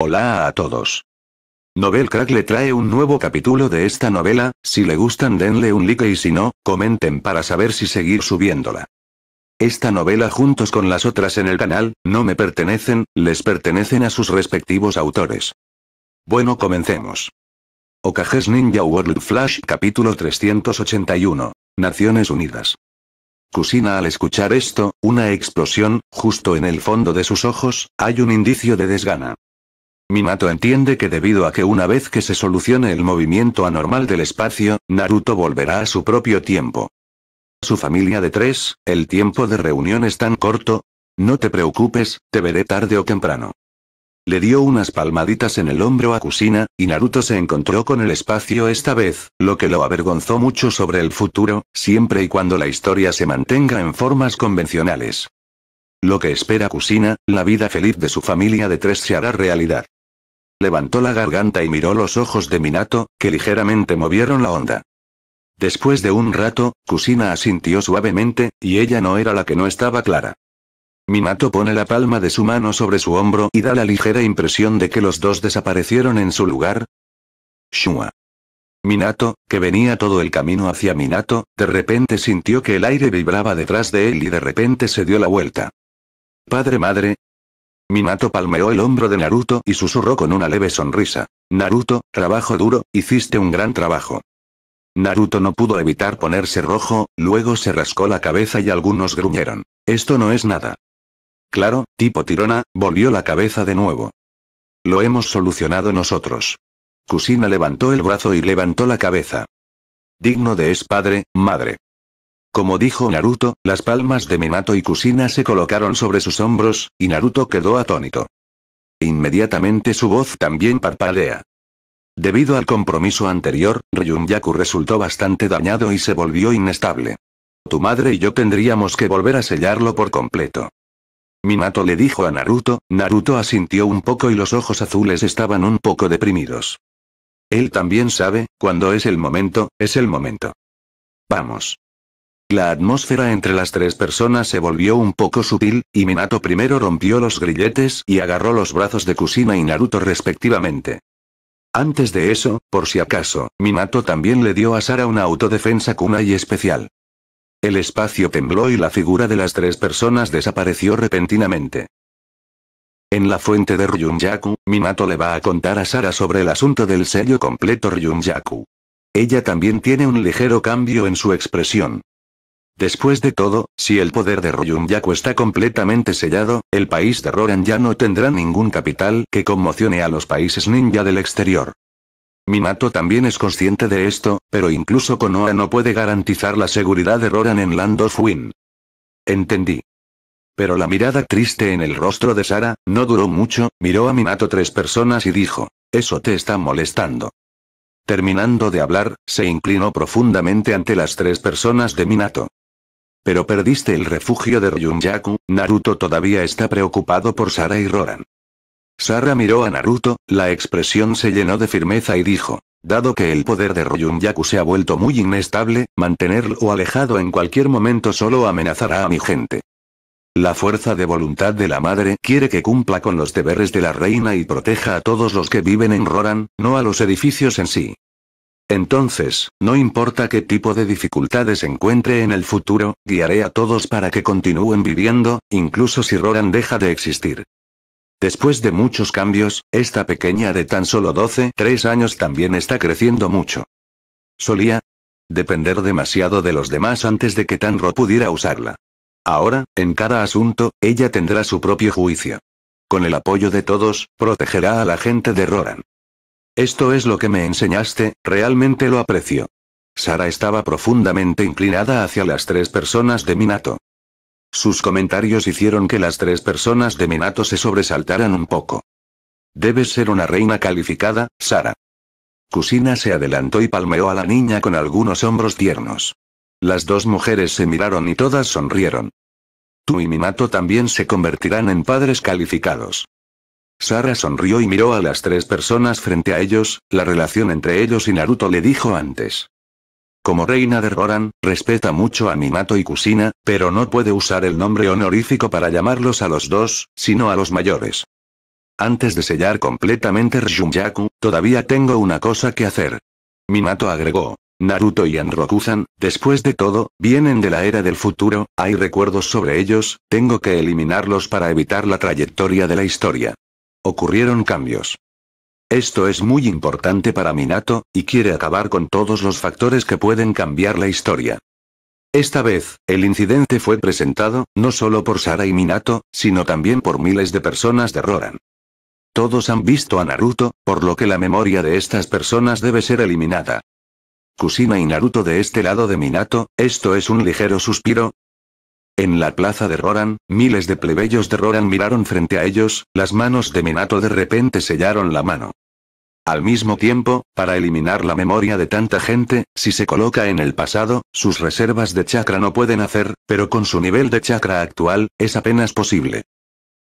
Hola a todos. Novel Crack le trae un nuevo capítulo de esta novela, si le gustan denle un like y si no, comenten para saber si seguir subiéndola. Esta novela juntos con las otras en el canal, no me pertenecen, les pertenecen a sus respectivos autores. Bueno comencemos. Okages Ninja World Flash capítulo 381. Naciones Unidas. Kusina al escuchar esto, una explosión, justo en el fondo de sus ojos, hay un indicio de desgana. Minato entiende que debido a que una vez que se solucione el movimiento anormal del espacio, Naruto volverá a su propio tiempo. Su familia de tres, el tiempo de reunión es tan corto. No te preocupes, te veré tarde o temprano. Le dio unas palmaditas en el hombro a Kusina, y Naruto se encontró con el espacio esta vez, lo que lo avergonzó mucho sobre el futuro, siempre y cuando la historia se mantenga en formas convencionales. Lo que espera Kusina, la vida feliz de su familia de tres se hará realidad. Levantó la garganta y miró los ojos de Minato, que ligeramente movieron la onda. Después de un rato, Kusina asintió suavemente, y ella no era la que no estaba clara. Minato pone la palma de su mano sobre su hombro y da la ligera impresión de que los dos desaparecieron en su lugar. Shua. Minato, que venía todo el camino hacia Minato, de repente sintió que el aire vibraba detrás de él y de repente se dio la vuelta. Padre madre, Minato palmeó el hombro de Naruto y susurró con una leve sonrisa. Naruto, trabajo duro, hiciste un gran trabajo. Naruto no pudo evitar ponerse rojo, luego se rascó la cabeza y algunos gruñeron. Esto no es nada. Claro, tipo tirona, volvió la cabeza de nuevo. Lo hemos solucionado nosotros. Kusina levantó el brazo y levantó la cabeza. Digno de es padre, madre. Como dijo Naruto, las palmas de Minato y Kusina se colocaron sobre sus hombros, y Naruto quedó atónito. Inmediatamente su voz también parpadea. Debido al compromiso anterior, Ryunyaku resultó bastante dañado y se volvió inestable. Tu madre y yo tendríamos que volver a sellarlo por completo. Minato le dijo a Naruto, Naruto asintió un poco y los ojos azules estaban un poco deprimidos. Él también sabe, cuando es el momento, es el momento. Vamos. La atmósfera entre las tres personas se volvió un poco sutil, y Minato primero rompió los grilletes y agarró los brazos de Kusina y Naruto respectivamente. Antes de eso, por si acaso, Minato también le dio a Sara una autodefensa kunai especial. El espacio tembló y la figura de las tres personas desapareció repentinamente. En la fuente de Ryunjaku, Minato le va a contar a Sara sobre el asunto del sello completo Ryunjaku. Ella también tiene un ligero cambio en su expresión. Después de todo, si el poder de Ryunyaku está completamente sellado, el país de Roran ya no tendrá ningún capital que conmocione a los países ninja del exterior. Minato también es consciente de esto, pero incluso Konoha no puede garantizar la seguridad de Roran en Land of Win. Entendí. Pero la mirada triste en el rostro de Sara, no duró mucho, miró a Minato tres personas y dijo, eso te está molestando. Terminando de hablar, se inclinó profundamente ante las tres personas de Minato. Pero perdiste el refugio de Ryunjaku, Naruto todavía está preocupado por Sara y Roran. Sara miró a Naruto, la expresión se llenó de firmeza y dijo, dado que el poder de Ryunjaku se ha vuelto muy inestable, mantenerlo alejado en cualquier momento solo amenazará a mi gente. La fuerza de voluntad de la madre quiere que cumpla con los deberes de la reina y proteja a todos los que viven en Roran, no a los edificios en sí. Entonces, no importa qué tipo de dificultades encuentre en el futuro, guiaré a todos para que continúen viviendo, incluso si Roran deja de existir. Después de muchos cambios, esta pequeña de tan solo 12, 3 años también está creciendo mucho. Solía depender demasiado de los demás antes de que Tanro pudiera usarla. Ahora, en cada asunto, ella tendrá su propio juicio. Con el apoyo de todos, protegerá a la gente de Roran. Esto es lo que me enseñaste, realmente lo aprecio. Sara estaba profundamente inclinada hacia las tres personas de Minato. Sus comentarios hicieron que las tres personas de Minato se sobresaltaran un poco. Debes ser una reina calificada, Sara. Kusina se adelantó y palmeó a la niña con algunos hombros tiernos. Las dos mujeres se miraron y todas sonrieron. Tú y Minato también se convertirán en padres calificados. Sara sonrió y miró a las tres personas frente a ellos, la relación entre ellos y Naruto le dijo antes. Como reina de Roran, respeta mucho a Minato y Kusina, pero no puede usar el nombre honorífico para llamarlos a los dos, sino a los mayores. Antes de sellar completamente Ryunjaku, todavía tengo una cosa que hacer. Minato agregó. Naruto y Anroku-san, después de todo, vienen de la era del futuro, hay recuerdos sobre ellos, tengo que eliminarlos para evitar la trayectoria de la historia ocurrieron cambios. Esto es muy importante para Minato, y quiere acabar con todos los factores que pueden cambiar la historia. Esta vez, el incidente fue presentado, no solo por Sara y Minato, sino también por miles de personas de Roran. Todos han visto a Naruto, por lo que la memoria de estas personas debe ser eliminada. Kusina y Naruto de este lado de Minato, esto es un ligero suspiro, en la plaza de Roran, miles de plebeyos de Roran miraron frente a ellos, las manos de Minato de repente sellaron la mano. Al mismo tiempo, para eliminar la memoria de tanta gente, si se coloca en el pasado, sus reservas de chakra no pueden hacer, pero con su nivel de chakra actual, es apenas posible.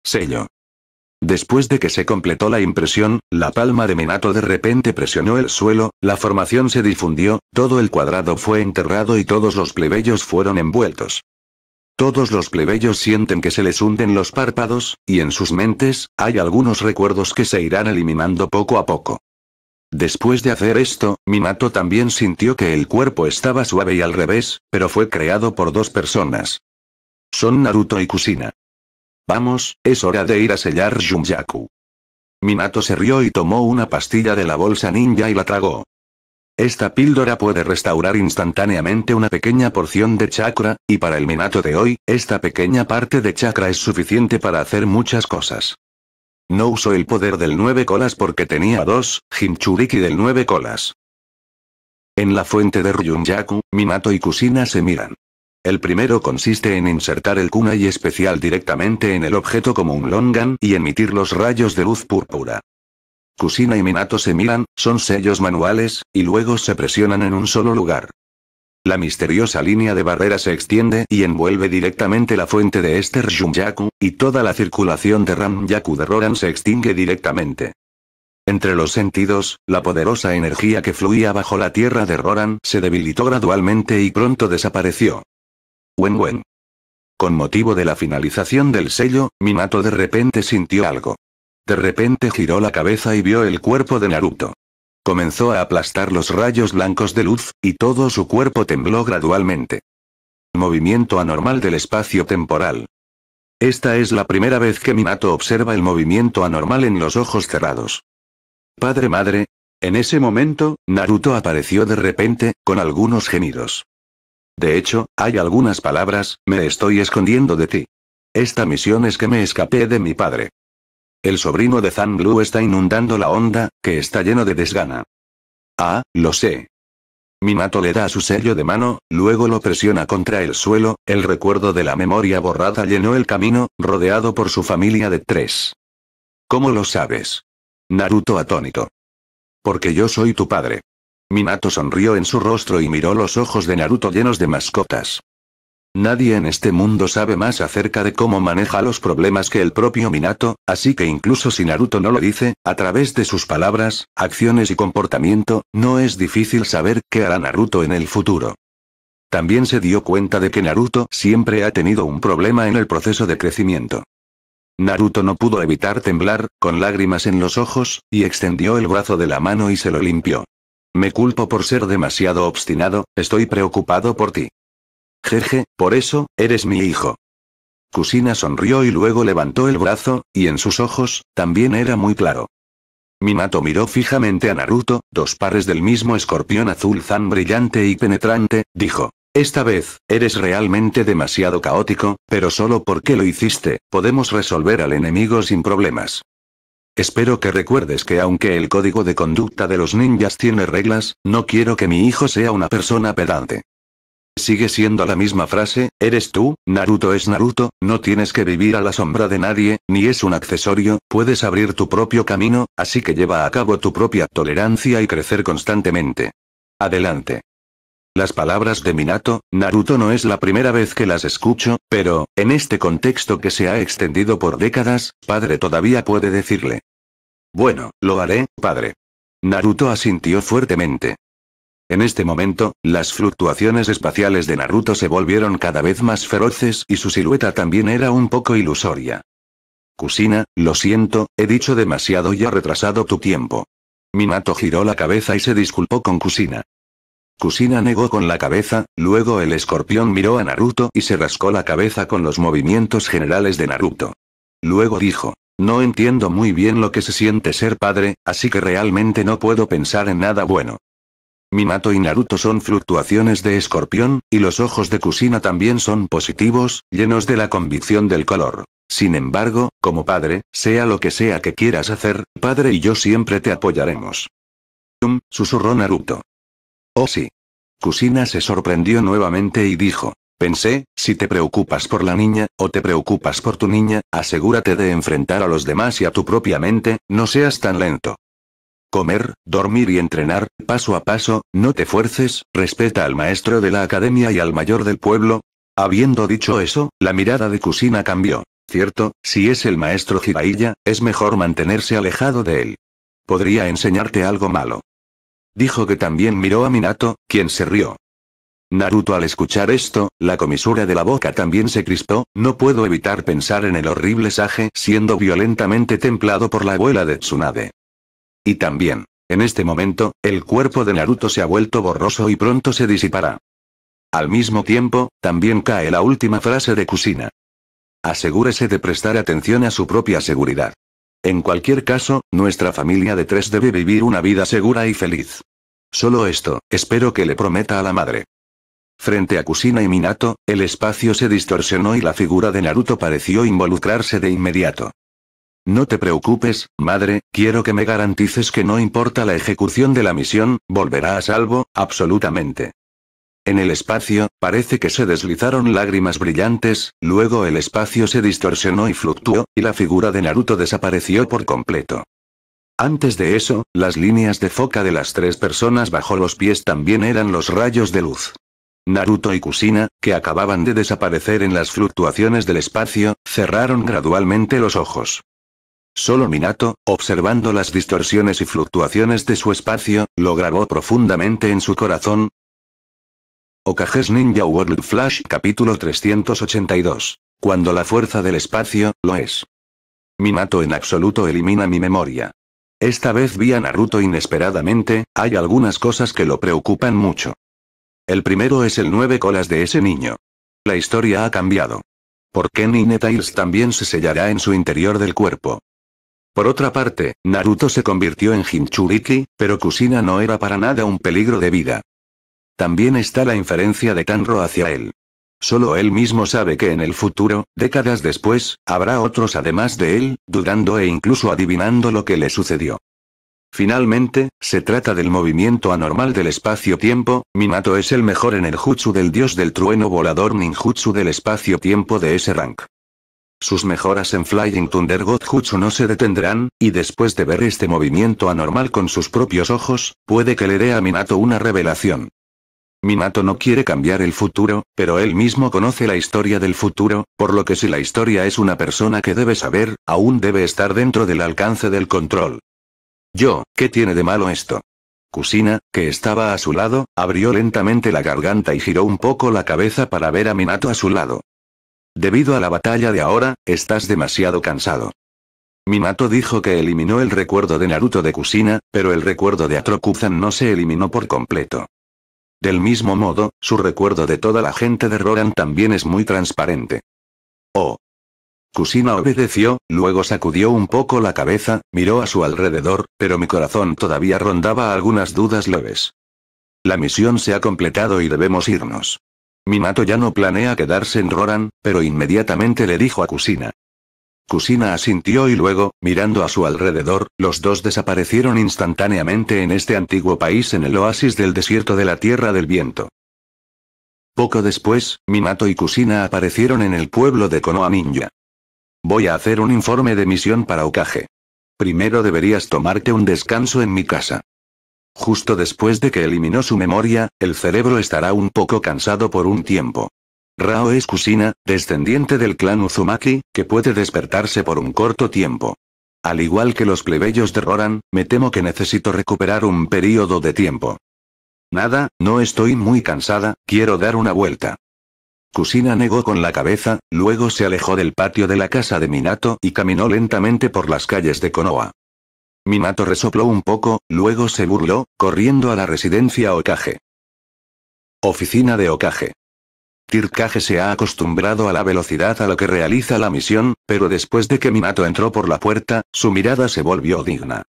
Sello. Después de que se completó la impresión, la palma de Minato de repente presionó el suelo, la formación se difundió, todo el cuadrado fue enterrado y todos los plebeyos fueron envueltos. Todos los plebeyos sienten que se les hunden los párpados, y en sus mentes, hay algunos recuerdos que se irán eliminando poco a poco. Después de hacer esto, Minato también sintió que el cuerpo estaba suave y al revés, pero fue creado por dos personas. Son Naruto y Kusina. Vamos, es hora de ir a sellar Jumyaku. Minato se rió y tomó una pastilla de la bolsa ninja y la tragó. Esta píldora puede restaurar instantáneamente una pequeña porción de chakra, y para el minato de hoy, esta pequeña parte de chakra es suficiente para hacer muchas cosas. No uso el poder del 9 colas porque tenía dos, Jinchuriki del 9 colas. En la fuente de Ryunjaku, Minato y Kusina se miran. El primero consiste en insertar el kunai especial directamente en el objeto como un longan y emitir los rayos de luz púrpura. Kusina y Minato se miran, son sellos manuales, y luego se presionan en un solo lugar. La misteriosa línea de barrera se extiende y envuelve directamente la fuente de este y toda la circulación de yaku de Roran se extingue directamente. Entre los sentidos, la poderosa energía que fluía bajo la tierra de Roran se debilitó gradualmente y pronto desapareció. Wen Con motivo de la finalización del sello, Minato de repente sintió algo. De repente giró la cabeza y vio el cuerpo de Naruto. Comenzó a aplastar los rayos blancos de luz, y todo su cuerpo tembló gradualmente. Movimiento anormal del espacio temporal. Esta es la primera vez que Minato observa el movimiento anormal en los ojos cerrados. Padre madre. En ese momento, Naruto apareció de repente, con algunos gemidos. De hecho, hay algunas palabras, me estoy escondiendo de ti. Esta misión es que me escapé de mi padre. El sobrino de Zan Blue está inundando la onda, que está lleno de desgana. Ah, lo sé. Minato le da su sello de mano, luego lo presiona contra el suelo, el recuerdo de la memoria borrada llenó el camino, rodeado por su familia de tres. ¿Cómo lo sabes? Naruto atónito. Porque yo soy tu padre. Minato sonrió en su rostro y miró los ojos de Naruto llenos de mascotas. Nadie en este mundo sabe más acerca de cómo maneja los problemas que el propio Minato, así que incluso si Naruto no lo dice, a través de sus palabras, acciones y comportamiento, no es difícil saber qué hará Naruto en el futuro. También se dio cuenta de que Naruto siempre ha tenido un problema en el proceso de crecimiento. Naruto no pudo evitar temblar, con lágrimas en los ojos, y extendió el brazo de la mano y se lo limpió. Me culpo por ser demasiado obstinado, estoy preocupado por ti. Jeje, por eso, eres mi hijo. Kusina sonrió y luego levantó el brazo, y en sus ojos, también era muy claro. Minato miró fijamente a Naruto, dos pares del mismo escorpión azul tan brillante y penetrante, dijo. Esta vez, eres realmente demasiado caótico, pero solo porque lo hiciste, podemos resolver al enemigo sin problemas. Espero que recuerdes que aunque el código de conducta de los ninjas tiene reglas, no quiero que mi hijo sea una persona pedante. Sigue siendo la misma frase, eres tú, Naruto es Naruto, no tienes que vivir a la sombra de nadie, ni es un accesorio, puedes abrir tu propio camino, así que lleva a cabo tu propia tolerancia y crecer constantemente. Adelante. Las palabras de Minato, Naruto no es la primera vez que las escucho, pero, en este contexto que se ha extendido por décadas, padre todavía puede decirle. Bueno, lo haré, padre. Naruto asintió fuertemente. En este momento, las fluctuaciones espaciales de Naruto se volvieron cada vez más feroces y su silueta también era un poco ilusoria. Kusina, lo siento, he dicho demasiado y ha retrasado tu tiempo. Minato giró la cabeza y se disculpó con Kusina. Kusina negó con la cabeza, luego el escorpión miró a Naruto y se rascó la cabeza con los movimientos generales de Naruto. Luego dijo, no entiendo muy bien lo que se siente ser padre, así que realmente no puedo pensar en nada bueno. Minato y Naruto son fluctuaciones de escorpión, y los ojos de Kusina también son positivos, llenos de la convicción del color. Sin embargo, como padre, sea lo que sea que quieras hacer, padre y yo siempre te apoyaremos. Um, susurró Naruto. Oh sí. Kusina se sorprendió nuevamente y dijo. Pensé, si te preocupas por la niña, o te preocupas por tu niña, asegúrate de enfrentar a los demás y a tu propia mente, no seas tan lento comer, dormir y entrenar, paso a paso, no te fuerces, respeta al maestro de la academia y al mayor del pueblo. Habiendo dicho eso, la mirada de Kusina cambió. Cierto, si es el maestro Jiraiya, es mejor mantenerse alejado de él. Podría enseñarte algo malo. Dijo que también miró a Minato, quien se rió. Naruto al escuchar esto, la comisura de la boca también se crispó, no puedo evitar pensar en el horrible Saje siendo violentamente templado por la abuela de Tsunade. Y también, en este momento, el cuerpo de Naruto se ha vuelto borroso y pronto se disipará. Al mismo tiempo, también cae la última frase de Kusina. Asegúrese de prestar atención a su propia seguridad. En cualquier caso, nuestra familia de tres debe vivir una vida segura y feliz. Solo esto, espero que le prometa a la madre. Frente a Kusina y Minato, el espacio se distorsionó y la figura de Naruto pareció involucrarse de inmediato. No te preocupes, madre, quiero que me garantices que no importa la ejecución de la misión, volverá a salvo, absolutamente. En el espacio, parece que se deslizaron lágrimas brillantes, luego el espacio se distorsionó y fluctuó, y la figura de Naruto desapareció por completo. Antes de eso, las líneas de foca de las tres personas bajo los pies también eran los rayos de luz. Naruto y Kusina, que acababan de desaparecer en las fluctuaciones del espacio, cerraron gradualmente los ojos. Solo Minato, observando las distorsiones y fluctuaciones de su espacio, lo grabó profundamente en su corazón. Okages Ninja World Flash capítulo 382. Cuando la fuerza del espacio, lo es. Minato en absoluto elimina mi memoria. Esta vez vi a Naruto inesperadamente, hay algunas cosas que lo preocupan mucho. El primero es el nueve colas de ese niño. La historia ha cambiado. ¿Por qué Ninetails también se sellará en su interior del cuerpo? Por otra parte, Naruto se convirtió en Jinchuriki, pero Kusina no era para nada un peligro de vida. También está la inferencia de Tanro hacia él. Solo él mismo sabe que en el futuro, décadas después, habrá otros además de él, dudando e incluso adivinando lo que le sucedió. Finalmente, se trata del movimiento anormal del espacio-tiempo, Minato es el mejor en el jutsu del dios del trueno volador ninjutsu del espacio-tiempo de ese rank. Sus mejoras en Flying Thunder God Jutsu no se detendrán, y después de ver este movimiento anormal con sus propios ojos, puede que le dé a Minato una revelación. Minato no quiere cambiar el futuro, pero él mismo conoce la historia del futuro, por lo que si la historia es una persona que debe saber, aún debe estar dentro del alcance del control. Yo, ¿qué tiene de malo esto? Kusina, que estaba a su lado, abrió lentamente la garganta y giró un poco la cabeza para ver a Minato a su lado. Debido a la batalla de ahora, estás demasiado cansado. Minato dijo que eliminó el recuerdo de Naruto de Kusina, pero el recuerdo de Atrokuzan no se eliminó por completo. Del mismo modo, su recuerdo de toda la gente de Roran también es muy transparente. Oh. Kusina obedeció, luego sacudió un poco la cabeza, miró a su alrededor, pero mi corazón todavía rondaba algunas dudas leves. La misión se ha completado y debemos irnos. Minato ya no planea quedarse en Roran, pero inmediatamente le dijo a Kusina. Kusina asintió y luego, mirando a su alrededor, los dos desaparecieron instantáneamente en este antiguo país en el oasis del desierto de la Tierra del Viento. Poco después, Minato y Kusina aparecieron en el pueblo de Konoha Ninja. Voy a hacer un informe de misión para Okage. Primero deberías tomarte un descanso en mi casa. Justo después de que eliminó su memoria, el cerebro estará un poco cansado por un tiempo. Rao es Kusina, descendiente del clan Uzumaki, que puede despertarse por un corto tiempo. Al igual que los plebeyos de Roran, me temo que necesito recuperar un período de tiempo. Nada, no estoy muy cansada, quiero dar una vuelta. Kusina negó con la cabeza, luego se alejó del patio de la casa de Minato y caminó lentamente por las calles de Konoha. Minato resopló un poco, luego se burló, corriendo a la residencia Okage. Oficina de Okage. Tirkage se ha acostumbrado a la velocidad a lo que realiza la misión, pero después de que Minato entró por la puerta, su mirada se volvió digna.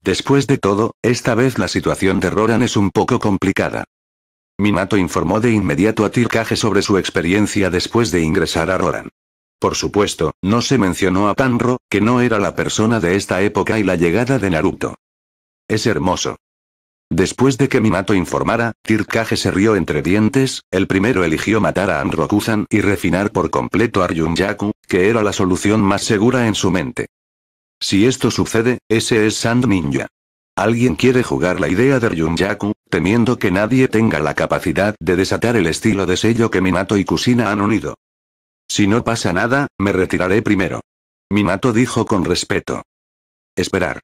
Después de todo, esta vez la situación de Roran es un poco complicada. Minato informó de inmediato a Tirkage sobre su experiencia después de ingresar a Roran. Por supuesto, no se mencionó a Tanro, que no era la persona de esta época y la llegada de Naruto. Es hermoso. Después de que Minato informara, Tirkage se rió entre dientes, el primero eligió matar a Anrokuzan y refinar por completo a Ryunjaku, que era la solución más segura en su mente. Si esto sucede, ese es Sand Ninja. Alguien quiere jugar la idea de Ryunjaku, temiendo que nadie tenga la capacidad de desatar el estilo de sello que Minato y Kusina han unido. Si no pasa nada, me retiraré primero. Minato dijo con respeto. Esperar.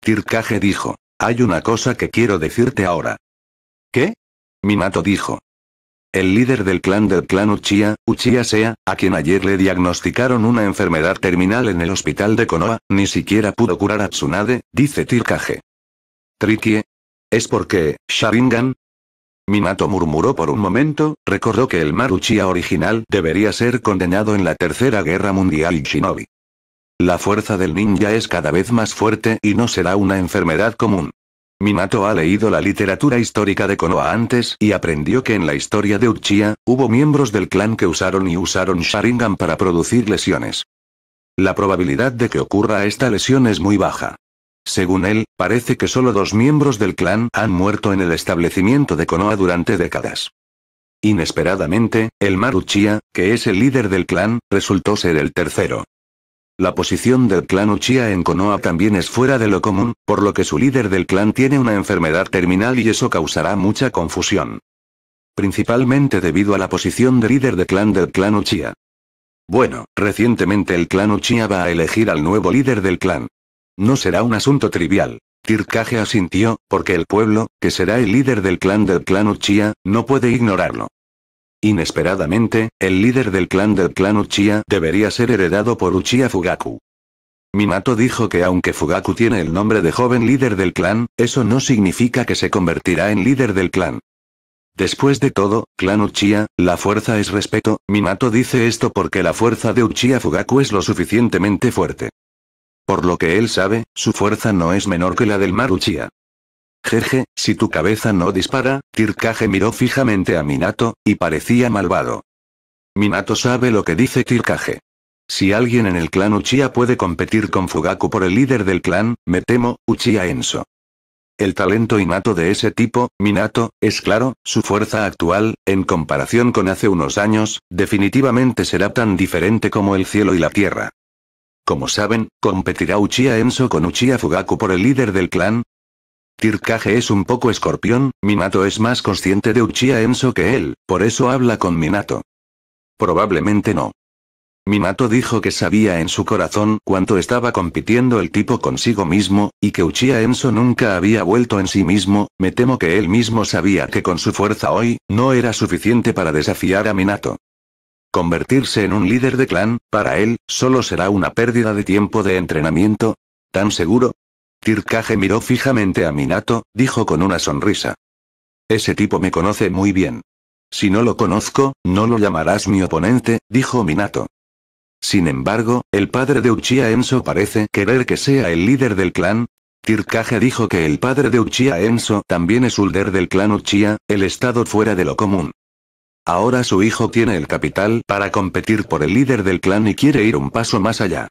Tirkage dijo, hay una cosa que quiero decirte ahora. ¿Qué? Minato dijo. El líder del clan del clan Uchiha, Uchiha Sea, a quien ayer le diagnosticaron una enfermedad terminal en el hospital de Konoha, ni siquiera pudo curar a Tsunade, dice Tirkage. Trikie. Es porque, Sharingan, Minato murmuró por un momento, recordó que el Maruchia original debería ser condenado en la Tercera Guerra Mundial y Shinobi. La fuerza del ninja es cada vez más fuerte y no será una enfermedad común. Minato ha leído la literatura histórica de Konoha antes y aprendió que en la historia de Uchiha, hubo miembros del clan que usaron y usaron Sharingan para producir lesiones. La probabilidad de que ocurra esta lesión es muy baja. Según él, parece que solo dos miembros del clan han muerto en el establecimiento de Konoha durante décadas. Inesperadamente, el Maruchia, que es el líder del clan, resultó ser el tercero. La posición del clan Uchiha en Konoha también es fuera de lo común, por lo que su líder del clan tiene una enfermedad terminal y eso causará mucha confusión. Principalmente debido a la posición de líder de clan del clan Uchiha. Bueno, recientemente el clan Uchiha va a elegir al nuevo líder del clan. No será un asunto trivial. Tirkage asintió, porque el pueblo, que será el líder del clan del clan Uchiha, no puede ignorarlo. Inesperadamente, el líder del clan del clan Uchiha debería ser heredado por Uchiha Fugaku. Minato dijo que aunque Fugaku tiene el nombre de joven líder del clan, eso no significa que se convertirá en líder del clan. Después de todo, clan Uchiha, la fuerza es respeto, Minato dice esto porque la fuerza de Uchiha Fugaku es lo suficientemente fuerte. Por lo que él sabe, su fuerza no es menor que la del Maruchia. Jeje, si tu cabeza no dispara, Tirkage miró fijamente a Minato, y parecía malvado. Minato sabe lo que dice Tirkage. Si alguien en el clan Uchia puede competir con Fugaku por el líder del clan, me temo, Uchiha Enso. El talento innato de ese tipo, Minato, es claro, su fuerza actual, en comparación con hace unos años, definitivamente será tan diferente como el cielo y la tierra. Como saben, competirá Uchiha Enso con Uchiha Fugaku por el líder del clan. Tirkage es un poco escorpión, Minato es más consciente de Uchiha Enso que él, por eso habla con Minato. Probablemente no. Minato dijo que sabía en su corazón cuánto estaba compitiendo el tipo consigo mismo, y que Uchiha Enso nunca había vuelto en sí mismo, me temo que él mismo sabía que con su fuerza hoy, no era suficiente para desafiar a Minato. Convertirse en un líder de clan, para él, solo será una pérdida de tiempo de entrenamiento. ¿Tan seguro? Tirkage miró fijamente a Minato, dijo con una sonrisa. Ese tipo me conoce muy bien. Si no lo conozco, no lo llamarás mi oponente, dijo Minato. Sin embargo, el padre de Uchiha Enso parece querer que sea el líder del clan. Tirkage dijo que el padre de Uchiha Enso también es líder del clan Uchiha, el estado fuera de lo común. Ahora su hijo tiene el capital para competir por el líder del clan y quiere ir un paso más allá.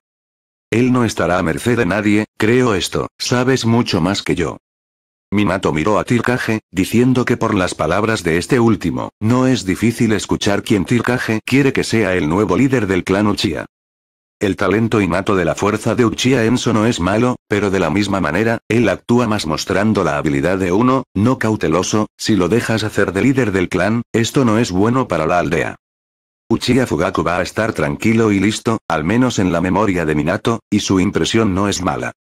Él no estará a merced de nadie, creo esto, sabes mucho más que yo. Minato miró a Tirkage, diciendo que por las palabras de este último, no es difícil escuchar quién Tirkage quiere que sea el nuevo líder del clan Uchiha. El talento innato de la fuerza de Uchiha Enso no es malo, pero de la misma manera, él actúa más mostrando la habilidad de uno, no cauteloso, si lo dejas hacer de líder del clan, esto no es bueno para la aldea. Uchiha Fugaku va a estar tranquilo y listo, al menos en la memoria de Minato, y su impresión no es mala.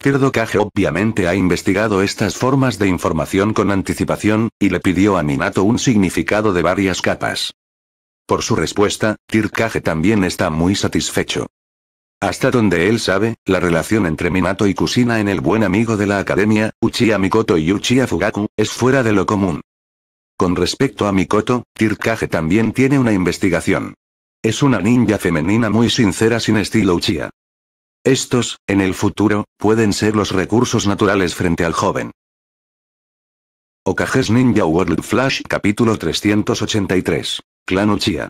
Kerdo obviamente ha investigado estas formas de información con anticipación, y le pidió a Minato un significado de varias capas. Por su respuesta, Tirkage también está muy satisfecho. Hasta donde él sabe, la relación entre Minato y Kusina en el buen amigo de la academia, Uchiha Mikoto y Uchiha Fugaku, es fuera de lo común. Con respecto a Mikoto, Tirkage también tiene una investigación. Es una ninja femenina muy sincera sin estilo Uchiha. Estos, en el futuro, pueden ser los recursos naturales frente al joven. Okages Ninja World Flash capítulo 383 Clan Uchiha.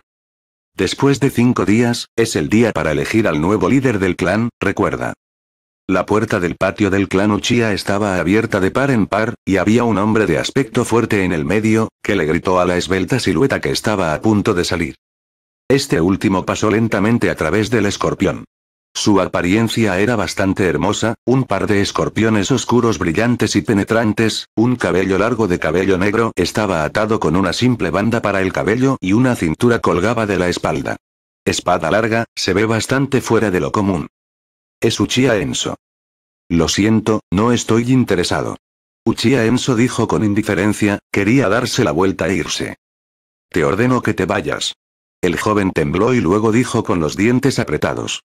Después de cinco días, es el día para elegir al nuevo líder del clan, recuerda. La puerta del patio del clan Uchiha estaba abierta de par en par, y había un hombre de aspecto fuerte en el medio, que le gritó a la esbelta silueta que estaba a punto de salir. Este último pasó lentamente a través del escorpión. Su apariencia era bastante hermosa, un par de escorpiones oscuros brillantes y penetrantes, un cabello largo de cabello negro estaba atado con una simple banda para el cabello y una cintura colgaba de la espalda. Espada larga, se ve bastante fuera de lo común. Es Uchiha Enso. Lo siento, no estoy interesado. Uchiha Enso dijo con indiferencia, quería darse la vuelta e irse. Te ordeno que te vayas. El joven tembló y luego dijo con los dientes apretados.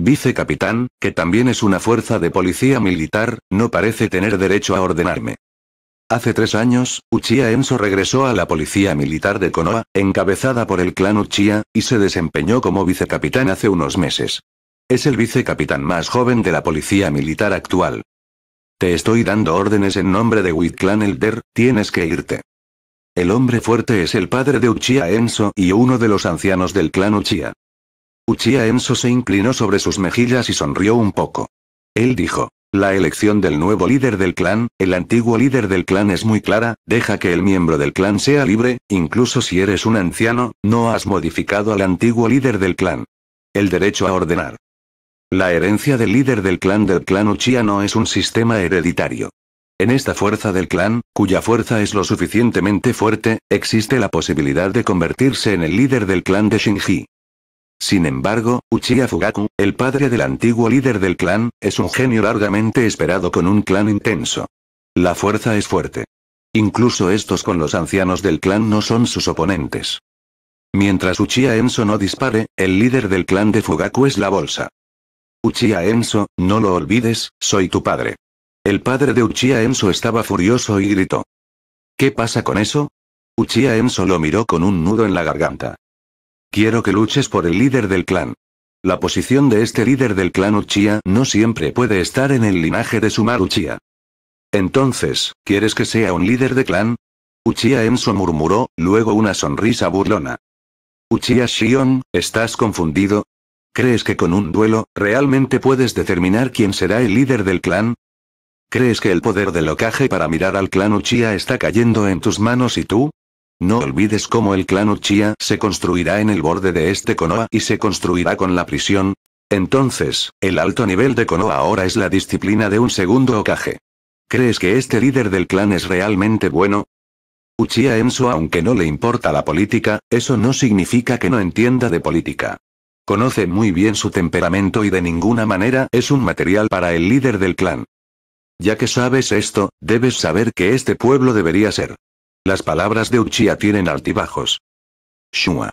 Vicecapitán, que también es una fuerza de policía militar, no parece tener derecho a ordenarme. Hace tres años, Uchia Enso regresó a la policía militar de Konoha, encabezada por el clan Uchia, y se desempeñó como vicecapitán hace unos meses. Es el vicecapitán más joven de la policía militar actual. Te estoy dando órdenes en nombre de Witclan Clan Elder, tienes que irte. El hombre fuerte es el padre de Uchia Enso y uno de los ancianos del clan Uchia. Uchiha Enso se inclinó sobre sus mejillas y sonrió un poco. Él dijo. La elección del nuevo líder del clan, el antiguo líder del clan es muy clara, deja que el miembro del clan sea libre, incluso si eres un anciano, no has modificado al antiguo líder del clan. El derecho a ordenar. La herencia del líder del clan del clan Uchiha no es un sistema hereditario. En esta fuerza del clan, cuya fuerza es lo suficientemente fuerte, existe la posibilidad de convertirse en el líder del clan de Shinji. Sin embargo, Uchiha Fugaku, el padre del antiguo líder del clan, es un genio largamente esperado con un clan intenso. La fuerza es fuerte. Incluso estos con los ancianos del clan no son sus oponentes. Mientras Uchiha Enso no dispare, el líder del clan de Fugaku es la bolsa. Uchiha Enso, no lo olvides, soy tu padre. El padre de Uchiha Enso estaba furioso y gritó. ¿Qué pasa con eso? Uchiha Enso lo miró con un nudo en la garganta. Quiero que luches por el líder del clan. La posición de este líder del clan Uchiha no siempre puede estar en el linaje de Sumaruchia. Uchiha. Entonces, ¿quieres que sea un líder de clan? Uchiha Enso murmuró, luego una sonrisa burlona. Uchiha Shion, ¿estás confundido? ¿Crees que con un duelo, realmente puedes determinar quién será el líder del clan? ¿Crees que el poder del locaje para mirar al clan Uchiha está cayendo en tus manos y tú, no olvides cómo el clan Uchiha se construirá en el borde de este Konoha y se construirá con la prisión. Entonces, el alto nivel de Konoha ahora es la disciplina de un segundo Okage. ¿Crees que este líder del clan es realmente bueno? Uchiha Enso aunque no le importa la política, eso no significa que no entienda de política. Conoce muy bien su temperamento y de ninguna manera es un material para el líder del clan. Ya que sabes esto, debes saber que este pueblo debería ser las palabras de Uchiha tienen altibajos. Shua.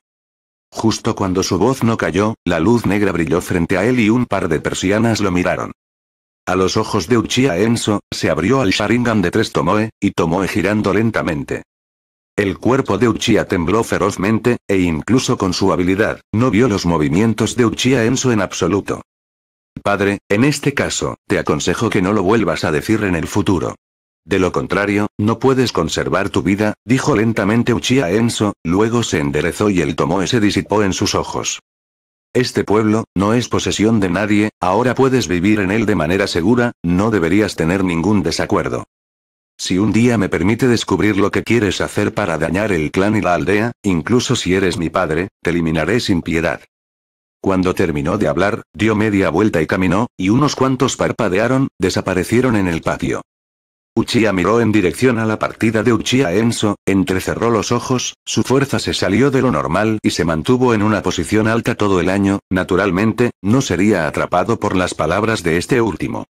Justo cuando su voz no cayó, la luz negra brilló frente a él y un par de persianas lo miraron. A los ojos de Uchiha Enso, se abrió al Sharingan de tres Tomoe, y Tomoe girando lentamente. El cuerpo de Uchiha tembló ferozmente, e incluso con su habilidad, no vio los movimientos de Uchiha Enso en absoluto. Padre, en este caso, te aconsejo que no lo vuelvas a decir en el futuro. De lo contrario, no puedes conservar tu vida, dijo lentamente Uchiha Enso, luego se enderezó y el tomoe se disipó en sus ojos. Este pueblo, no es posesión de nadie, ahora puedes vivir en él de manera segura, no deberías tener ningún desacuerdo. Si un día me permite descubrir lo que quieres hacer para dañar el clan y la aldea, incluso si eres mi padre, te eliminaré sin piedad. Cuando terminó de hablar, dio media vuelta y caminó, y unos cuantos parpadearon, desaparecieron en el patio. Uchiha miró en dirección a la partida de Uchiha Enso, entrecerró los ojos, su fuerza se salió de lo normal y se mantuvo en una posición alta todo el año, naturalmente, no sería atrapado por las palabras de este último.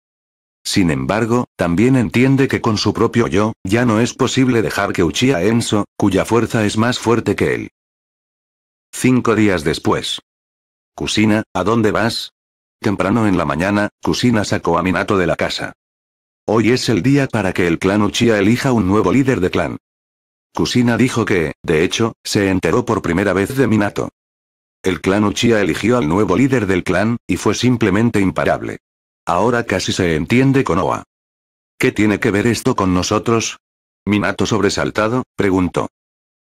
Sin embargo, también entiende que con su propio yo, ya no es posible dejar que Uchiha Enso, cuya fuerza es más fuerte que él. Cinco días después. Kusina, ¿a dónde vas? Temprano en la mañana, Kusina sacó a Minato de la casa. Hoy es el día para que el clan Uchiha elija un nuevo líder de clan. Kusina dijo que, de hecho, se enteró por primera vez de Minato. El clan Uchiha eligió al nuevo líder del clan, y fue simplemente imparable. Ahora casi se entiende con Oa. ¿Qué tiene que ver esto con nosotros? Minato sobresaltado, preguntó.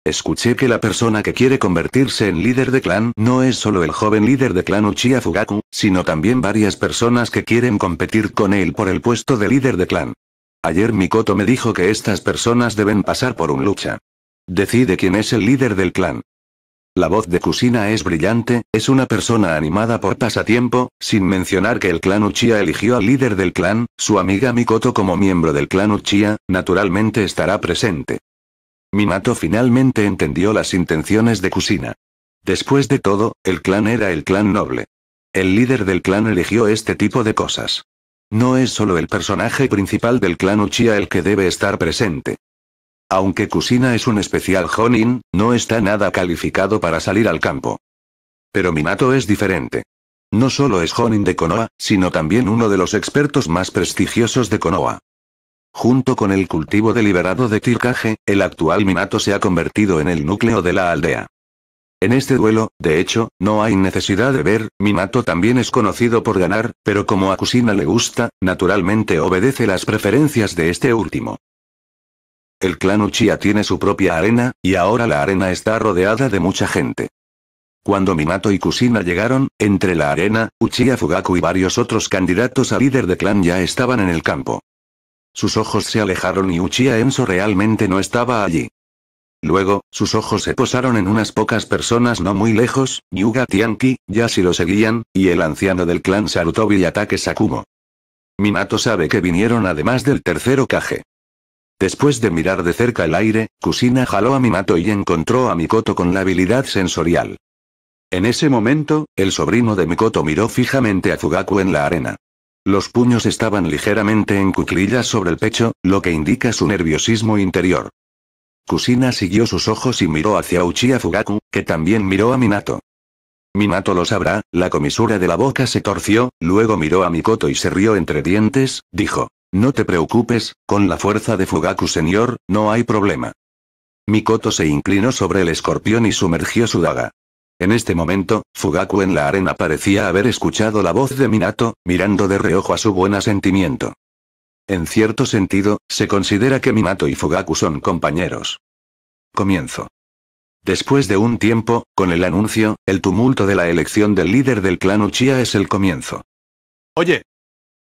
Escuché que la persona que quiere convertirse en líder de clan no es solo el joven líder de clan Uchiha Fugaku, sino también varias personas que quieren competir con él por el puesto de líder de clan. Ayer Mikoto me dijo que estas personas deben pasar por un lucha. Decide quién es el líder del clan. La voz de Kusina es brillante, es una persona animada por pasatiempo, sin mencionar que el clan Uchiha eligió al líder del clan, su amiga Mikoto como miembro del clan Uchiha, naturalmente estará presente. Minato finalmente entendió las intenciones de Kusina. Después de todo, el clan era el clan noble. El líder del clan eligió este tipo de cosas. No es solo el personaje principal del clan Uchiha el que debe estar presente. Aunque Kusina es un especial Jonin, no está nada calificado para salir al campo. Pero Minato es diferente. No solo es Jonin de Konoha, sino también uno de los expertos más prestigiosos de Konoha. Junto con el cultivo deliberado de Tircaje, el actual Minato se ha convertido en el núcleo de la aldea. En este duelo, de hecho, no hay necesidad de ver, Minato también es conocido por ganar, pero como a Kusina le gusta, naturalmente obedece las preferencias de este último. El clan Uchiha tiene su propia arena, y ahora la arena está rodeada de mucha gente. Cuando Minato y Kusina llegaron, entre la arena, Uchiha Fugaku y varios otros candidatos a líder de clan ya estaban en el campo. Sus ojos se alejaron y Uchiha Enso realmente no estaba allí. Luego, sus ojos se posaron en unas pocas personas no muy lejos, Yuga Tianki, ya si lo seguían, y el anciano del clan Sarutobi y ataque Sakumo. Minato sabe que vinieron además del tercero Kage. Después de mirar de cerca el aire, Kusina jaló a Minato y encontró a Mikoto con la habilidad sensorial. En ese momento, el sobrino de Mikoto miró fijamente a Fugaku en la arena. Los puños estaban ligeramente en cuclillas sobre el pecho, lo que indica su nerviosismo interior. Kusina siguió sus ojos y miró hacia Uchiha Fugaku, que también miró a Minato. Minato lo sabrá, la comisura de la boca se torció, luego miró a Mikoto y se rió entre dientes, dijo. No te preocupes, con la fuerza de Fugaku señor, no hay problema. Mikoto se inclinó sobre el escorpión y sumergió su daga. En este momento, Fugaku en la arena parecía haber escuchado la voz de Minato, mirando de reojo a su buen asentimiento. En cierto sentido, se considera que Minato y Fugaku son compañeros. Comienzo. Después de un tiempo, con el anuncio, el tumulto de la elección del líder del clan Uchiha es el comienzo. Oye.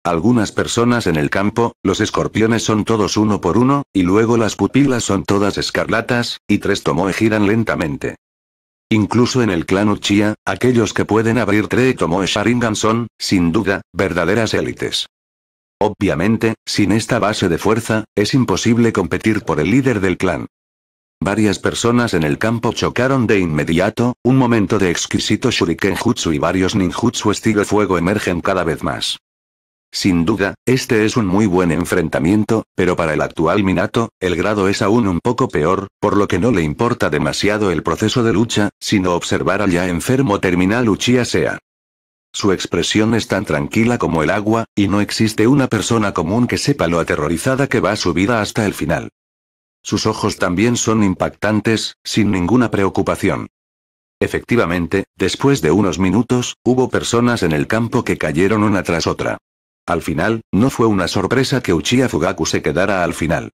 Algunas personas en el campo, los escorpiones son todos uno por uno, y luego las pupilas son todas escarlatas, y tres tomoe giran lentamente. Incluso en el clan Uchiha, aquellos que pueden abrir Tomoe Sharingan son, sin duda, verdaderas élites. Obviamente, sin esta base de fuerza, es imposible competir por el líder del clan. Varias personas en el campo chocaron de inmediato, un momento de exquisito Shurikenjutsu y varios ninjutsu estilo fuego emergen cada vez más. Sin duda, este es un muy buen enfrentamiento, pero para el actual Minato, el grado es aún un poco peor, por lo que no le importa demasiado el proceso de lucha, sino observar al ya enfermo terminal Uchiha Sea. Su expresión es tan tranquila como el agua, y no existe una persona común que sepa lo aterrorizada que va su vida hasta el final. Sus ojos también son impactantes, sin ninguna preocupación. Efectivamente, después de unos minutos, hubo personas en el campo que cayeron una tras otra. Al final, no fue una sorpresa que Uchiha Fugaku se quedara al final.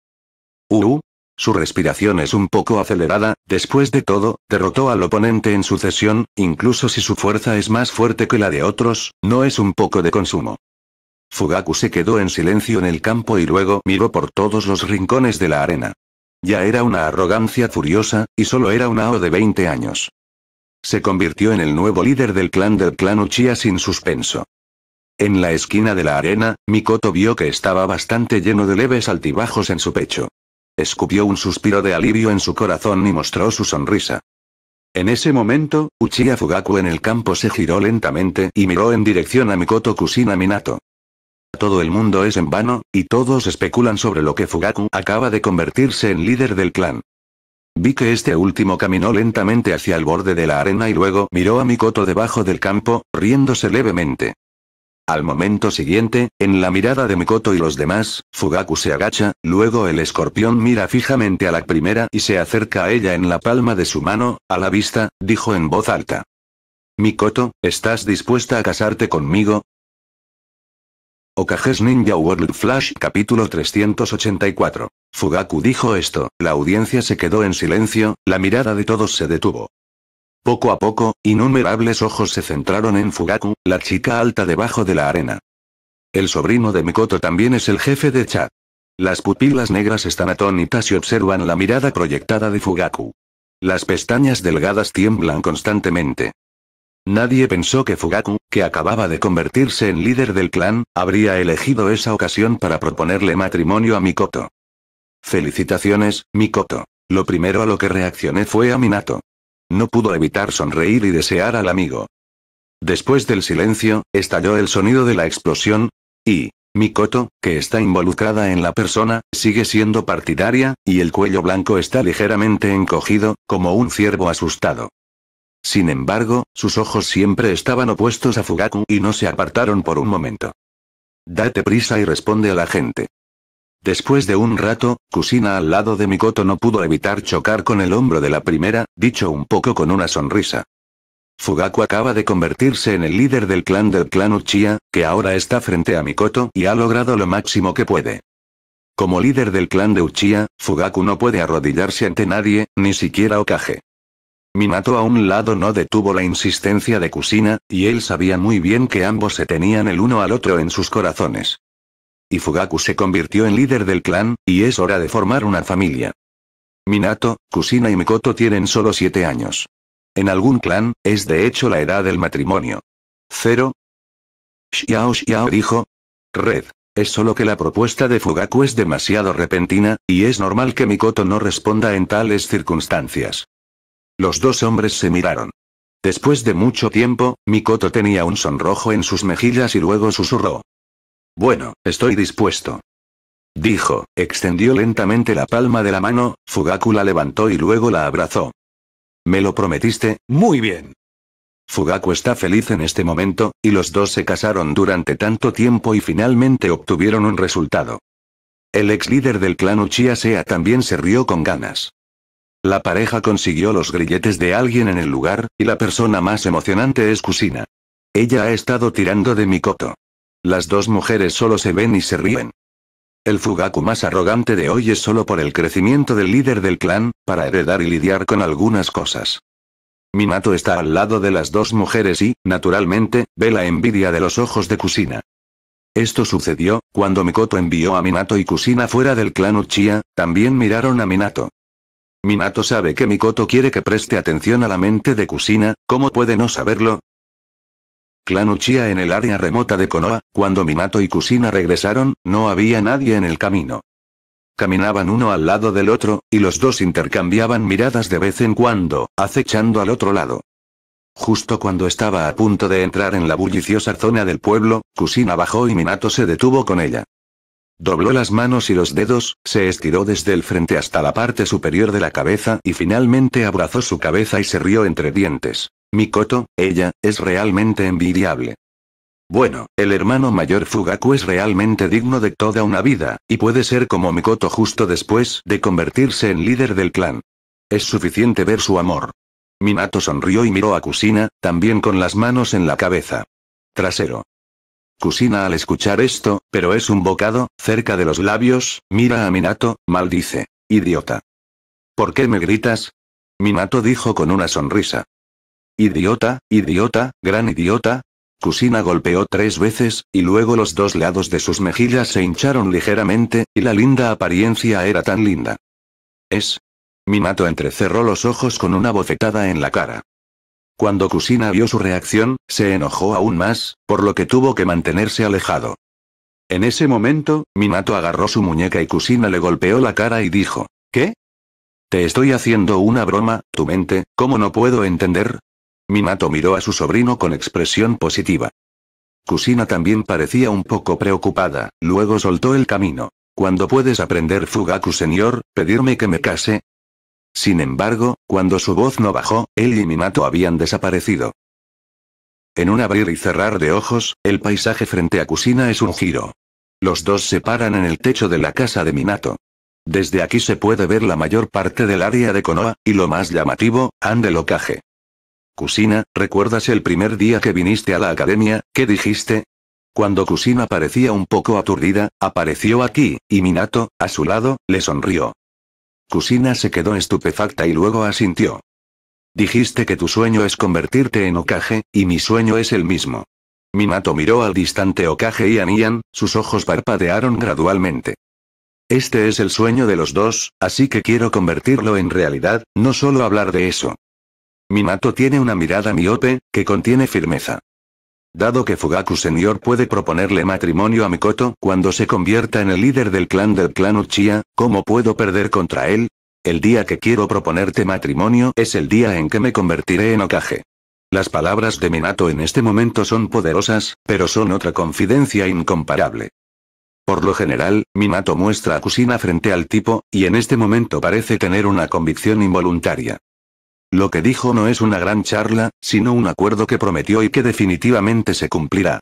Uh, su respiración es un poco acelerada, después de todo, derrotó al oponente en sucesión, incluso si su fuerza es más fuerte que la de otros, no es un poco de consumo. Fugaku se quedó en silencio en el campo y luego miró por todos los rincones de la arena. Ya era una arrogancia furiosa, y solo era un o de 20 años. Se convirtió en el nuevo líder del clan del clan Uchiha sin suspenso. En la esquina de la arena, Mikoto vio que estaba bastante lleno de leves altibajos en su pecho. Escupió un suspiro de alivio en su corazón y mostró su sonrisa. En ese momento, Uchiha Fugaku en el campo se giró lentamente y miró en dirección a Mikoto Kusina Minato. Todo el mundo es en vano, y todos especulan sobre lo que Fugaku acaba de convertirse en líder del clan. Vi que este último caminó lentamente hacia el borde de la arena y luego miró a Mikoto debajo del campo, riéndose levemente. Al momento siguiente, en la mirada de Mikoto y los demás, Fugaku se agacha, luego el escorpión mira fijamente a la primera y se acerca a ella en la palma de su mano, a la vista, dijo en voz alta. Mikoto, ¿estás dispuesta a casarte conmigo? Okages Ninja World Flash capítulo 384. Fugaku dijo esto, la audiencia se quedó en silencio, la mirada de todos se detuvo. Poco a poco, innumerables ojos se centraron en Fugaku, la chica alta debajo de la arena. El sobrino de Mikoto también es el jefe de chat. Las pupilas negras están atónitas y observan la mirada proyectada de Fugaku. Las pestañas delgadas tiemblan constantemente. Nadie pensó que Fugaku, que acababa de convertirse en líder del clan, habría elegido esa ocasión para proponerle matrimonio a Mikoto. Felicitaciones, Mikoto. Lo primero a lo que reaccioné fue a Minato. No pudo evitar sonreír y desear al amigo. Después del silencio, estalló el sonido de la explosión, y, Mikoto, que está involucrada en la persona, sigue siendo partidaria, y el cuello blanco está ligeramente encogido, como un ciervo asustado. Sin embargo, sus ojos siempre estaban opuestos a Fugaku y no se apartaron por un momento. Date prisa y responde a la gente. Después de un rato, Kusina al lado de Mikoto no pudo evitar chocar con el hombro de la primera, dicho un poco con una sonrisa. Fugaku acaba de convertirse en el líder del clan del clan Uchiha, que ahora está frente a Mikoto y ha logrado lo máximo que puede. Como líder del clan de Uchiha, Fugaku no puede arrodillarse ante nadie, ni siquiera Okage. Minato a un lado no detuvo la insistencia de Kusina, y él sabía muy bien que ambos se tenían el uno al otro en sus corazones y Fugaku se convirtió en líder del clan, y es hora de formar una familia. Minato, Kusina y Mikoto tienen solo 7 años. En algún clan, es de hecho la edad del matrimonio. Cero. Xiao Xiao dijo. Red. Es solo que la propuesta de Fugaku es demasiado repentina, y es normal que Mikoto no responda en tales circunstancias. Los dos hombres se miraron. Después de mucho tiempo, Mikoto tenía un sonrojo en sus mejillas y luego susurró. Bueno, estoy dispuesto. Dijo, extendió lentamente la palma de la mano, Fugaku la levantó y luego la abrazó. ¿Me lo prometiste? Muy bien. Fugaku está feliz en este momento, y los dos se casaron durante tanto tiempo y finalmente obtuvieron un resultado. El ex líder del clan Uchiha también se rió con ganas. La pareja consiguió los grilletes de alguien en el lugar, y la persona más emocionante es Kusina. Ella ha estado tirando de mi coto. Las dos mujeres solo se ven y se ríen. El Fugaku más arrogante de hoy es solo por el crecimiento del líder del clan, para heredar y lidiar con algunas cosas. Minato está al lado de las dos mujeres y, naturalmente, ve la envidia de los ojos de Kusina. Esto sucedió, cuando Mikoto envió a Minato y Kusina fuera del clan Uchiha, también miraron a Minato. Minato sabe que Mikoto quiere que preste atención a la mente de Kusina, ¿cómo puede no saberlo? Clan en el área remota de Konoha, cuando Minato y Kusina regresaron, no había nadie en el camino. Caminaban uno al lado del otro, y los dos intercambiaban miradas de vez en cuando, acechando al otro lado. Justo cuando estaba a punto de entrar en la bulliciosa zona del pueblo, Kusina bajó y Minato se detuvo con ella. Dobló las manos y los dedos, se estiró desde el frente hasta la parte superior de la cabeza y finalmente abrazó su cabeza y se rió entre dientes. Mikoto, ella, es realmente envidiable. Bueno, el hermano mayor Fugaku es realmente digno de toda una vida, y puede ser como Mikoto justo después de convertirse en líder del clan. Es suficiente ver su amor. Minato sonrió y miró a Kusina, también con las manos en la cabeza. Trasero. Cusina al escuchar esto, pero es un bocado, cerca de los labios, mira a Minato, maldice. Idiota. ¿Por qué me gritas? Minato dijo con una sonrisa. Idiota, idiota, gran idiota. Cusina golpeó tres veces, y luego los dos lados de sus mejillas se hincharon ligeramente, y la linda apariencia era tan linda. Es. Minato entrecerró los ojos con una bofetada en la cara. Cuando Kusina vio su reacción, se enojó aún más, por lo que tuvo que mantenerse alejado. En ese momento, Minato agarró su muñeca y Kusina le golpeó la cara y dijo, ¿Qué? Te estoy haciendo una broma, tu mente, ¿cómo no puedo entender? Minato miró a su sobrino con expresión positiva. Kusina también parecía un poco preocupada, luego soltó el camino. Cuando puedes aprender Fugaku señor, pedirme que me case, sin embargo, cuando su voz no bajó, él y Minato habían desaparecido. En un abrir y cerrar de ojos, el paisaje frente a Kusina es un giro. Los dos se paran en el techo de la casa de Minato. Desde aquí se puede ver la mayor parte del área de Konoha, y lo más llamativo, Ande Locage. Kusina, ¿recuerdas el primer día que viniste a la academia, qué dijiste? Cuando Kusina parecía un poco aturdida, apareció aquí, y Minato, a su lado, le sonrió. Cusina se quedó estupefacta y luego asintió. Dijiste que tu sueño es convertirte en Okage, y mi sueño es el mismo. Minato miró al distante Okage y a Nian, sus ojos parpadearon gradualmente. Este es el sueño de los dos, así que quiero convertirlo en realidad, no solo hablar de eso. Minato tiene una mirada miope, que contiene firmeza. Dado que Fugaku señor puede proponerle matrimonio a Mikoto cuando se convierta en el líder del clan del clan Uchiha, ¿cómo puedo perder contra él? El día que quiero proponerte matrimonio es el día en que me convertiré en Okage. Las palabras de Minato en este momento son poderosas, pero son otra confidencia incomparable. Por lo general, Minato muestra a Kusina frente al tipo, y en este momento parece tener una convicción involuntaria. Lo que dijo no es una gran charla, sino un acuerdo que prometió y que definitivamente se cumplirá.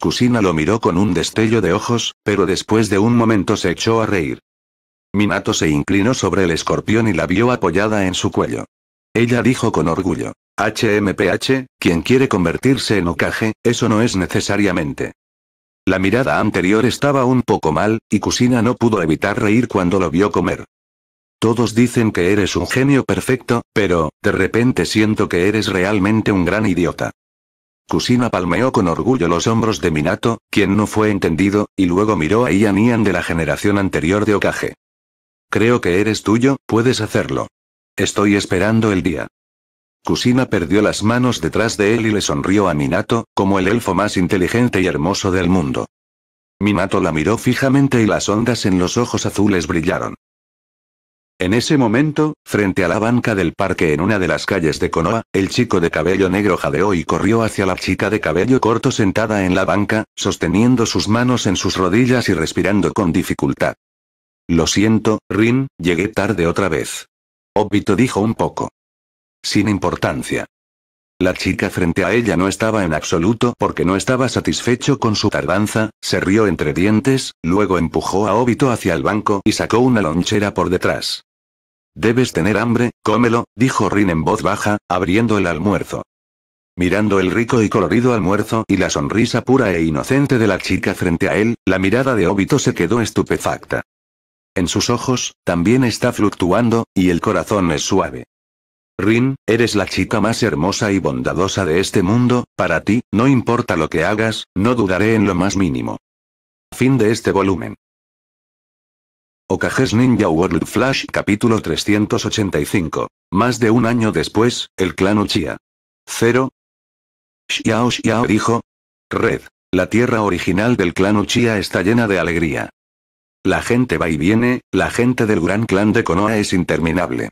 Kusina lo miró con un destello de ojos, pero después de un momento se echó a reír. Minato se inclinó sobre el escorpión y la vio apoyada en su cuello. Ella dijo con orgullo. HMPH, quien quiere convertirse en ocaje, eso no es necesariamente. La mirada anterior estaba un poco mal, y Kusina no pudo evitar reír cuando lo vio comer. Todos dicen que eres un genio perfecto, pero, de repente siento que eres realmente un gran idiota. Kusina palmeó con orgullo los hombros de Minato, quien no fue entendido, y luego miró a Ian Ian de la generación anterior de Okage. Creo que eres tuyo, puedes hacerlo. Estoy esperando el día. Kusina perdió las manos detrás de él y le sonrió a Minato, como el elfo más inteligente y hermoso del mundo. Minato la miró fijamente y las ondas en los ojos azules brillaron. En ese momento, frente a la banca del parque en una de las calles de Konoha, el chico de cabello negro jadeó y corrió hacia la chica de cabello corto sentada en la banca, sosteniendo sus manos en sus rodillas y respirando con dificultad. Lo siento, Rin, llegué tarde otra vez. Obito dijo un poco. Sin importancia. La chica frente a ella no estaba en absoluto porque no estaba satisfecho con su tardanza, se rió entre dientes, luego empujó a Obito hacia el banco y sacó una lonchera por detrás. Debes tener hambre, cómelo, dijo Rin en voz baja, abriendo el almuerzo. Mirando el rico y colorido almuerzo y la sonrisa pura e inocente de la chica frente a él, la mirada de Obito se quedó estupefacta. En sus ojos, también está fluctuando, y el corazón es suave. Rin, eres la chica más hermosa y bondadosa de este mundo, para ti, no importa lo que hagas, no dudaré en lo más mínimo. Fin de este volumen. Okages Ninja World Flash capítulo 385. Más de un año después, el clan Uchiha. ¿Cero? Xiao Xiao dijo. Red. La tierra original del clan Uchiha está llena de alegría. La gente va y viene, la gente del gran clan de Konoha es interminable.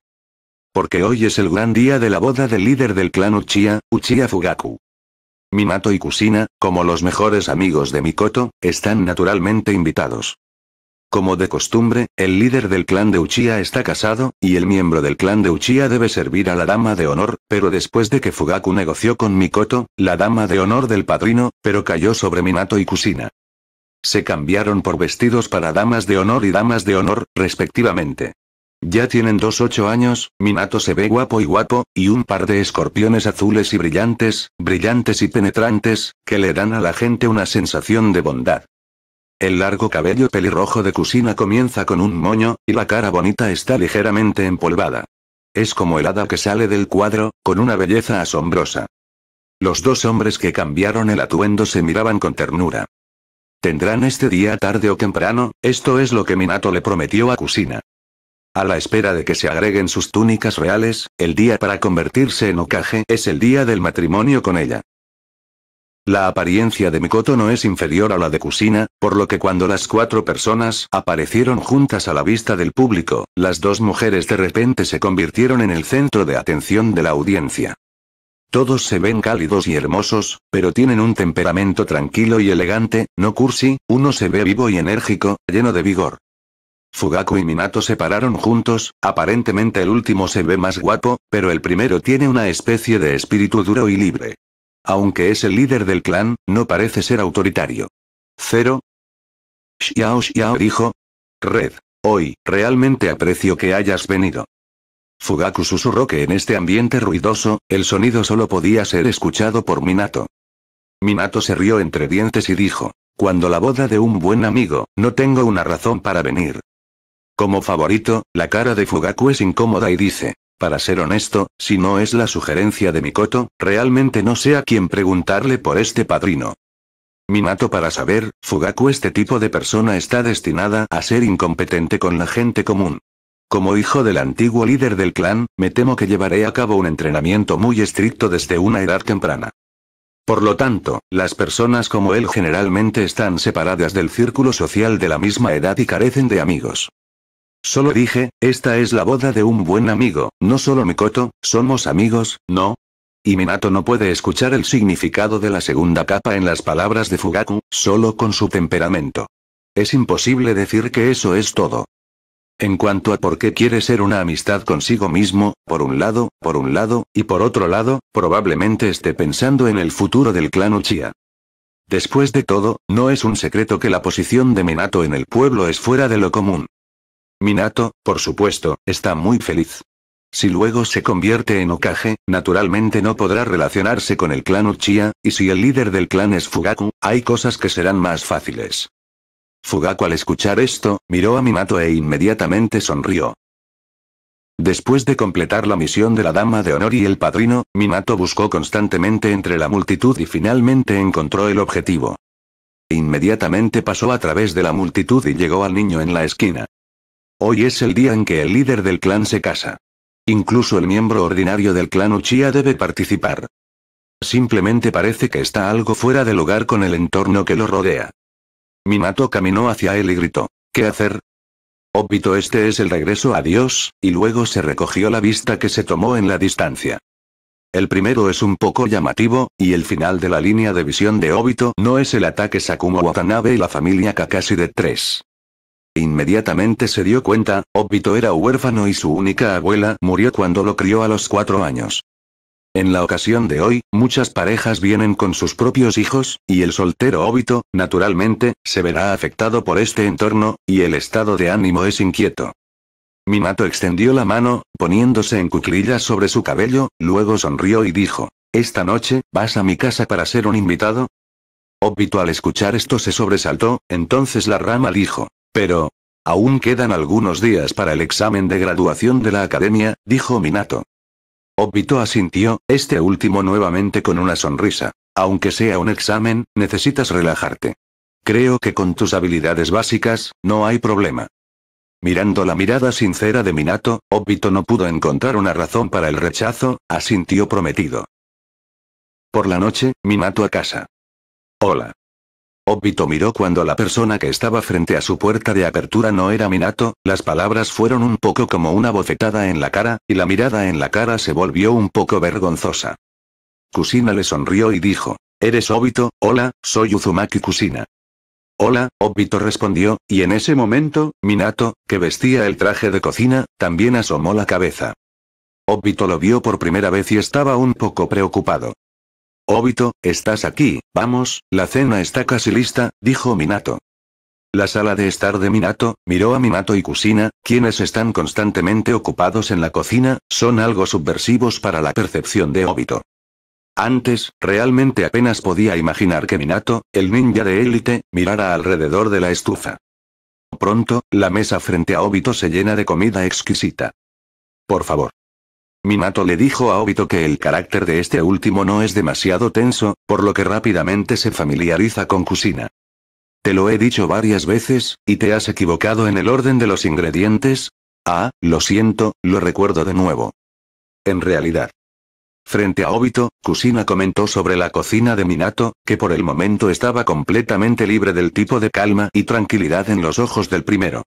Porque hoy es el gran día de la boda del líder del clan Uchiha, Uchiha Fugaku. Minato y Kusina, como los mejores amigos de Mikoto, están naturalmente invitados. Como de costumbre, el líder del clan de Uchiha está casado, y el miembro del clan de Uchiha debe servir a la dama de honor, pero después de que Fugaku negoció con Mikoto, la dama de honor del padrino, pero cayó sobre Minato y Kusina. Se cambiaron por vestidos para damas de honor y damas de honor, respectivamente. Ya tienen dos ocho años, Minato se ve guapo y guapo, y un par de escorpiones azules y brillantes, brillantes y penetrantes, que le dan a la gente una sensación de bondad. El largo cabello pelirrojo de Kusina comienza con un moño, y la cara bonita está ligeramente empolvada. Es como el hada que sale del cuadro, con una belleza asombrosa. Los dos hombres que cambiaron el atuendo se miraban con ternura. Tendrán este día tarde o temprano, esto es lo que Minato le prometió a Kusina. A la espera de que se agreguen sus túnicas reales, el día para convertirse en Okage es el día del matrimonio con ella. La apariencia de Mikoto no es inferior a la de Kusina, por lo que cuando las cuatro personas aparecieron juntas a la vista del público, las dos mujeres de repente se convirtieron en el centro de atención de la audiencia. Todos se ven cálidos y hermosos, pero tienen un temperamento tranquilo y elegante, no cursi, uno se ve vivo y enérgico, lleno de vigor. Fugaku y Minato se pararon juntos, aparentemente el último se ve más guapo, pero el primero tiene una especie de espíritu duro y libre. Aunque es el líder del clan, no parece ser autoritario. Cero. Xiao Xiao dijo. Red. Hoy, realmente aprecio que hayas venido. Fugaku susurró que en este ambiente ruidoso, el sonido solo podía ser escuchado por Minato. Minato se rió entre dientes y dijo, cuando la boda de un buen amigo, no tengo una razón para venir. Como favorito, la cara de Fugaku es incómoda y dice, para ser honesto, si no es la sugerencia de Mikoto, realmente no sé a quién preguntarle por este padrino. Minato para saber, Fugaku este tipo de persona está destinada a ser incompetente con la gente común. Como hijo del antiguo líder del clan, me temo que llevaré a cabo un entrenamiento muy estricto desde una edad temprana. Por lo tanto, las personas como él generalmente están separadas del círculo social de la misma edad y carecen de amigos. Solo dije, esta es la boda de un buen amigo, no solo Mikoto, somos amigos, ¿no? Y Minato no puede escuchar el significado de la segunda capa en las palabras de Fugaku, solo con su temperamento. Es imposible decir que eso es todo. En cuanto a por qué quiere ser una amistad consigo mismo, por un lado, por un lado, y por otro lado, probablemente esté pensando en el futuro del clan Uchiha. Después de todo, no es un secreto que la posición de Minato en el pueblo es fuera de lo común. Minato, por supuesto, está muy feliz. Si luego se convierte en Okage, naturalmente no podrá relacionarse con el clan Uchiha, y si el líder del clan es Fugaku, hay cosas que serán más fáciles. Fugaku al escuchar esto, miró a Minato e inmediatamente sonrió. Después de completar la misión de la Dama de Honor y el Padrino, Minato buscó constantemente entre la multitud y finalmente encontró el objetivo. Inmediatamente pasó a través de la multitud y llegó al niño en la esquina. Hoy es el día en que el líder del clan se casa. Incluso el miembro ordinario del clan Uchiha debe participar. Simplemente parece que está algo fuera de lugar con el entorno que lo rodea. Minato caminó hacia él y gritó, ¿qué hacer? Obito este es el regreso a Dios, y luego se recogió la vista que se tomó en la distancia. El primero es un poco llamativo, y el final de la línea de visión de Obito no es el ataque Sakumo Watanabe y la familia Kakashi de 3. Inmediatamente se dio cuenta, Obito era huérfano y su única abuela murió cuando lo crió a los cuatro años. En la ocasión de hoy, muchas parejas vienen con sus propios hijos, y el soltero óbito, naturalmente, se verá afectado por este entorno, y el estado de ánimo es inquieto. Minato extendió la mano, poniéndose en cuclillas sobre su cabello, luego sonrió y dijo, ¿Esta noche, vas a mi casa para ser un invitado? Obito al escuchar esto se sobresaltó, entonces la rama dijo, pero, aún quedan algunos días para el examen de graduación de la academia, dijo Minato. Obito asintió, este último nuevamente con una sonrisa. Aunque sea un examen, necesitas relajarte. Creo que con tus habilidades básicas, no hay problema. Mirando la mirada sincera de Minato, Obito no pudo encontrar una razón para el rechazo, asintió prometido. Por la noche, Minato a casa. Hola. Obito miró cuando la persona que estaba frente a su puerta de apertura no era Minato, las palabras fueron un poco como una bofetada en la cara, y la mirada en la cara se volvió un poco vergonzosa. Kusina le sonrió y dijo, ¿Eres Obito? Hola, soy Uzumaki Kusina. Hola, Obito respondió, y en ese momento, Minato, que vestía el traje de cocina, también asomó la cabeza. Obito lo vio por primera vez y estaba un poco preocupado. Obito, estás aquí, vamos, la cena está casi lista, dijo Minato. La sala de estar de Minato, miró a Minato y Kusina, quienes están constantemente ocupados en la cocina, son algo subversivos para la percepción de Obito. Antes, realmente apenas podía imaginar que Minato, el ninja de élite, mirara alrededor de la estufa. Pronto, la mesa frente a Obito se llena de comida exquisita. Por favor, Minato le dijo a Obito que el carácter de este último no es demasiado tenso, por lo que rápidamente se familiariza con Kusina. Te lo he dicho varias veces, y te has equivocado en el orden de los ingredientes. Ah, lo siento, lo recuerdo de nuevo. En realidad. Frente a Obito, Kusina comentó sobre la cocina de Minato, que por el momento estaba completamente libre del tipo de calma y tranquilidad en los ojos del primero.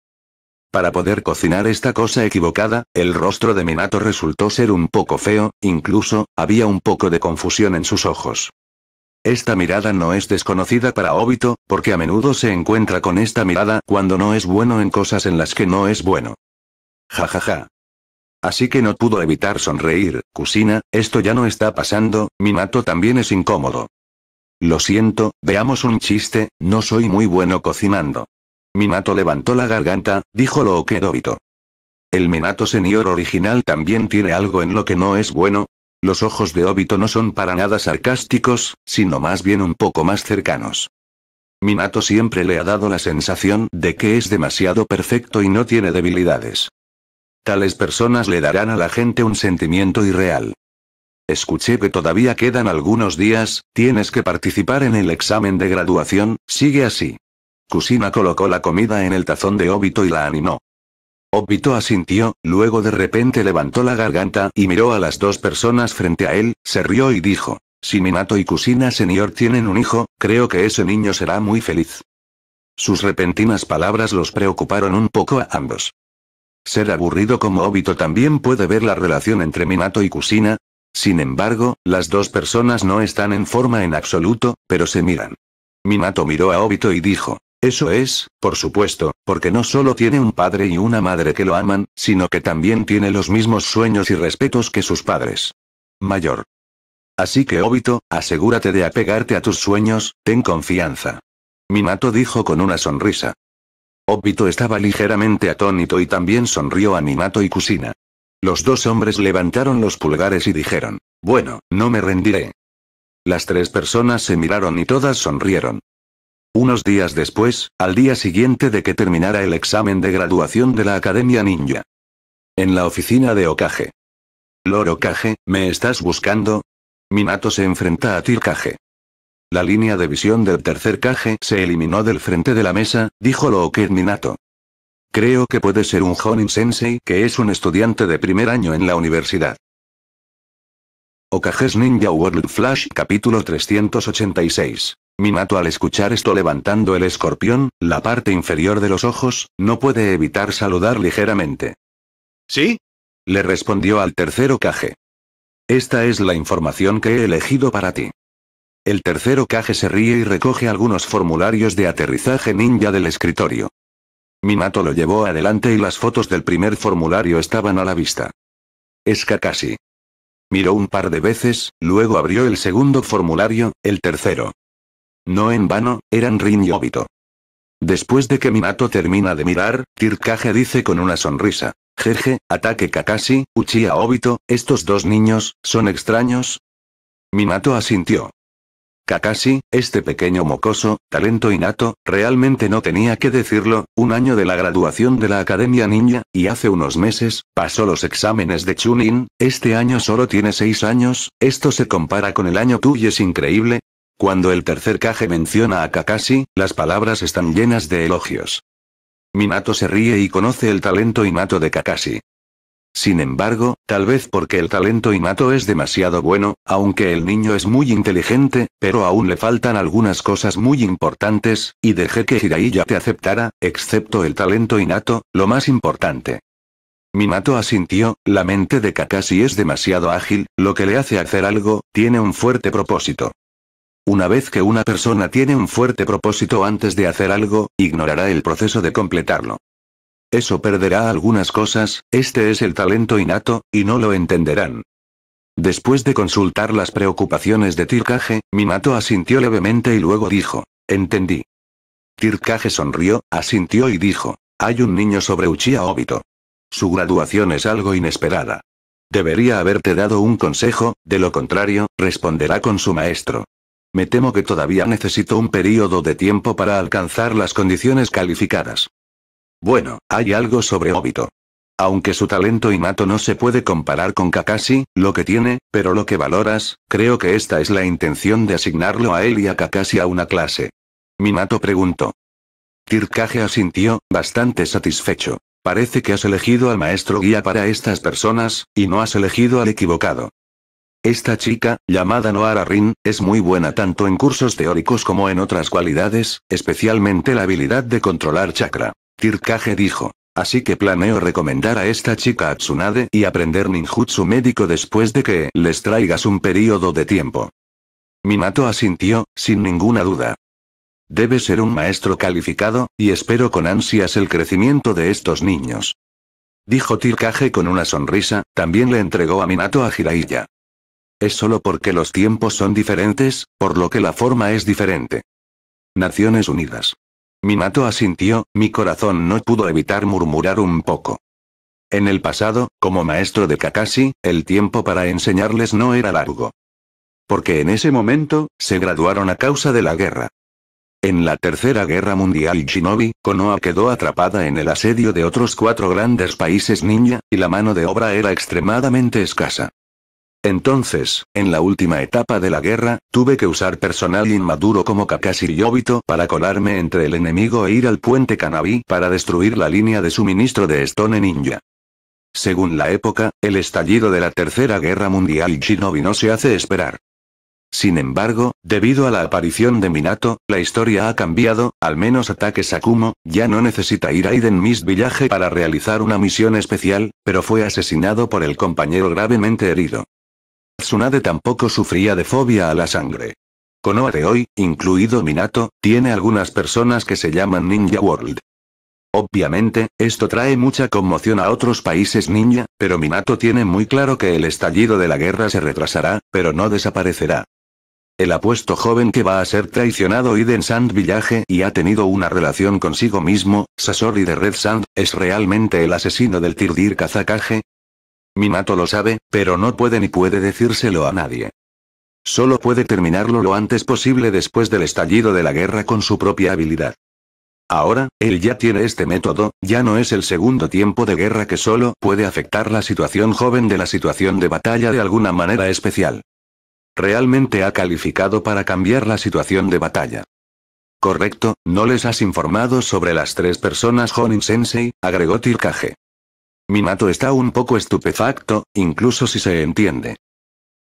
Para poder cocinar esta cosa equivocada, el rostro de Minato resultó ser un poco feo, incluso, había un poco de confusión en sus ojos. Esta mirada no es desconocida para Obito, porque a menudo se encuentra con esta mirada cuando no es bueno en cosas en las que no es bueno. Ja ja ja. Así que no pudo evitar sonreír, Kusina, esto ya no está pasando, Minato también es incómodo. Lo siento, veamos un chiste, no soy muy bueno cocinando. Minato levantó la garganta, dijo lo que Obito. ¿El Minato senior original también tiene algo en lo que no es bueno? Los ojos de Obito no son para nada sarcásticos, sino más bien un poco más cercanos. Minato siempre le ha dado la sensación de que es demasiado perfecto y no tiene debilidades. Tales personas le darán a la gente un sentimiento irreal. Escuché que todavía quedan algunos días, tienes que participar en el examen de graduación, sigue así. Kusina colocó la comida en el tazón de Obito y la animó. Obito asintió, luego de repente levantó la garganta y miró a las dos personas frente a él, se rió y dijo, si Minato y Kusina señor tienen un hijo, creo que ese niño será muy feliz. Sus repentinas palabras los preocuparon un poco a ambos. Ser aburrido como Obito también puede ver la relación entre Minato y Kusina. Sin embargo, las dos personas no están en forma en absoluto, pero se miran. Minato miró a Obito y dijo, eso es, por supuesto, porque no solo tiene un padre y una madre que lo aman, sino que también tiene los mismos sueños y respetos que sus padres. Mayor. Así que Obito, asegúrate de apegarte a tus sueños, ten confianza. Minato dijo con una sonrisa. Obito estaba ligeramente atónito y también sonrió a Minato y Kusina. Los dos hombres levantaron los pulgares y dijeron, bueno, no me rendiré. Las tres personas se miraron y todas sonrieron. Unos días después, al día siguiente de que terminara el examen de graduación de la Academia Ninja. En la oficina de Okage. Loro Okage, ¿me estás buscando? Minato se enfrenta a Tirkage. La línea de visión del tercer Kage se eliminó del frente de la mesa, dijo Looker Minato. Creo que puede ser un Honin Sensei que es un estudiante de primer año en la universidad. Okages Ninja World Flash capítulo 386 Minato al escuchar esto levantando el escorpión, la parte inferior de los ojos, no puede evitar saludar ligeramente. ¿Sí? Le respondió al tercero Kage. Esta es la información que he elegido para ti. El tercero Kage se ríe y recoge algunos formularios de aterrizaje ninja del escritorio. Minato lo llevó adelante y las fotos del primer formulario estaban a la vista. Es Kakashi. Miró un par de veces, luego abrió el segundo formulario, el tercero. No en vano, eran Rin y Obito. Después de que Minato termina de mirar, Tirkage dice con una sonrisa. Jeje, ataque Kakashi, Uchiha Obito, estos dos niños, ¿son extraños? Minato asintió. Kakashi, este pequeño mocoso, talento innato, realmente no tenía que decirlo, un año de la graduación de la Academia Ninja, y hace unos meses, pasó los exámenes de Chunin, este año solo tiene seis años, esto se compara con el año tuyo es increíble, cuando el tercer Kage menciona a Kakashi, las palabras están llenas de elogios. Minato se ríe y conoce el talento innato de Kakashi. Sin embargo, tal vez porque el talento inato es demasiado bueno, aunque el niño es muy inteligente, pero aún le faltan algunas cosas muy importantes, y dejé que Hiraiya te aceptara, excepto el talento inato, lo más importante. Minato asintió, la mente de Kakashi es demasiado ágil, lo que le hace hacer algo, tiene un fuerte propósito. Una vez que una persona tiene un fuerte propósito antes de hacer algo, ignorará el proceso de completarlo. Eso perderá algunas cosas, este es el talento innato, y no lo entenderán. Después de consultar las preocupaciones de Tirkage, Minato asintió levemente y luego dijo, entendí. Tirkage sonrió, asintió y dijo, hay un niño sobre Uchiha Obito. Su graduación es algo inesperada. Debería haberte dado un consejo, de lo contrario, responderá con su maestro. Me temo que todavía necesito un periodo de tiempo para alcanzar las condiciones calificadas. Bueno, hay algo sobre Obito. Aunque su talento y mato no se puede comparar con Kakashi, lo que tiene, pero lo que valoras, creo que esta es la intención de asignarlo a él y a Kakashi a una clase. mato preguntó. Tirkage asintió, bastante satisfecho. Parece que has elegido al maestro guía para estas personas, y no has elegido al equivocado. Esta chica, llamada Noara Rin, es muy buena tanto en cursos teóricos como en otras cualidades, especialmente la habilidad de controlar chakra. Tirkage dijo. Así que planeo recomendar a esta chica a Tsunade y aprender ninjutsu médico después de que les traigas un periodo de tiempo. Minato asintió, sin ninguna duda. Debe ser un maestro calificado, y espero con ansias el crecimiento de estos niños. Dijo Tirkage con una sonrisa, también le entregó a Minato a Jiraiya. Es solo porque los tiempos son diferentes, por lo que la forma es diferente. Naciones Unidas. Minato asintió, mi corazón no pudo evitar murmurar un poco. En el pasado, como maestro de Kakashi, el tiempo para enseñarles no era largo. Porque en ese momento, se graduaron a causa de la guerra. En la Tercera Guerra Mundial Shinobi, Konoha quedó atrapada en el asedio de otros cuatro grandes países ninja, y la mano de obra era extremadamente escasa. Entonces, en la última etapa de la guerra, tuve que usar personal inmaduro como Kakashi y Obito para colarme entre el enemigo e ir al puente Kanabi para destruir la línea de suministro de Stone Ninja. Según la época, el estallido de la Tercera Guerra Mundial Shinobi no se hace esperar. Sin embargo, debido a la aparición de Minato, la historia ha cambiado, al menos ataque Sakumo, ya no necesita ir a Iden Miss Village para realizar una misión especial, pero fue asesinado por el compañero gravemente herido. Tsunade tampoco sufría de fobia a la sangre. Konoha de hoy, incluido Minato, tiene algunas personas que se llaman Ninja World. Obviamente, esto trae mucha conmoción a otros países ninja, pero Minato tiene muy claro que el estallido de la guerra se retrasará, pero no desaparecerá. El apuesto joven que va a ser traicionado Iden Sand Village y ha tenido una relación consigo mismo, Sasori de Red Sand, es realmente el asesino del Tirdir Kazakage, Minato lo sabe, pero no puede ni puede decírselo a nadie. Solo puede terminarlo lo antes posible después del estallido de la guerra con su propia habilidad. Ahora, él ya tiene este método, ya no es el segundo tiempo de guerra que solo puede afectar la situación joven de la situación de batalla de alguna manera especial. Realmente ha calificado para cambiar la situación de batalla. Correcto, no les has informado sobre las tres personas Honin Sensei, agregó Tirkage. Minato está un poco estupefacto, incluso si se entiende.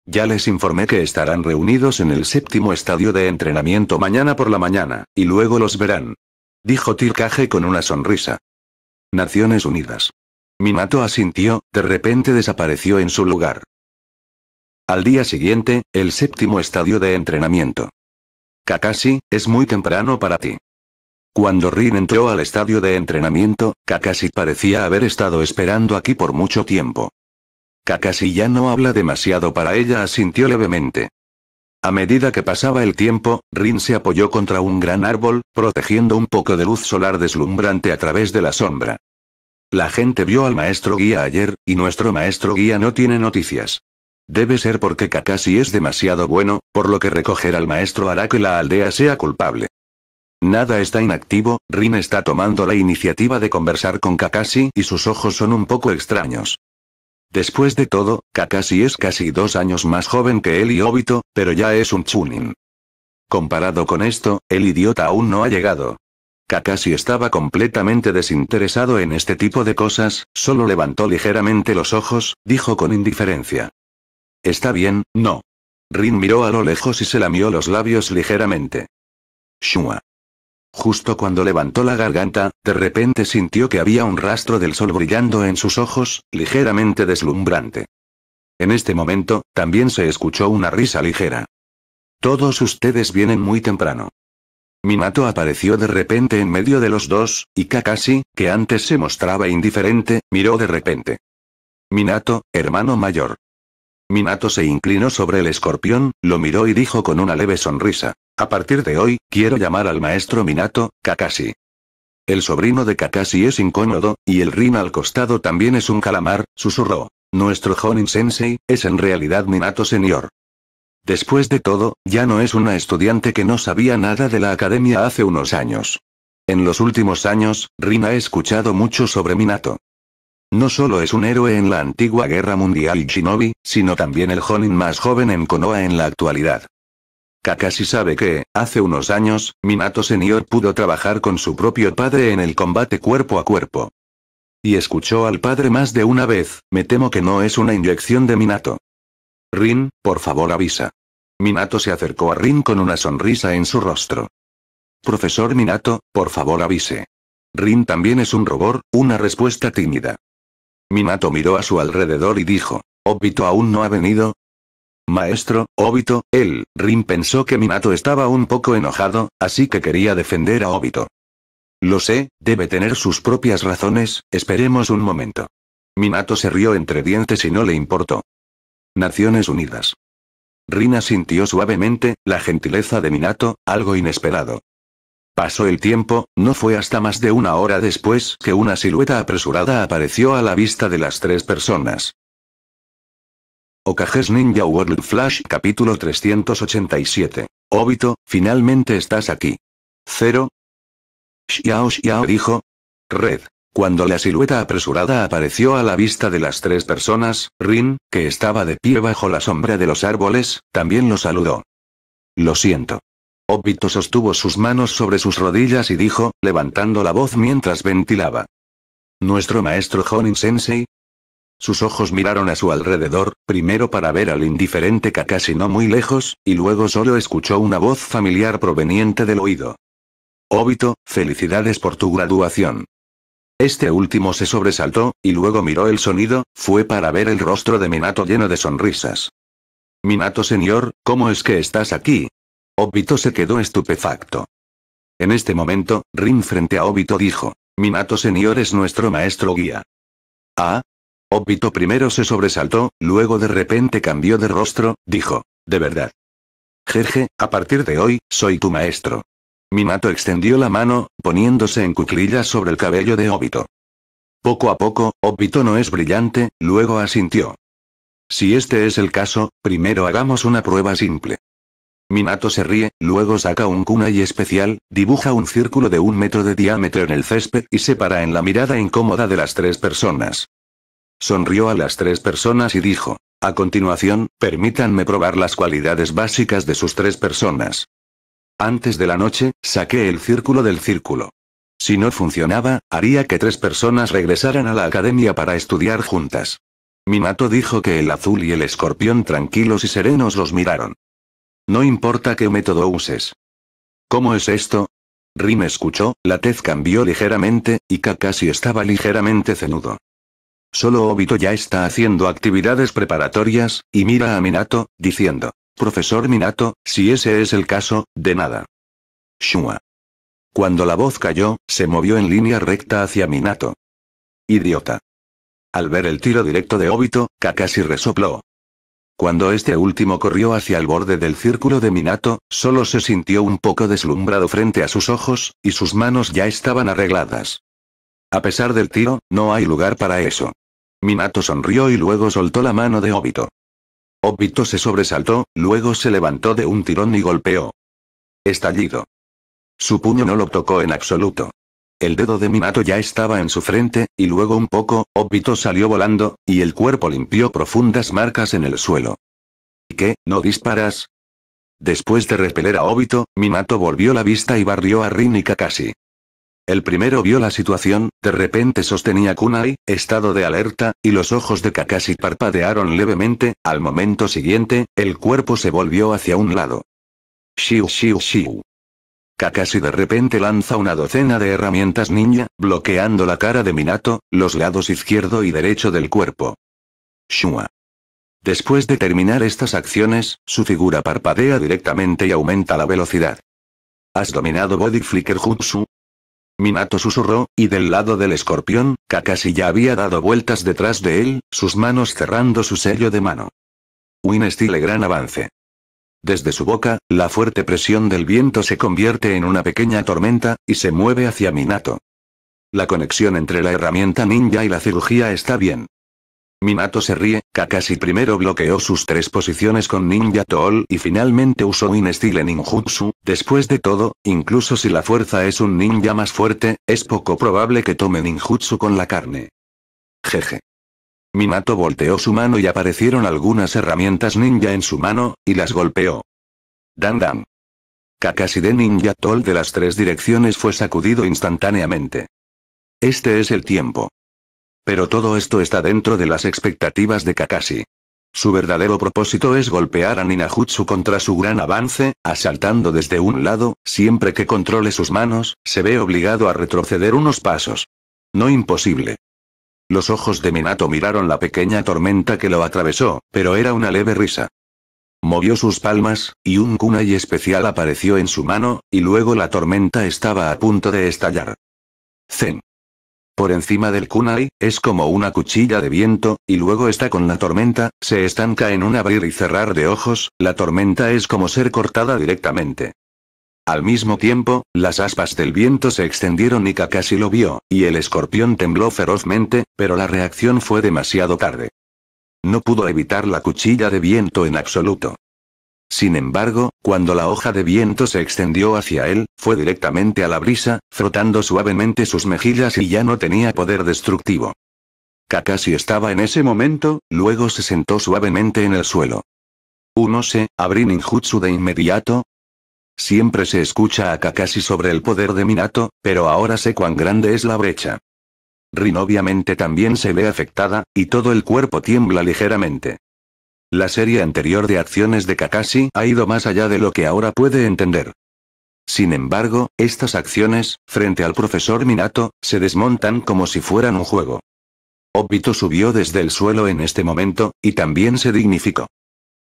Ya les informé que estarán reunidos en el séptimo estadio de entrenamiento mañana por la mañana, y luego los verán. Dijo Tirkaje con una sonrisa. Naciones Unidas. Minato asintió, de repente desapareció en su lugar. Al día siguiente, el séptimo estadio de entrenamiento. Kakashi, es muy temprano para ti. Cuando Rin entró al estadio de entrenamiento, Kakashi parecía haber estado esperando aquí por mucho tiempo. Kakashi ya no habla demasiado para ella, asintió levemente. A medida que pasaba el tiempo, Rin se apoyó contra un gran árbol, protegiendo un poco de luz solar deslumbrante a través de la sombra. La gente vio al maestro guía ayer, y nuestro maestro guía no tiene noticias. Debe ser porque Kakashi es demasiado bueno, por lo que recoger al maestro hará que la aldea sea culpable. Nada está inactivo, Rin está tomando la iniciativa de conversar con Kakashi y sus ojos son un poco extraños. Después de todo, Kakashi es casi dos años más joven que él y Obito, pero ya es un chunin. Comparado con esto, el idiota aún no ha llegado. Kakashi estaba completamente desinteresado en este tipo de cosas, solo levantó ligeramente los ojos, dijo con indiferencia. Está bien, no. Rin miró a lo lejos y se lamió los labios ligeramente. Shua. Justo cuando levantó la garganta, de repente sintió que había un rastro del sol brillando en sus ojos, ligeramente deslumbrante. En este momento, también se escuchó una risa ligera. Todos ustedes vienen muy temprano. Minato apareció de repente en medio de los dos, y Kakashi, que antes se mostraba indiferente, miró de repente. Minato, hermano mayor. Minato se inclinó sobre el escorpión, lo miró y dijo con una leve sonrisa. A partir de hoy, quiero llamar al maestro Minato, Kakashi. El sobrino de Kakashi es incómodo, y el rin al costado también es un calamar, susurró. Nuestro Honin Sensei, es en realidad Minato señor. Después de todo, ya no es una estudiante que no sabía nada de la academia hace unos años. En los últimos años, Rin ha escuchado mucho sobre Minato. No solo es un héroe en la antigua guerra mundial Shinobi, sino también el Jonin más joven en Konoha en la actualidad. Kakashi sabe que, hace unos años, Minato Senior pudo trabajar con su propio padre en el combate cuerpo a cuerpo. Y escuchó al padre más de una vez, me temo que no es una inyección de Minato. Rin, por favor avisa. Minato se acercó a Rin con una sonrisa en su rostro. Profesor Minato, por favor avise. Rin también es un robot, una respuesta tímida. Minato miró a su alrededor y dijo, ¿Obito aún no ha venido? Maestro, Obito, él, Rin pensó que Minato estaba un poco enojado, así que quería defender a Obito. Lo sé, debe tener sus propias razones, esperemos un momento. Minato se rió entre dientes y no le importó. Naciones Unidas. Rin sintió suavemente, la gentileza de Minato, algo inesperado. Pasó el tiempo, no fue hasta más de una hora después que una silueta apresurada apareció a la vista de las tres personas. Okages Ninja World Flash capítulo 387. Obito, finalmente estás aquí. Cero. Xiao Xiao dijo. Red. Cuando la silueta apresurada apareció a la vista de las tres personas, Rin, que estaba de pie bajo la sombra de los árboles, también lo saludó. Lo siento. Obito sostuvo sus manos sobre sus rodillas y dijo, levantando la voz mientras ventilaba. ¿Nuestro maestro Honin Sensei? Sus ojos miraron a su alrededor, primero para ver al indiferente Kakashi no muy lejos, y luego solo escuchó una voz familiar proveniente del oído. Obito, felicidades por tu graduación. Este último se sobresaltó, y luego miró el sonido, fue para ver el rostro de Minato lleno de sonrisas. Minato señor, ¿cómo es que estás aquí? Obito se quedó estupefacto. En este momento, Rin frente a Obito dijo, Minato Señor es nuestro maestro guía. ¿Ah? Obito primero se sobresaltó, luego de repente cambió de rostro, dijo, de verdad. Jeje, a partir de hoy, soy tu maestro. Minato extendió la mano, poniéndose en cuclillas sobre el cabello de Obito. Poco a poco, Obito no es brillante, luego asintió. Si este es el caso, primero hagamos una prueba simple. Minato se ríe, luego saca un kunai especial, dibuja un círculo de un metro de diámetro en el césped y se para en la mirada incómoda de las tres personas. Sonrió a las tres personas y dijo, a continuación, permítanme probar las cualidades básicas de sus tres personas. Antes de la noche, saqué el círculo del círculo. Si no funcionaba, haría que tres personas regresaran a la academia para estudiar juntas. Minato dijo que el azul y el escorpión tranquilos y serenos los miraron. No importa qué método uses. ¿Cómo es esto? Rin escuchó, la tez cambió ligeramente, y Kakashi estaba ligeramente cenudo. Solo Obito ya está haciendo actividades preparatorias, y mira a Minato, diciendo, Profesor Minato, si ese es el caso, de nada. Shua. Cuando la voz cayó, se movió en línea recta hacia Minato. Idiota. Al ver el tiro directo de Obito, Kakashi resopló. Cuando este último corrió hacia el borde del círculo de Minato, solo se sintió un poco deslumbrado frente a sus ojos, y sus manos ya estaban arregladas. A pesar del tiro, no hay lugar para eso. Minato sonrió y luego soltó la mano de Obito. Obito se sobresaltó, luego se levantó de un tirón y golpeó. Estallido. Su puño no lo tocó en absoluto. El dedo de Minato ya estaba en su frente, y luego un poco, Obito salió volando, y el cuerpo limpió profundas marcas en el suelo. ¿Y qué, no disparas? Después de repeler a Obito, Minato volvió la vista y barrió a Rin y Kakashi. El primero vio la situación, de repente sostenía Kunai, estado de alerta, y los ojos de Kakashi parpadearon levemente, al momento siguiente, el cuerpo se volvió hacia un lado. Shiu shiu shiu. Kakashi de repente lanza una docena de herramientas ninja, bloqueando la cara de Minato, los lados izquierdo y derecho del cuerpo. Shua. Después de terminar estas acciones, su figura parpadea directamente y aumenta la velocidad. ¿Has dominado Body Flicker Jutsu? Minato susurró, y del lado del escorpión, Kakashi ya había dado vueltas detrás de él, sus manos cerrando su sello de mano. Un estile gran avance. Desde su boca, la fuerte presión del viento se convierte en una pequeña tormenta, y se mueve hacia Minato. La conexión entre la herramienta ninja y la cirugía está bien. Minato se ríe, Kakashi primero bloqueó sus tres posiciones con Ninja Tool y finalmente usó un estilo ninjutsu, después de todo, incluso si la fuerza es un ninja más fuerte, es poco probable que tome ninjutsu con la carne. Jeje. Minato volteó su mano y aparecieron algunas herramientas ninja en su mano, y las golpeó. Dan dan. Kakashi de Ninja Toll de las tres direcciones fue sacudido instantáneamente. Este es el tiempo. Pero todo esto está dentro de las expectativas de Kakashi. Su verdadero propósito es golpear a Ninajutsu contra su gran avance, asaltando desde un lado, siempre que controle sus manos, se ve obligado a retroceder unos pasos. No imposible. Los ojos de Minato miraron la pequeña tormenta que lo atravesó, pero era una leve risa. Movió sus palmas, y un kunai especial apareció en su mano, y luego la tormenta estaba a punto de estallar. Zen. Por encima del kunai, es como una cuchilla de viento, y luego está con la tormenta, se estanca en un abrir y cerrar de ojos, la tormenta es como ser cortada directamente. Al mismo tiempo, las aspas del viento se extendieron y Kakashi lo vio, y el escorpión tembló ferozmente, pero la reacción fue demasiado tarde. No pudo evitar la cuchilla de viento en absoluto. Sin embargo, cuando la hoja de viento se extendió hacia él, fue directamente a la brisa, frotando suavemente sus mejillas y ya no tenía poder destructivo. Kakashi estaba en ese momento, luego se sentó suavemente en el suelo. Uno se, abrí ninjutsu de inmediato, Siempre se escucha a Kakashi sobre el poder de Minato, pero ahora sé cuán grande es la brecha. Rin obviamente también se ve afectada, y todo el cuerpo tiembla ligeramente. La serie anterior de acciones de Kakashi ha ido más allá de lo que ahora puede entender. Sin embargo, estas acciones, frente al profesor Minato, se desmontan como si fueran un juego. Obito subió desde el suelo en este momento, y también se dignificó.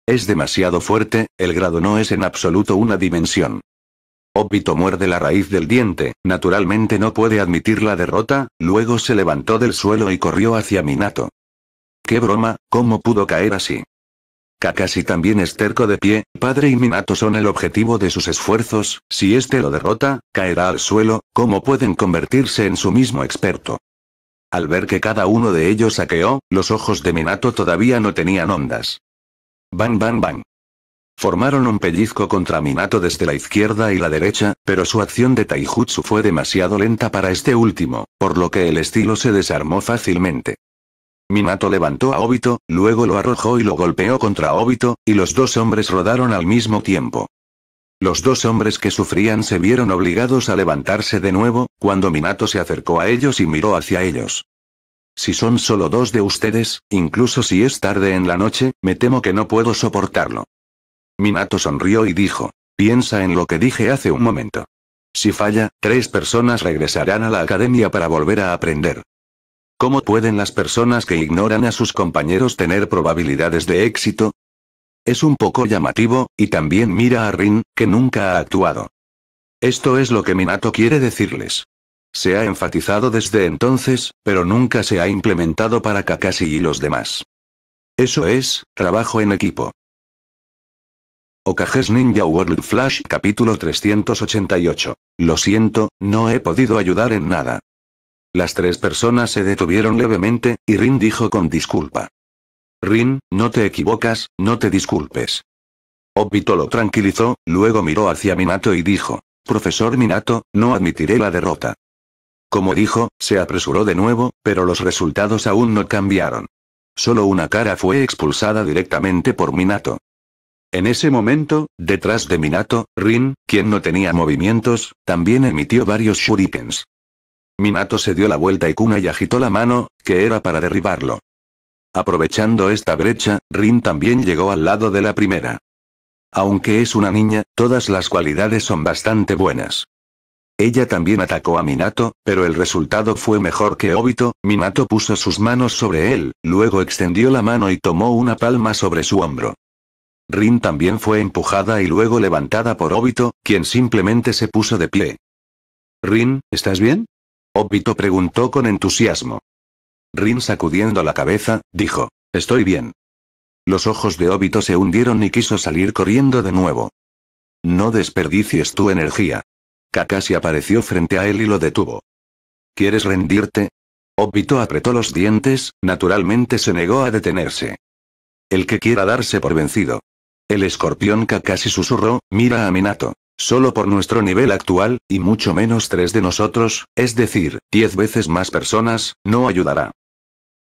Es demasiado fuerte, el grado no es en absoluto una dimensión. Obito muerde la raíz del diente, naturalmente no puede admitir la derrota, luego se levantó del suelo y corrió hacia Minato. ¡Qué broma, cómo pudo caer así! Kakashi también es terco de pie, padre y Minato son el objetivo de sus esfuerzos, si este lo derrota, caerá al suelo, ¿cómo pueden convertirse en su mismo experto? Al ver que cada uno de ellos saqueó, los ojos de Minato todavía no tenían ondas. Bang bang bang. Formaron un pellizco contra Minato desde la izquierda y la derecha, pero su acción de taijutsu fue demasiado lenta para este último, por lo que el estilo se desarmó fácilmente. Minato levantó a Obito, luego lo arrojó y lo golpeó contra Obito, y los dos hombres rodaron al mismo tiempo. Los dos hombres que sufrían se vieron obligados a levantarse de nuevo, cuando Minato se acercó a ellos y miró hacia ellos. Si son solo dos de ustedes, incluso si es tarde en la noche, me temo que no puedo soportarlo. Minato sonrió y dijo, piensa en lo que dije hace un momento. Si falla, tres personas regresarán a la academia para volver a aprender. ¿Cómo pueden las personas que ignoran a sus compañeros tener probabilidades de éxito? Es un poco llamativo, y también mira a Rin, que nunca ha actuado. Esto es lo que Minato quiere decirles. Se ha enfatizado desde entonces, pero nunca se ha implementado para Kakashi y los demás. Eso es, trabajo en equipo. Okages Ninja World Flash capítulo 388. Lo siento, no he podido ayudar en nada. Las tres personas se detuvieron levemente, y Rin dijo con disculpa. Rin, no te equivocas, no te disculpes. Obito lo tranquilizó, luego miró hacia Minato y dijo, Profesor Minato, no admitiré la derrota. Como dijo, se apresuró de nuevo, pero los resultados aún no cambiaron. Solo una cara fue expulsada directamente por Minato. En ese momento, detrás de Minato, Rin, quien no tenía movimientos, también emitió varios shurikens. Minato se dio la vuelta y Kuna y agitó la mano, que era para derribarlo. Aprovechando esta brecha, Rin también llegó al lado de la primera. Aunque es una niña, todas las cualidades son bastante buenas. Ella también atacó a Minato, pero el resultado fue mejor que Obito, Minato puso sus manos sobre él, luego extendió la mano y tomó una palma sobre su hombro. Rin también fue empujada y luego levantada por Obito, quien simplemente se puso de pie. Rin, ¿estás bien? Obito preguntó con entusiasmo. Rin sacudiendo la cabeza, dijo, Estoy bien. Los ojos de Obito se hundieron y quiso salir corriendo de nuevo. No desperdicies tu energía. Kakashi apareció frente a él y lo detuvo. ¿Quieres rendirte? Obito apretó los dientes, naturalmente se negó a detenerse. El que quiera darse por vencido. El escorpión Kakashi susurró, mira a Minato. Solo por nuestro nivel actual, y mucho menos tres de nosotros, es decir, diez veces más personas, no ayudará.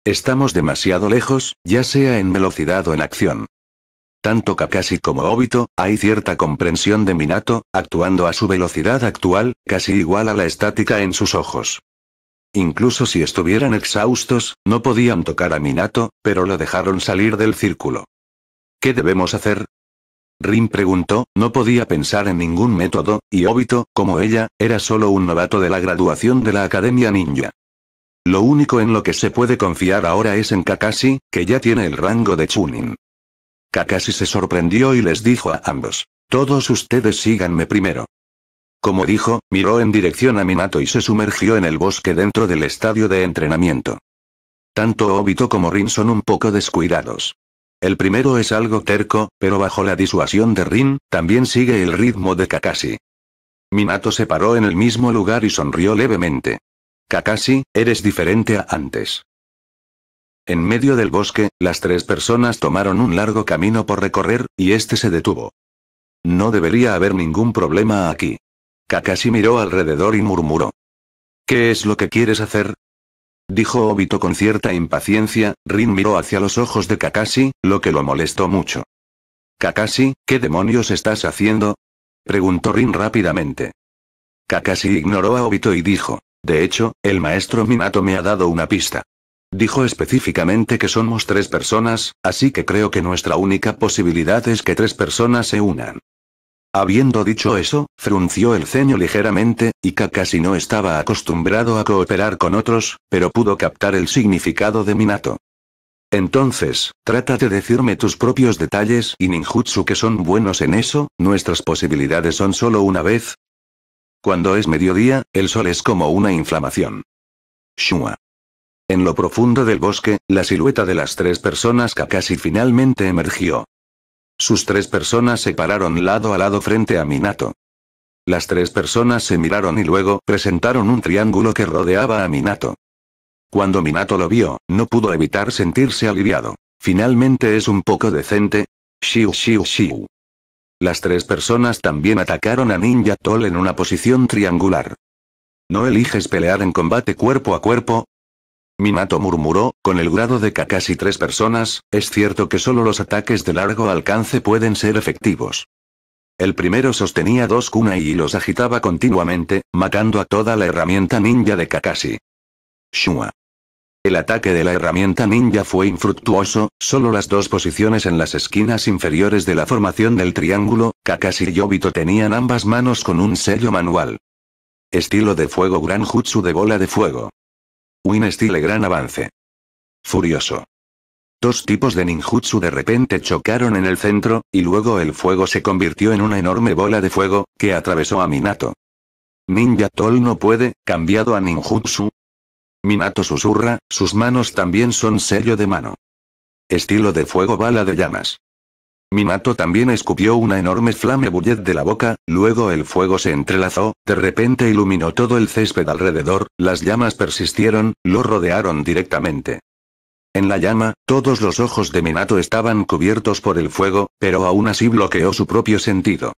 Estamos demasiado lejos, ya sea en velocidad o en acción tanto Kakashi como Obito, hay cierta comprensión de Minato, actuando a su velocidad actual, casi igual a la estática en sus ojos. Incluso si estuvieran exhaustos, no podían tocar a Minato, pero lo dejaron salir del círculo. ¿Qué debemos hacer? Rin preguntó, no podía pensar en ningún método, y Obito, como ella, era solo un novato de la graduación de la Academia Ninja. Lo único en lo que se puede confiar ahora es en Kakashi, que ya tiene el rango de Chunin. Kakashi se sorprendió y les dijo a ambos. Todos ustedes síganme primero. Como dijo, miró en dirección a Minato y se sumergió en el bosque dentro del estadio de entrenamiento. Tanto Obito como Rin son un poco descuidados. El primero es algo terco, pero bajo la disuasión de Rin, también sigue el ritmo de Kakashi. Minato se paró en el mismo lugar y sonrió levemente. Kakashi, eres diferente a antes. En medio del bosque, las tres personas tomaron un largo camino por recorrer, y este se detuvo. No debería haber ningún problema aquí. Kakashi miró alrededor y murmuró. ¿Qué es lo que quieres hacer? Dijo Obito con cierta impaciencia, Rin miró hacia los ojos de Kakashi, lo que lo molestó mucho. Kakashi, ¿qué demonios estás haciendo? Preguntó Rin rápidamente. Kakashi ignoró a Obito y dijo, de hecho, el maestro Minato me ha dado una pista. Dijo específicamente que somos tres personas, así que creo que nuestra única posibilidad es que tres personas se unan. Habiendo dicho eso, frunció el ceño ligeramente, y Kakashi no estaba acostumbrado a cooperar con otros, pero pudo captar el significado de Minato. Entonces, trata de decirme tus propios detalles y ninjutsu que son buenos en eso, nuestras posibilidades son solo una vez. Cuando es mediodía, el sol es como una inflamación. Shua. En lo profundo del bosque, la silueta de las tres personas casi finalmente emergió. Sus tres personas se pararon lado a lado frente a Minato. Las tres personas se miraron y luego presentaron un triángulo que rodeaba a Minato. Cuando Minato lo vio, no pudo evitar sentirse aliviado. Finalmente es un poco decente. Shiu shiu shiu. Las tres personas también atacaron a Ninja Toll en una posición triangular. No eliges pelear en combate cuerpo a cuerpo, Minato murmuró, con el grado de Kakashi tres personas, es cierto que solo los ataques de largo alcance pueden ser efectivos. El primero sostenía dos kunai y los agitaba continuamente, matando a toda la herramienta ninja de Kakashi. Shua. El ataque de la herramienta ninja fue infructuoso, solo las dos posiciones en las esquinas inferiores de la formación del triángulo, Kakashi y Obito tenían ambas manos con un sello manual. Estilo de fuego Gran Jutsu de bola de fuego. Win estile gran avance. Furioso. Dos tipos de ninjutsu de repente chocaron en el centro, y luego el fuego se convirtió en una enorme bola de fuego, que atravesó a Minato. Ninja Toll no puede, cambiado a ninjutsu. Minato susurra, sus manos también son sello de mano. Estilo de fuego bala de llamas. Minato también escupió una enorme flame bullet de la boca, luego el fuego se entrelazó, de repente iluminó todo el césped alrededor, las llamas persistieron, lo rodearon directamente. En la llama, todos los ojos de Minato estaban cubiertos por el fuego, pero aún así bloqueó su propio sentido.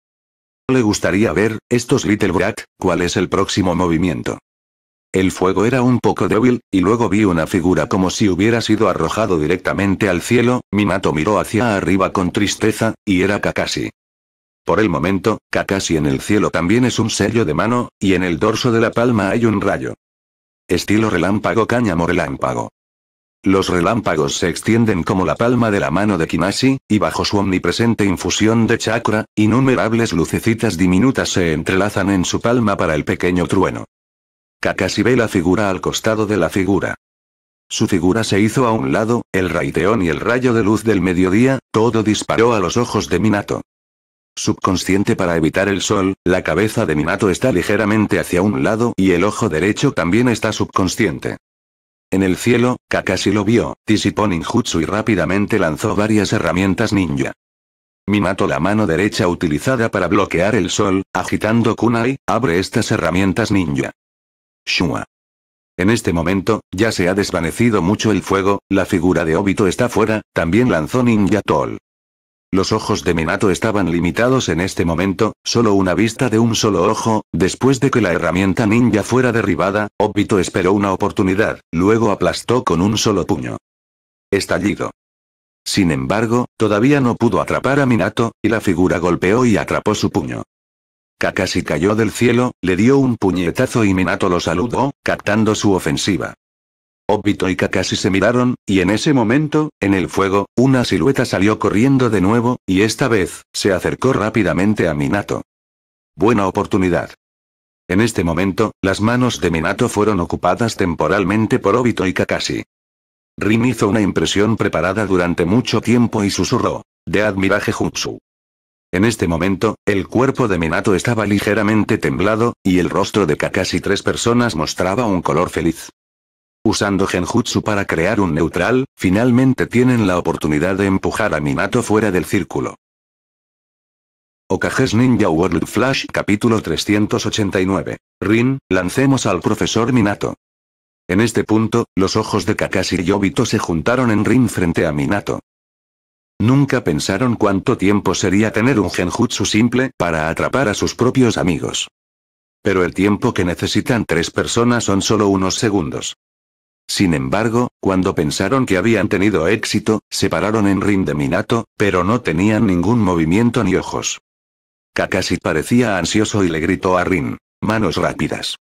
Le gustaría ver, estos Little Brat, cuál es el próximo movimiento. El fuego era un poco débil, y luego vi una figura como si hubiera sido arrojado directamente al cielo, Minato miró hacia arriba con tristeza, y era Kakashi. Por el momento, Kakashi en el cielo también es un sello de mano, y en el dorso de la palma hay un rayo. Estilo relámpago cáñamo relámpago. Los relámpagos se extienden como la palma de la mano de Kinashi, y bajo su omnipresente infusión de chakra, innumerables lucecitas diminutas se entrelazan en su palma para el pequeño trueno. Kakashi ve la figura al costado de la figura. Su figura se hizo a un lado, el raiteón y el rayo de luz del mediodía, todo disparó a los ojos de Minato. Subconsciente para evitar el sol, la cabeza de Minato está ligeramente hacia un lado y el ojo derecho también está subconsciente. En el cielo, Kakashi lo vio, disipó ninjutsu y rápidamente lanzó varias herramientas ninja. Minato la mano derecha utilizada para bloquear el sol, agitando kunai, abre estas herramientas ninja. Shua. En este momento, ya se ha desvanecido mucho el fuego, la figura de Obito está fuera, también lanzó Ninja Toll. Los ojos de Minato estaban limitados en este momento, solo una vista de un solo ojo, después de que la herramienta ninja fuera derribada, Obito esperó una oportunidad, luego aplastó con un solo puño. Estallido. Sin embargo, todavía no pudo atrapar a Minato, y la figura golpeó y atrapó su puño. Kakashi cayó del cielo, le dio un puñetazo y Minato lo saludó, captando su ofensiva. Obito y Kakashi se miraron, y en ese momento, en el fuego, una silueta salió corriendo de nuevo, y esta vez, se acercó rápidamente a Minato. Buena oportunidad. En este momento, las manos de Minato fueron ocupadas temporalmente por Obito y Kakashi. Rin hizo una impresión preparada durante mucho tiempo y susurró. De admiraje jutsu. En este momento, el cuerpo de Minato estaba ligeramente temblado, y el rostro de Kakashi tres personas mostraba un color feliz. Usando genjutsu para crear un neutral, finalmente tienen la oportunidad de empujar a Minato fuera del círculo. Okages Ninja World Flash capítulo 389. Rin, lancemos al profesor Minato. En este punto, los ojos de Kakashi y Obito se juntaron en Rin frente a Minato. Nunca pensaron cuánto tiempo sería tener un genjutsu simple para atrapar a sus propios amigos. Pero el tiempo que necesitan tres personas son solo unos segundos. Sin embargo, cuando pensaron que habían tenido éxito, se pararon en Rin de Minato, pero no tenían ningún movimiento ni ojos. Kakashi parecía ansioso y le gritó a Rin. Manos rápidas.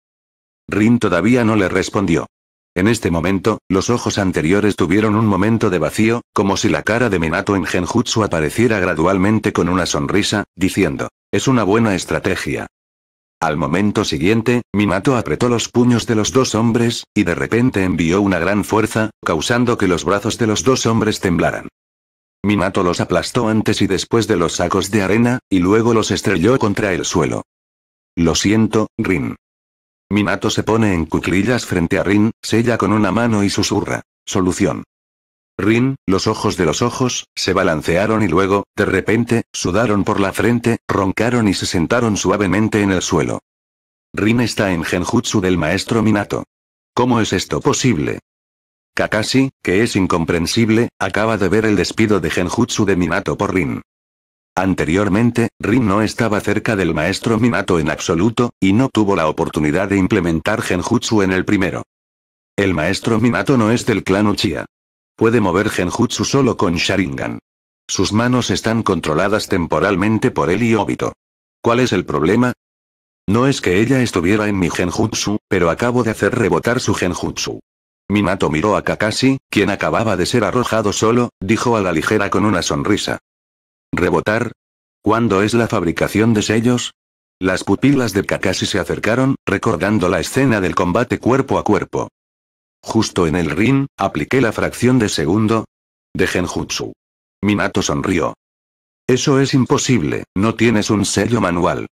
Rin todavía no le respondió. En este momento, los ojos anteriores tuvieron un momento de vacío, como si la cara de Minato en Genjutsu apareciera gradualmente con una sonrisa, diciendo, es una buena estrategia. Al momento siguiente, Minato apretó los puños de los dos hombres, y de repente envió una gran fuerza, causando que los brazos de los dos hombres temblaran. Minato los aplastó antes y después de los sacos de arena, y luego los estrelló contra el suelo. Lo siento, Rin. Minato se pone en cuclillas frente a Rin, sella con una mano y susurra. Solución. Rin, los ojos de los ojos, se balancearon y luego, de repente, sudaron por la frente, roncaron y se sentaron suavemente en el suelo. Rin está en genjutsu del maestro Minato. ¿Cómo es esto posible? Kakashi, que es incomprensible, acaba de ver el despido de genjutsu de Minato por Rin. Anteriormente, Rin no estaba cerca del maestro Minato en absoluto, y no tuvo la oportunidad de implementar genjutsu en el primero. El maestro Minato no es del clan Uchiha. Puede mover genjutsu solo con Sharingan. Sus manos están controladas temporalmente por él y Obito. ¿Cuál es el problema? No es que ella estuviera en mi genjutsu, pero acabo de hacer rebotar su genjutsu. Minato miró a Kakashi, quien acababa de ser arrojado solo, dijo a la ligera con una sonrisa. Rebotar. ¿Cuándo es la fabricación de sellos? Las pupilas de Kakashi se acercaron, recordando la escena del combate cuerpo a cuerpo. Justo en el ring, apliqué la fracción de segundo. De Genjutsu. Minato sonrió. Eso es imposible, no tienes un sello manual.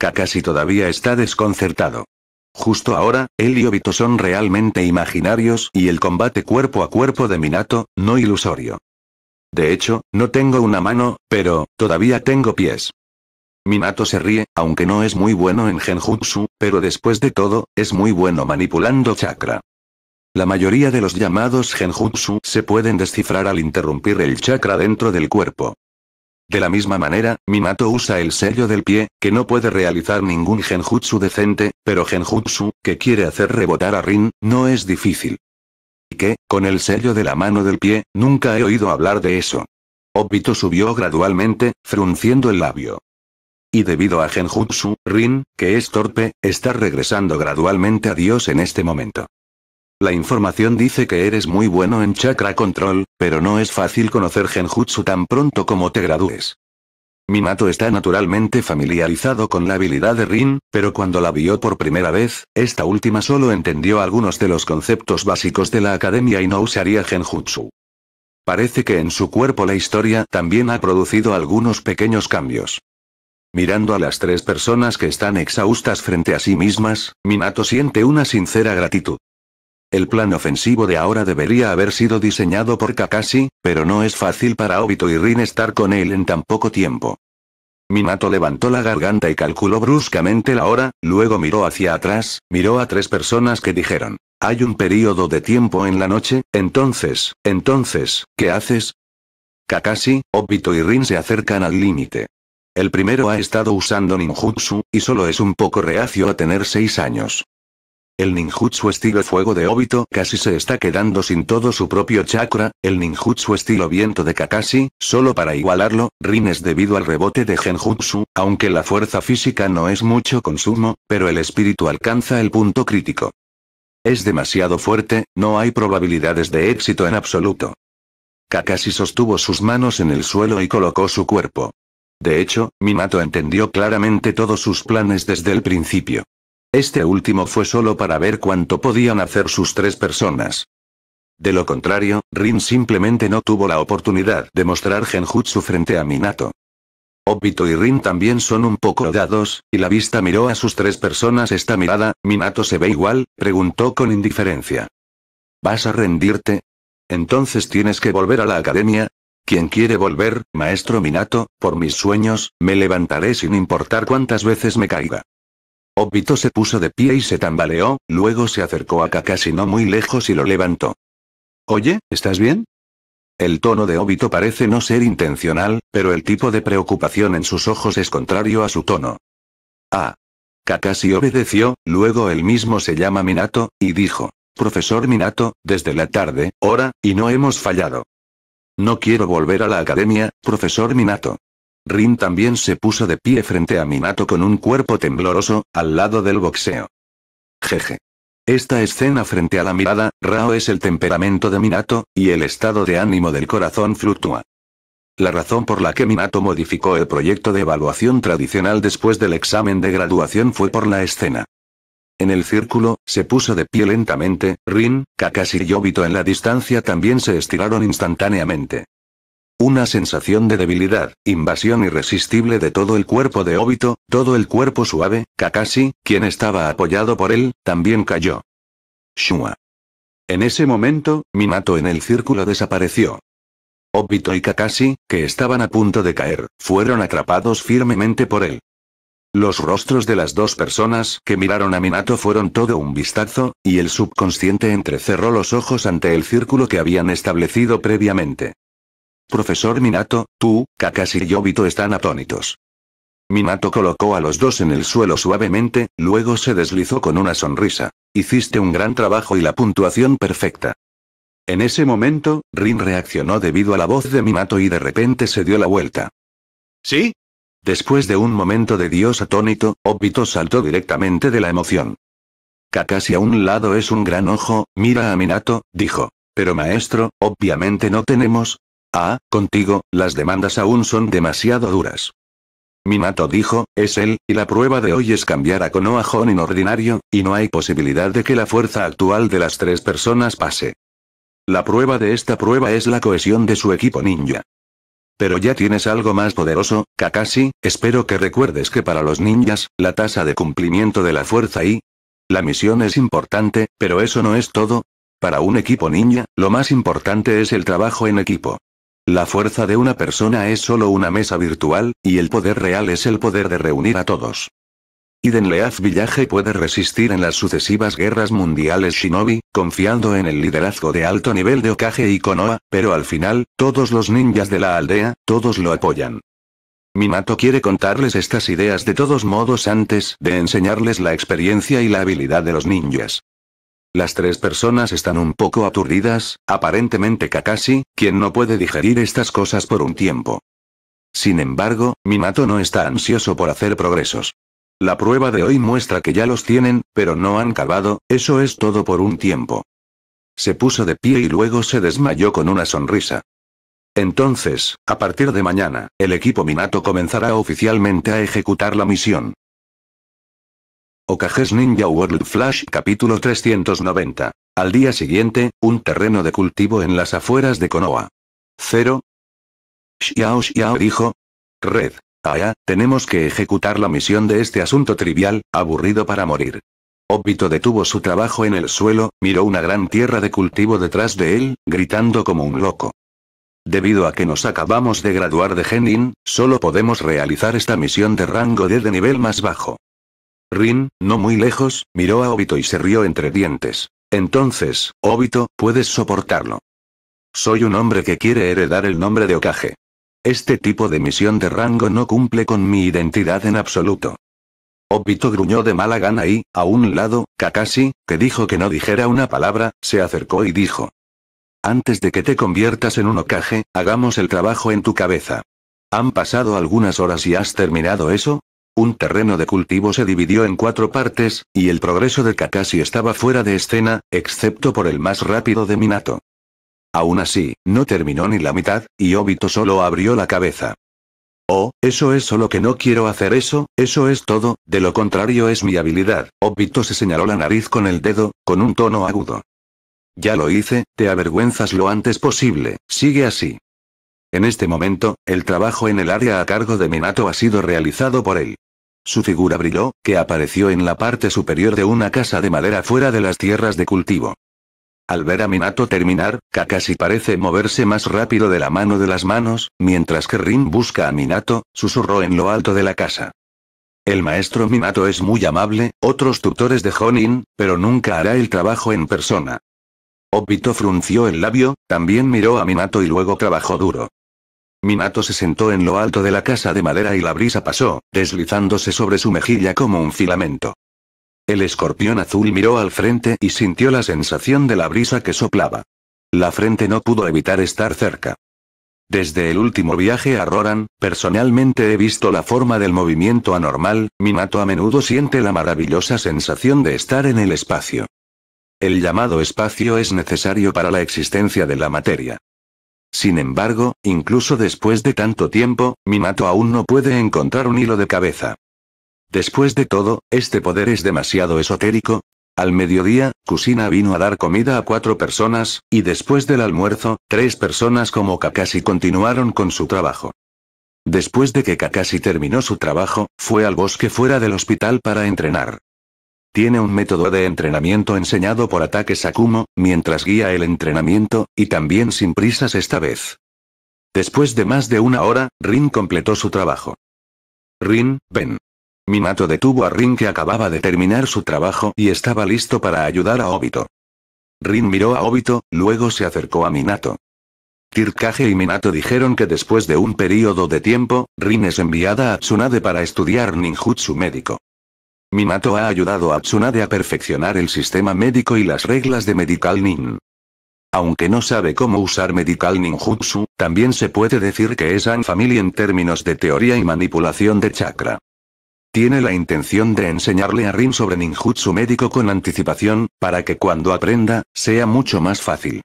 Kakashi todavía está desconcertado. Justo ahora, él y Obito son realmente imaginarios y el combate cuerpo a cuerpo de Minato, no ilusorio. De hecho, no tengo una mano, pero, todavía tengo pies. Minato se ríe, aunque no es muy bueno en genjutsu, pero después de todo, es muy bueno manipulando chakra. La mayoría de los llamados genjutsu se pueden descifrar al interrumpir el chakra dentro del cuerpo. De la misma manera, Minato usa el sello del pie, que no puede realizar ningún genjutsu decente, pero genjutsu, que quiere hacer rebotar a Rin, no es difícil que, con el sello de la mano del pie, nunca he oído hablar de eso. Obito subió gradualmente, frunciendo el labio. Y debido a Genjutsu, Rin, que es torpe, está regresando gradualmente a Dios en este momento. La información dice que eres muy bueno en chakra control, pero no es fácil conocer Genjutsu tan pronto como te gradúes. Minato está naturalmente familiarizado con la habilidad de Rin, pero cuando la vio por primera vez, esta última solo entendió algunos de los conceptos básicos de la academia y no usaría genjutsu. Parece que en su cuerpo la historia también ha producido algunos pequeños cambios. Mirando a las tres personas que están exhaustas frente a sí mismas, Minato siente una sincera gratitud. El plan ofensivo de ahora debería haber sido diseñado por Kakashi, pero no es fácil para Obito y Rin estar con él en tan poco tiempo. Minato levantó la garganta y calculó bruscamente la hora, luego miró hacia atrás, miró a tres personas que dijeron, hay un periodo de tiempo en la noche, entonces, entonces, ¿qué haces? Kakashi, Obito y Rin se acercan al límite. El primero ha estado usando ninjutsu, y solo es un poco reacio a tener seis años. El ninjutsu estilo fuego de óbito casi se está quedando sin todo su propio chakra, el ninjutsu estilo viento de Kakashi, solo para igualarlo, Rin es debido al rebote de genjutsu, aunque la fuerza física no es mucho consumo, pero el espíritu alcanza el punto crítico. Es demasiado fuerte, no hay probabilidades de éxito en absoluto. Kakashi sostuvo sus manos en el suelo y colocó su cuerpo. De hecho, Minato entendió claramente todos sus planes desde el principio. Este último fue solo para ver cuánto podían hacer sus tres personas. De lo contrario, Rin simplemente no tuvo la oportunidad de mostrar genjutsu frente a Minato. Obito y Rin también son un poco dados, y la vista miró a sus tres personas esta mirada, ¿Minato se ve igual? preguntó con indiferencia. ¿Vas a rendirte? Entonces tienes que volver a la academia. Quien quiere volver, maestro Minato, por mis sueños, me levantaré sin importar cuántas veces me caiga. Obito se puso de pie y se tambaleó, luego se acercó a Kakashi no muy lejos y lo levantó. Oye, ¿estás bien? El tono de Obito parece no ser intencional, pero el tipo de preocupación en sus ojos es contrario a su tono. Ah. Kakashi obedeció, luego él mismo se llama Minato, y dijo, Profesor Minato, desde la tarde, hora, y no hemos fallado. No quiero volver a la academia, profesor Minato. Rin también se puso de pie frente a Minato con un cuerpo tembloroso, al lado del boxeo. Jeje. Esta escena frente a la mirada, Rao es el temperamento de Minato, y el estado de ánimo del corazón fluctúa. La razón por la que Minato modificó el proyecto de evaluación tradicional después del examen de graduación fue por la escena. En el círculo, se puso de pie lentamente, Rin, Kakashi y Obito en la distancia también se estiraron instantáneamente. Una sensación de debilidad, invasión irresistible de todo el cuerpo de Obito, todo el cuerpo suave, Kakashi, quien estaba apoyado por él, también cayó. Shua. En ese momento, Minato en el círculo desapareció. Obito y Kakashi, que estaban a punto de caer, fueron atrapados firmemente por él. Los rostros de las dos personas que miraron a Minato fueron todo un vistazo, y el subconsciente entrecerró los ojos ante el círculo que habían establecido previamente. Profesor Minato, tú, Kakashi y Obito están atónitos. Minato colocó a los dos en el suelo suavemente, luego se deslizó con una sonrisa. Hiciste un gran trabajo y la puntuación perfecta. En ese momento, Rin reaccionó debido a la voz de Minato y de repente se dio la vuelta. ¿Sí? Después de un momento de dios atónito, Obito saltó directamente de la emoción. Kakashi a un lado es un gran ojo, mira a Minato, dijo. Pero maestro, obviamente no tenemos, Ah, contigo, las demandas aún son demasiado duras. Minato dijo, es él, y la prueba de hoy es cambiar a Konoha Jonin ordinario, y no hay posibilidad de que la fuerza actual de las tres personas pase. La prueba de esta prueba es la cohesión de su equipo ninja. Pero ya tienes algo más poderoso, Kakashi, espero que recuerdes que para los ninjas, la tasa de cumplimiento de la fuerza y... La misión es importante, pero eso no es todo. Para un equipo ninja, lo más importante es el trabajo en equipo. La fuerza de una persona es solo una mesa virtual, y el poder real es el poder de reunir a todos. Iden Leaz Village puede resistir en las sucesivas guerras mundiales Shinobi, confiando en el liderazgo de alto nivel de Okage y Konoha, pero al final, todos los ninjas de la aldea, todos lo apoyan. Minato quiere contarles estas ideas de todos modos antes de enseñarles la experiencia y la habilidad de los ninjas. Las tres personas están un poco aturdidas, aparentemente Kakashi, quien no puede digerir estas cosas por un tiempo. Sin embargo, Minato no está ansioso por hacer progresos. La prueba de hoy muestra que ya los tienen, pero no han cavado, eso es todo por un tiempo. Se puso de pie y luego se desmayó con una sonrisa. Entonces, a partir de mañana, el equipo Minato comenzará oficialmente a ejecutar la misión. Okages Ninja World Flash capítulo 390. Al día siguiente, un terreno de cultivo en las afueras de Konoha. Cero. Xiao Xiao dijo. Red. allá, tenemos que ejecutar la misión de este asunto trivial, aburrido para morir. Obito detuvo su trabajo en el suelo, miró una gran tierra de cultivo detrás de él, gritando como un loco. Debido a que nos acabamos de graduar de Genin, solo podemos realizar esta misión de rango D de nivel más bajo. Rin, no muy lejos, miró a Obito y se rió entre dientes. Entonces, Obito, puedes soportarlo. Soy un hombre que quiere heredar el nombre de Okage. Este tipo de misión de rango no cumple con mi identidad en absoluto. Obito gruñó de mala gana y, a un lado, Kakashi, que dijo que no dijera una palabra, se acercó y dijo. Antes de que te conviertas en un Okage, hagamos el trabajo en tu cabeza. ¿Han pasado algunas horas y has terminado eso? Un terreno de cultivo se dividió en cuatro partes, y el progreso de Kakashi estaba fuera de escena, excepto por el más rápido de Minato. Aún así, no terminó ni la mitad, y Obito solo abrió la cabeza. Oh, eso es solo que no quiero hacer eso, eso es todo, de lo contrario es mi habilidad. Obito se señaló la nariz con el dedo, con un tono agudo. Ya lo hice, te avergüenzas lo antes posible, sigue así. En este momento, el trabajo en el área a cargo de Minato ha sido realizado por él. Su figura brilló, que apareció en la parte superior de una casa de madera fuera de las tierras de cultivo. Al ver a Minato terminar, Kakashi parece moverse más rápido de la mano de las manos, mientras que Rin busca a Minato, susurró en lo alto de la casa. El maestro Minato es muy amable, otros tutores de Honin, pero nunca hará el trabajo en persona. Obito frunció el labio, también miró a Minato y luego trabajó duro. Minato se sentó en lo alto de la casa de madera y la brisa pasó, deslizándose sobre su mejilla como un filamento. El escorpión azul miró al frente y sintió la sensación de la brisa que soplaba. La frente no pudo evitar estar cerca. Desde el último viaje a Roran, personalmente he visto la forma del movimiento anormal, Minato a menudo siente la maravillosa sensación de estar en el espacio. El llamado espacio es necesario para la existencia de la materia. Sin embargo, incluso después de tanto tiempo, Minato aún no puede encontrar un hilo de cabeza. Después de todo, este poder es demasiado esotérico. Al mediodía, Kusina vino a dar comida a cuatro personas, y después del almuerzo, tres personas como Kakashi continuaron con su trabajo. Después de que Kakashi terminó su trabajo, fue al bosque fuera del hospital para entrenar. Tiene un método de entrenamiento enseñado por Ataque Sakumo, mientras guía el entrenamiento, y también sin prisas esta vez. Después de más de una hora, Rin completó su trabajo. Rin, ven. Minato detuvo a Rin que acababa de terminar su trabajo y estaba listo para ayudar a Obito. Rin miró a Obito, luego se acercó a Minato. Tirkage y Minato dijeron que después de un periodo de tiempo, Rin es enviada a Tsunade para estudiar ninjutsu médico. Minato ha ayudado a Tsunade a perfeccionar el sistema médico y las reglas de Medical Nin. Aunque no sabe cómo usar Medical Ninjutsu, también se puede decir que es An Family en términos de teoría y manipulación de chakra. Tiene la intención de enseñarle a Rin sobre ninjutsu médico con anticipación, para que cuando aprenda, sea mucho más fácil.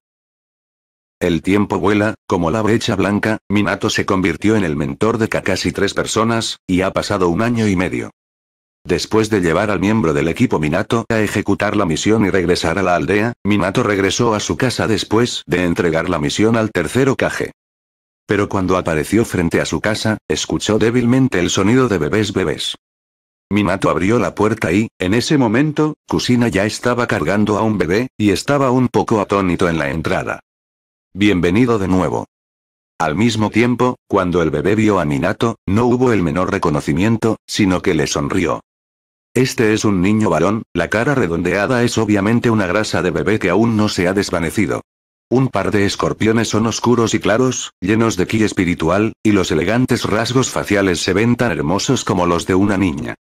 El tiempo vuela, como la brecha blanca, Minato se convirtió en el mentor de Kakashi tres personas, y ha pasado un año y medio. Después de llevar al miembro del equipo Minato a ejecutar la misión y regresar a la aldea, Minato regresó a su casa después de entregar la misión al tercero Kage. Pero cuando apareció frente a su casa, escuchó débilmente el sonido de bebés bebés. Minato abrió la puerta y, en ese momento, Kusina ya estaba cargando a un bebé, y estaba un poco atónito en la entrada. Bienvenido de nuevo. Al mismo tiempo, cuando el bebé vio a Minato, no hubo el menor reconocimiento, sino que le sonrió. Este es un niño varón, la cara redondeada es obviamente una grasa de bebé que aún no se ha desvanecido. Un par de escorpiones son oscuros y claros, llenos de ki espiritual, y los elegantes rasgos faciales se ven tan hermosos como los de una niña.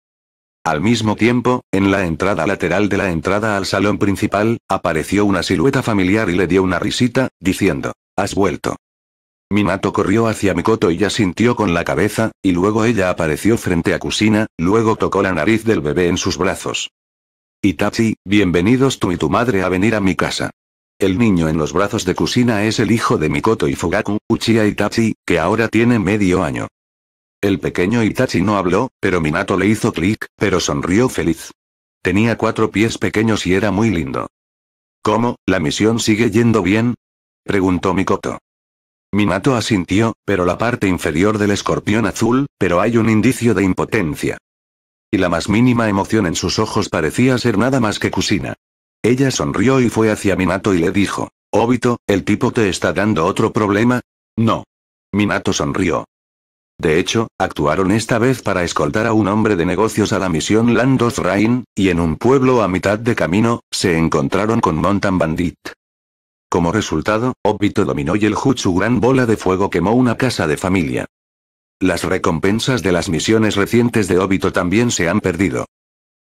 Al mismo tiempo, en la entrada lateral de la entrada al salón principal, apareció una silueta familiar y le dio una risita, diciendo, Has vuelto. Minato corrió hacia Mikoto y sintió con la cabeza, y luego ella apareció frente a Kusina, luego tocó la nariz del bebé en sus brazos. Itachi, bienvenidos tú y tu madre a venir a mi casa. El niño en los brazos de Kusina es el hijo de Mikoto y Fugaku, Uchiha Itachi, que ahora tiene medio año. El pequeño Itachi no habló, pero Minato le hizo clic, pero sonrió feliz. Tenía cuatro pies pequeños y era muy lindo. ¿Cómo, la misión sigue yendo bien? Preguntó Mikoto. Minato asintió, pero la parte inferior del escorpión azul, pero hay un indicio de impotencia. Y la más mínima emoción en sus ojos parecía ser nada más que Kusina. Ella sonrió y fue hacia Minato y le dijo, Obito, ¿el tipo te está dando otro problema? No. Minato sonrió. De hecho, actuaron esta vez para escoltar a un hombre de negocios a la misión Landos Rain, y en un pueblo a mitad de camino, se encontraron con Mountain Bandit. Como resultado, Obito dominó y el Jutsu Gran Bola de Fuego quemó una casa de familia. Las recompensas de las misiones recientes de Obito también se han perdido.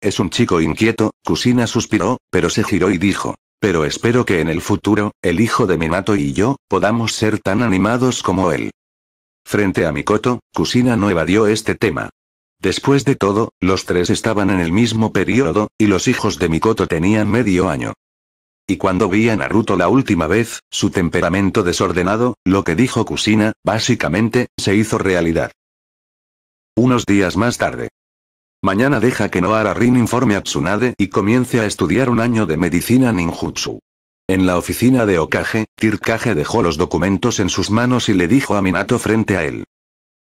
Es un chico inquieto, Kusina suspiró, pero se giró y dijo. Pero espero que en el futuro, el hijo de Minato y yo, podamos ser tan animados como él. Frente a Mikoto, Kusina no evadió este tema. Después de todo, los tres estaban en el mismo periodo, y los hijos de Mikoto tenían medio año. Y cuando vi a Naruto la última vez, su temperamento desordenado, lo que dijo Kusina, básicamente, se hizo realidad. Unos días más tarde. Mañana deja que Noara Rin informe a Tsunade y comience a estudiar un año de medicina ninjutsu. En la oficina de Okage, Tirkage dejó los documentos en sus manos y le dijo a Minato frente a él.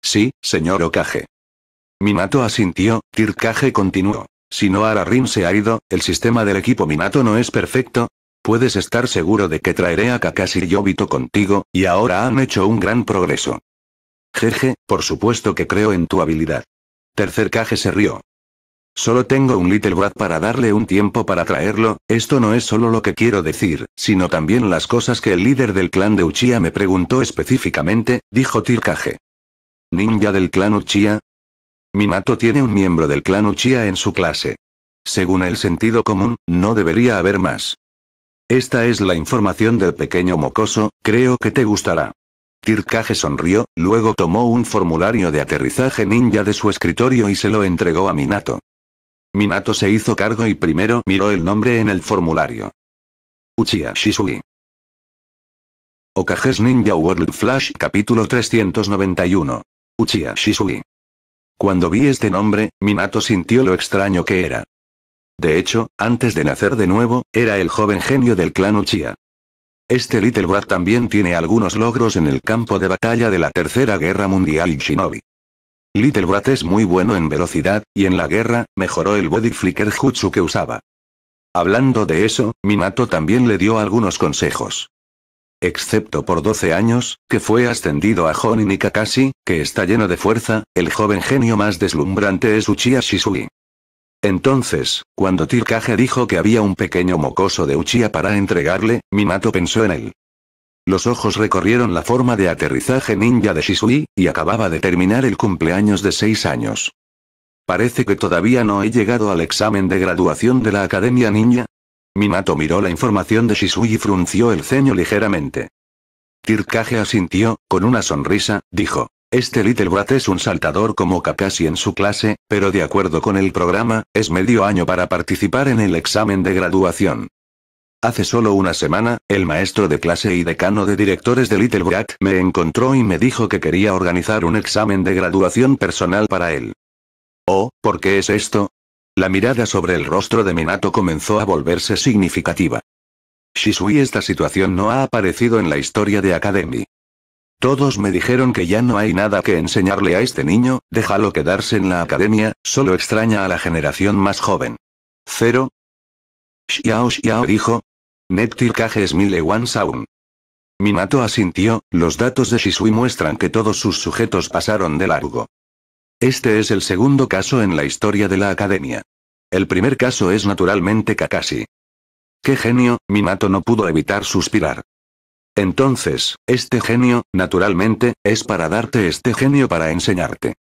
Sí, señor Okage. Minato asintió, Tirkage continuó. Si Noara Rin se ha ido, el sistema del equipo Minato no es perfecto, Puedes estar seguro de que traeré a Kakashi y Obito contigo, y ahora han hecho un gran progreso. Jeje, por supuesto que creo en tu habilidad. Tercer Kage se rió. Solo tengo un Little Brad para darle un tiempo para traerlo, esto no es solo lo que quiero decir, sino también las cosas que el líder del clan de Uchiha me preguntó específicamente, dijo Tirkage. ¿Ninja del clan Uchiha? Minato tiene un miembro del clan Uchiha en su clase. Según el sentido común, no debería haber más. Esta es la información del pequeño mocoso, creo que te gustará. Tirkage sonrió, luego tomó un formulario de aterrizaje ninja de su escritorio y se lo entregó a Minato. Minato se hizo cargo y primero miró el nombre en el formulario. Uchiha Shisui. Okages Ninja World Flash capítulo 391. Uchiha Shisui. Cuando vi este nombre, Minato sintió lo extraño que era. De hecho, antes de nacer de nuevo, era el joven genio del clan Uchiha. Este Little Brat también tiene algunos logros en el campo de batalla de la Tercera Guerra Mundial y Shinobi. Little Brat es muy bueno en velocidad, y en la guerra, mejoró el body flicker jutsu que usaba. Hablando de eso, Minato también le dio algunos consejos. Excepto por 12 años, que fue ascendido a Honin y Kakashi, que está lleno de fuerza, el joven genio más deslumbrante es Uchiha Shisui. Entonces, cuando Tirkaje dijo que había un pequeño mocoso de Uchiha para entregarle, Minato pensó en él. Los ojos recorrieron la forma de aterrizaje ninja de Shisui, y acababa de terminar el cumpleaños de seis años. Parece que todavía no he llegado al examen de graduación de la Academia Ninja. Minato miró la información de Shisui y frunció el ceño ligeramente. Tirkage asintió, con una sonrisa, dijo. Este Little Brat es un saltador como Kakashi en su clase, pero de acuerdo con el programa, es medio año para participar en el examen de graduación. Hace solo una semana, el maestro de clase y decano de directores de Little Brat me encontró y me dijo que quería organizar un examen de graduación personal para él. Oh, ¿por qué es esto? La mirada sobre el rostro de Minato comenzó a volverse significativa. Shisui esta situación no ha aparecido en la historia de Academy. Todos me dijeron que ya no hay nada que enseñarle a este niño, déjalo quedarse en la academia, solo extraña a la generación más joven. Cero. Xiao Xiao dijo. Neptil Kages Milewan Minato asintió, los datos de Shisui muestran que todos sus sujetos pasaron de largo. Este es el segundo caso en la historia de la academia. El primer caso es naturalmente Kakashi. ¡Qué genio! Minato no pudo evitar suspirar. Entonces, este genio, naturalmente, es para darte este genio para enseñarte.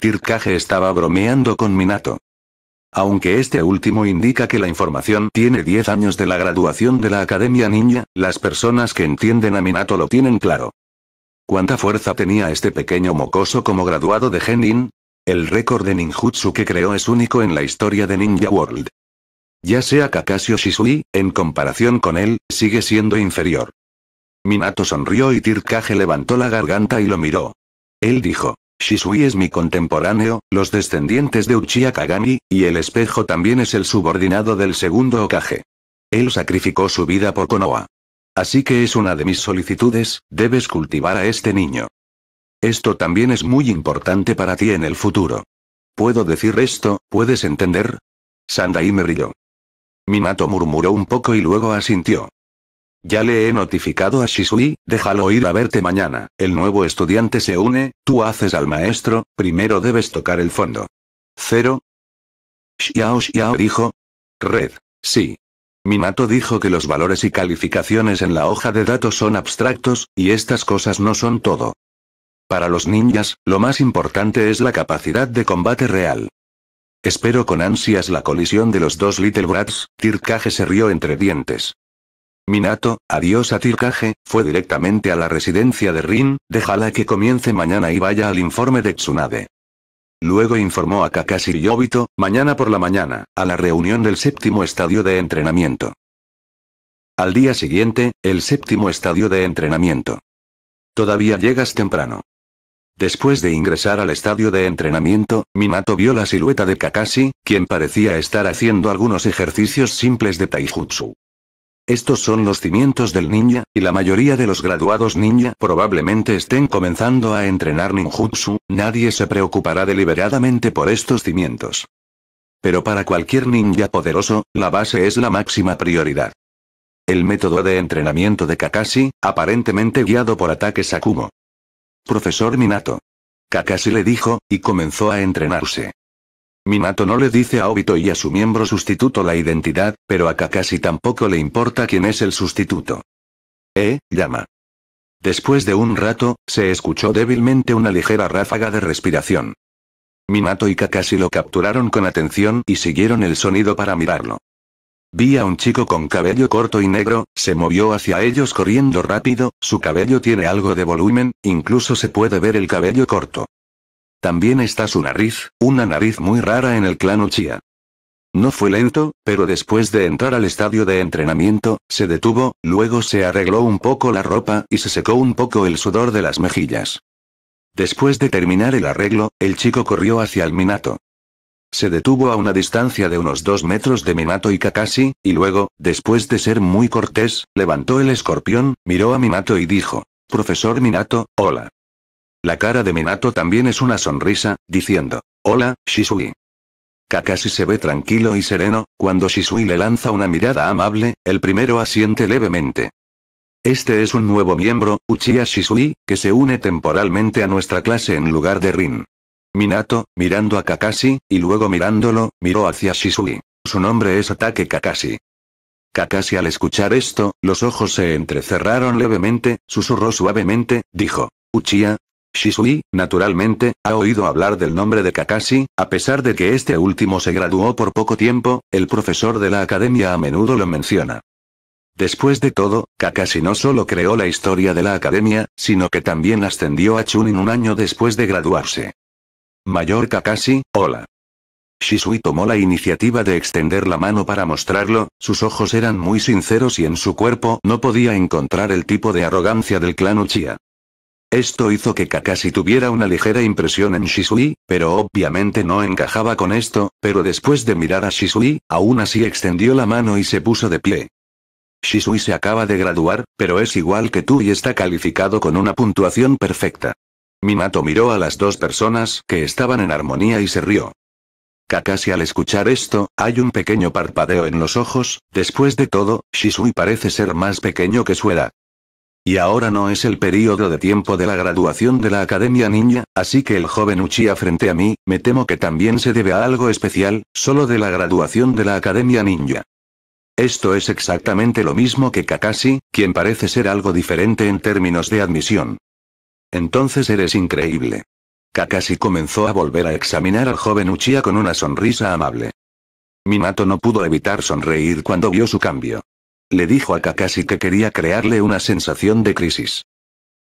Tirkage estaba bromeando con Minato. Aunque este último indica que la información tiene 10 años de la graduación de la Academia Ninja, las personas que entienden a Minato lo tienen claro. ¿Cuánta fuerza tenía este pequeño mocoso como graduado de Genin? El récord de ninjutsu que creó es único en la historia de Ninja World. Ya sea Kakashi o Shisui, en comparación con él, sigue siendo inferior. Minato sonrió y Tirkage levantó la garganta y lo miró. Él dijo, Shisui es mi contemporáneo, los descendientes de Uchiha Kagami, y el espejo también es el subordinado del segundo Okage. Él sacrificó su vida por Konoha. Así que es una de mis solicitudes, debes cultivar a este niño. Esto también es muy importante para ti en el futuro. ¿Puedo decir esto, puedes entender? Sandai me brilló. Minato murmuró un poco y luego asintió. Ya le he notificado a Shisui, déjalo ir a verte mañana. El nuevo estudiante se une, tú haces al maestro, primero debes tocar el fondo. Cero. Xiao Xiao dijo. Red. Sí. Minato dijo que los valores y calificaciones en la hoja de datos son abstractos, y estas cosas no son todo. Para los ninjas, lo más importante es la capacidad de combate real. Espero con ansias la colisión de los dos Little Brats, Tirkage se rió entre dientes. Minato, adiós a Tirkage, fue directamente a la residencia de Rin, déjala que comience mañana y vaya al informe de Tsunade. Luego informó a Kakashi y Obito, mañana por la mañana, a la reunión del séptimo estadio de entrenamiento. Al día siguiente, el séptimo estadio de entrenamiento. Todavía llegas temprano. Después de ingresar al estadio de entrenamiento, Minato vio la silueta de Kakashi, quien parecía estar haciendo algunos ejercicios simples de taijutsu. Estos son los cimientos del ninja, y la mayoría de los graduados ninja probablemente estén comenzando a entrenar ninjutsu, nadie se preocupará deliberadamente por estos cimientos. Pero para cualquier ninja poderoso, la base es la máxima prioridad. El método de entrenamiento de Kakashi, aparentemente guiado por ataques Sakumo. Profesor Minato. Kakashi le dijo, y comenzó a entrenarse. Minato no le dice a Obito y a su miembro sustituto la identidad, pero a Kakashi tampoco le importa quién es el sustituto. Eh, llama. Después de un rato, se escuchó débilmente una ligera ráfaga de respiración. Minato y Kakashi lo capturaron con atención y siguieron el sonido para mirarlo. Vi a un chico con cabello corto y negro, se movió hacia ellos corriendo rápido, su cabello tiene algo de volumen, incluso se puede ver el cabello corto. También está su nariz, una nariz muy rara en el clan Uchiha. No fue lento, pero después de entrar al estadio de entrenamiento, se detuvo, luego se arregló un poco la ropa y se secó un poco el sudor de las mejillas. Después de terminar el arreglo, el chico corrió hacia el Minato. Se detuvo a una distancia de unos dos metros de Minato y Kakashi, y luego, después de ser muy cortés, levantó el escorpión, miró a Minato y dijo, Profesor Minato, hola. La cara de Minato también es una sonrisa, diciendo, Hola, Shisui. Kakashi se ve tranquilo y sereno, cuando Shisui le lanza una mirada amable, el primero asiente levemente. Este es un nuevo miembro, Uchiha Shisui, que se une temporalmente a nuestra clase en lugar de Rin. Minato, mirando a Kakashi, y luego mirándolo, miró hacia Shisui. Su nombre es Ataque Kakashi. Kakashi al escuchar esto, los ojos se entrecerraron levemente, susurró suavemente, dijo, Uchiha, Shisui, naturalmente, ha oído hablar del nombre de Kakashi, a pesar de que este último se graduó por poco tiempo, el profesor de la academia a menudo lo menciona. Después de todo, Kakashi no solo creó la historia de la academia, sino que también ascendió a Chunin un año después de graduarse. Mayor Kakashi, hola. Shisui tomó la iniciativa de extender la mano para mostrarlo, sus ojos eran muy sinceros y en su cuerpo no podía encontrar el tipo de arrogancia del clan Uchiha. Esto hizo que Kakashi tuviera una ligera impresión en Shisui, pero obviamente no encajaba con esto, pero después de mirar a Shisui, aún así extendió la mano y se puso de pie. Shisui se acaba de graduar, pero es igual que tú y está calificado con una puntuación perfecta. Minato miró a las dos personas que estaban en armonía y se rió. Kakashi al escuchar esto, hay un pequeño parpadeo en los ojos, después de todo, Shisui parece ser más pequeño que su y ahora no es el periodo de tiempo de la graduación de la Academia Ninja, así que el joven Uchiha frente a mí, me temo que también se debe a algo especial, solo de la graduación de la Academia Ninja. Esto es exactamente lo mismo que Kakashi, quien parece ser algo diferente en términos de admisión. Entonces eres increíble. Kakashi comenzó a volver a examinar al joven Uchiha con una sonrisa amable. Minato no pudo evitar sonreír cuando vio su cambio. Le dijo a Kakashi que quería crearle una sensación de crisis.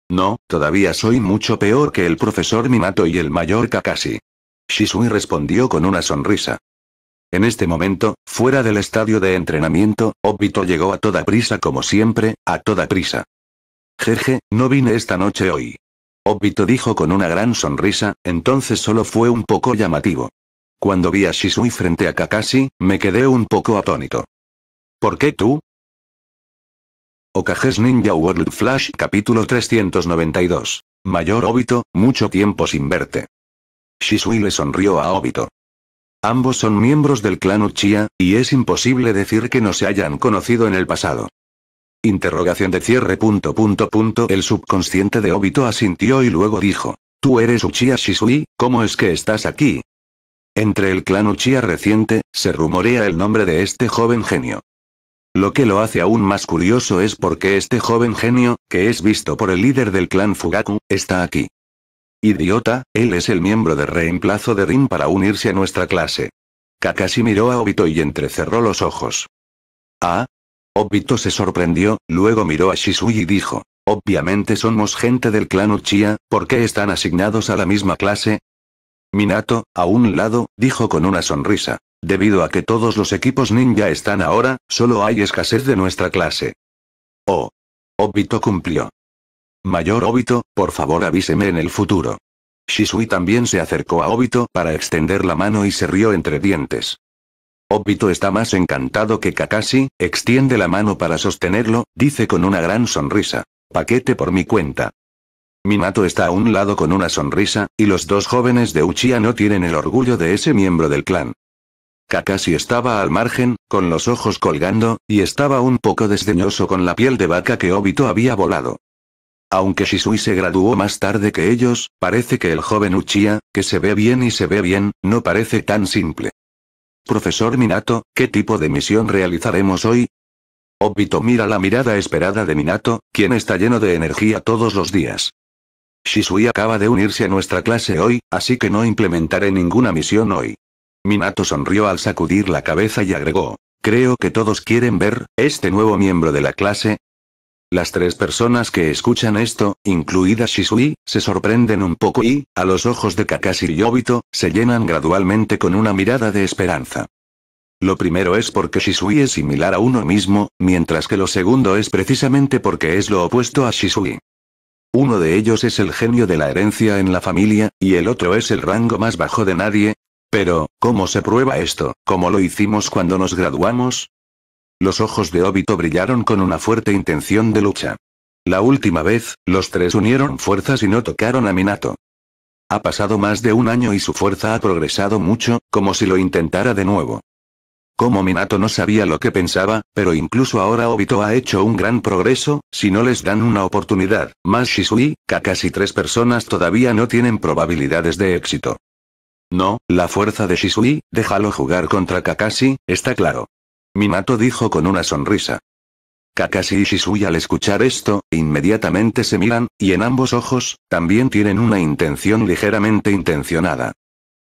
No, todavía soy mucho peor que el profesor Minato y el mayor Kakashi. Shisui respondió con una sonrisa. En este momento, fuera del estadio de entrenamiento, Obito llegó a toda prisa como siempre, a toda prisa. Jeje, no vine esta noche hoy. Obito dijo con una gran sonrisa, entonces solo fue un poco llamativo. Cuando vi a Shisui frente a Kakashi, me quedé un poco atónito. ¿Por qué tú? Okages Ninja World Flash capítulo 392. Mayor Obito, mucho tiempo sin verte. Shisui le sonrió a Obito. Ambos son miembros del clan Uchiha, y es imposible decir que no se hayan conocido en el pasado. Interrogación de cierre punto punto punto El subconsciente de Obito asintió y luego dijo. Tú eres Uchiha Shisui, ¿cómo es que estás aquí? Entre el clan Uchiha reciente, se rumorea el nombre de este joven genio. Lo que lo hace aún más curioso es porque este joven genio, que es visto por el líder del clan Fugaku, está aquí. Idiota, él es el miembro de reemplazo de Rin para unirse a nuestra clase. Kakashi miró a Obito y entrecerró los ojos. ¿Ah? Obito se sorprendió, luego miró a Shisui y dijo, obviamente somos gente del clan Uchiha, ¿por qué están asignados a la misma clase? Minato, a un lado, dijo con una sonrisa. Debido a que todos los equipos ninja están ahora, solo hay escasez de nuestra clase. Oh. Obito cumplió. Mayor Obito, por favor avíseme en el futuro. Shisui también se acercó a Obito para extender la mano y se rió entre dientes. Obito está más encantado que Kakashi, extiende la mano para sostenerlo, dice con una gran sonrisa. Paquete por mi cuenta. Minato está a un lado con una sonrisa, y los dos jóvenes de Uchiha no tienen el orgullo de ese miembro del clan. Kakashi estaba al margen, con los ojos colgando, y estaba un poco desdeñoso con la piel de vaca que Obito había volado. Aunque Shisui se graduó más tarde que ellos, parece que el joven Uchiha, que se ve bien y se ve bien, no parece tan simple. Profesor Minato, ¿qué tipo de misión realizaremos hoy? Obito mira la mirada esperada de Minato, quien está lleno de energía todos los días. Shisui acaba de unirse a nuestra clase hoy, así que no implementaré ninguna misión hoy. Minato sonrió al sacudir la cabeza y agregó. Creo que todos quieren ver, este nuevo miembro de la clase. Las tres personas que escuchan esto, incluida Shisui, se sorprenden un poco y, a los ojos de Kakashi y Obito, se llenan gradualmente con una mirada de esperanza. Lo primero es porque Shisui es similar a uno mismo, mientras que lo segundo es precisamente porque es lo opuesto a Shisui. Uno de ellos es el genio de la herencia en la familia, y el otro es el rango más bajo de nadie, pero, ¿cómo se prueba esto, como lo hicimos cuando nos graduamos? Los ojos de Obito brillaron con una fuerte intención de lucha. La última vez, los tres unieron fuerzas y no tocaron a Minato. Ha pasado más de un año y su fuerza ha progresado mucho, como si lo intentara de nuevo. Como Minato no sabía lo que pensaba, pero incluso ahora Obito ha hecho un gran progreso, si no les dan una oportunidad, más Shisui, casi tres personas todavía no tienen probabilidades de éxito. No, la fuerza de Shisui, déjalo jugar contra Kakashi, está claro. Minato dijo con una sonrisa. Kakashi y Shisui al escuchar esto, inmediatamente se miran, y en ambos ojos, también tienen una intención ligeramente intencionada.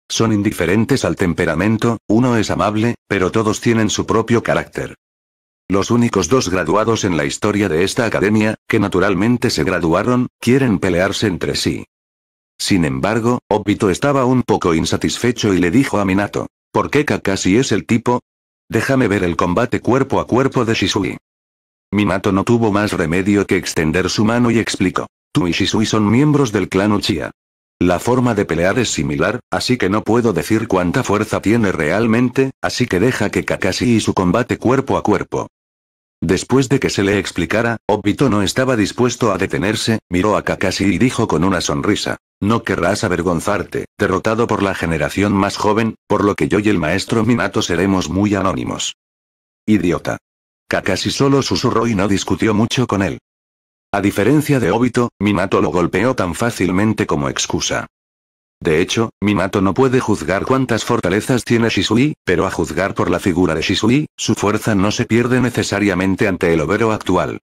Son indiferentes al temperamento, uno es amable, pero todos tienen su propio carácter. Los únicos dos graduados en la historia de esta academia, que naturalmente se graduaron, quieren pelearse entre sí. Sin embargo, Obito estaba un poco insatisfecho y le dijo a Minato. ¿Por qué Kakashi es el tipo? Déjame ver el combate cuerpo a cuerpo de Shisui. Minato no tuvo más remedio que extender su mano y explicó. Tú y Shisui son miembros del clan Uchiha. La forma de pelear es similar, así que no puedo decir cuánta fuerza tiene realmente, así que deja que Kakashi y su combate cuerpo a cuerpo. Después de que se le explicara, Obito no estaba dispuesto a detenerse, miró a Kakashi y dijo con una sonrisa, no querrás avergonzarte, derrotado por la generación más joven, por lo que yo y el maestro Minato seremos muy anónimos. Idiota. Kakashi solo susurró y no discutió mucho con él. A diferencia de Obito, Minato lo golpeó tan fácilmente como excusa. De hecho, Minato no puede juzgar cuántas fortalezas tiene Shisui, pero a juzgar por la figura de Shisui, su fuerza no se pierde necesariamente ante el overo actual.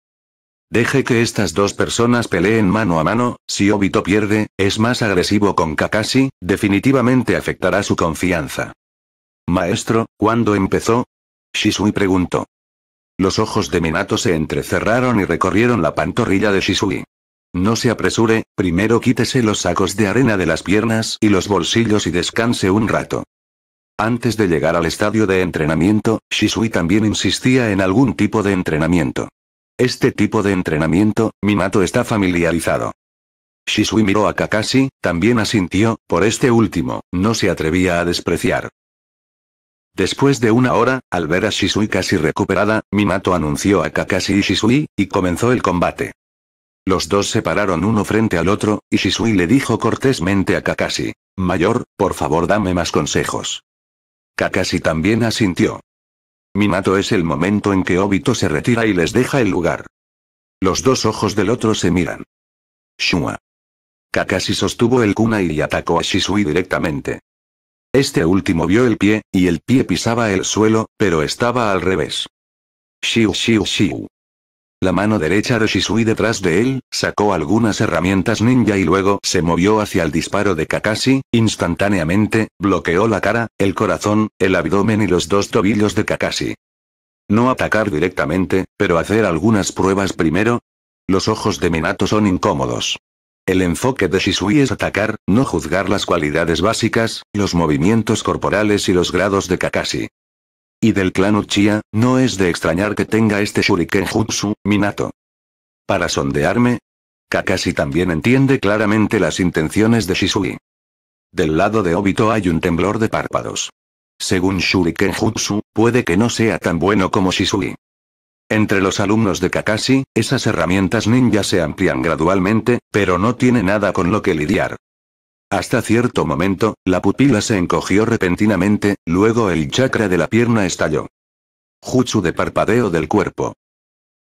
Deje que estas dos personas peleen mano a mano, si Obito pierde, es más agresivo con Kakashi, definitivamente afectará su confianza. Maestro, ¿cuándo empezó? Shisui preguntó. Los ojos de Minato se entrecerraron y recorrieron la pantorrilla de Shisui. No se apresure, primero quítese los sacos de arena de las piernas y los bolsillos y descanse un rato. Antes de llegar al estadio de entrenamiento, Shisui también insistía en algún tipo de entrenamiento. Este tipo de entrenamiento, Minato está familiarizado. Shisui miró a Kakashi, también asintió, por este último, no se atrevía a despreciar. Después de una hora, al ver a Shisui casi recuperada, Minato anunció a Kakashi y Shisui, y comenzó el combate. Los dos se pararon uno frente al otro, y Shisui le dijo cortésmente a Kakashi, Mayor, por favor dame más consejos. Kakashi también asintió. Minato es el momento en que Obito se retira y les deja el lugar. Los dos ojos del otro se miran. Shua. Kakashi sostuvo el kunai y atacó a Shisui directamente. Este último vio el pie, y el pie pisaba el suelo, pero estaba al revés. Shiu shiu shiu. La mano derecha de Shisui detrás de él, sacó algunas herramientas ninja y luego se movió hacia el disparo de Kakashi, instantáneamente, bloqueó la cara, el corazón, el abdomen y los dos tobillos de Kakashi. No atacar directamente, pero hacer algunas pruebas primero. Los ojos de Minato son incómodos. El enfoque de Shisui es atacar, no juzgar las cualidades básicas, los movimientos corporales y los grados de Kakashi y del clan Uchiha, no es de extrañar que tenga este shuriken jutsu, Minato. Para sondearme, Kakashi también entiende claramente las intenciones de Shisui. Del lado de Obito hay un temblor de párpados. Según Shuriken Jutsu, puede que no sea tan bueno como Shisui. Entre los alumnos de Kakashi, esas herramientas ninja se amplían gradualmente, pero no tiene nada con lo que lidiar. Hasta cierto momento, la pupila se encogió repentinamente, luego el chakra de la pierna estalló. Jutsu de parpadeo del cuerpo.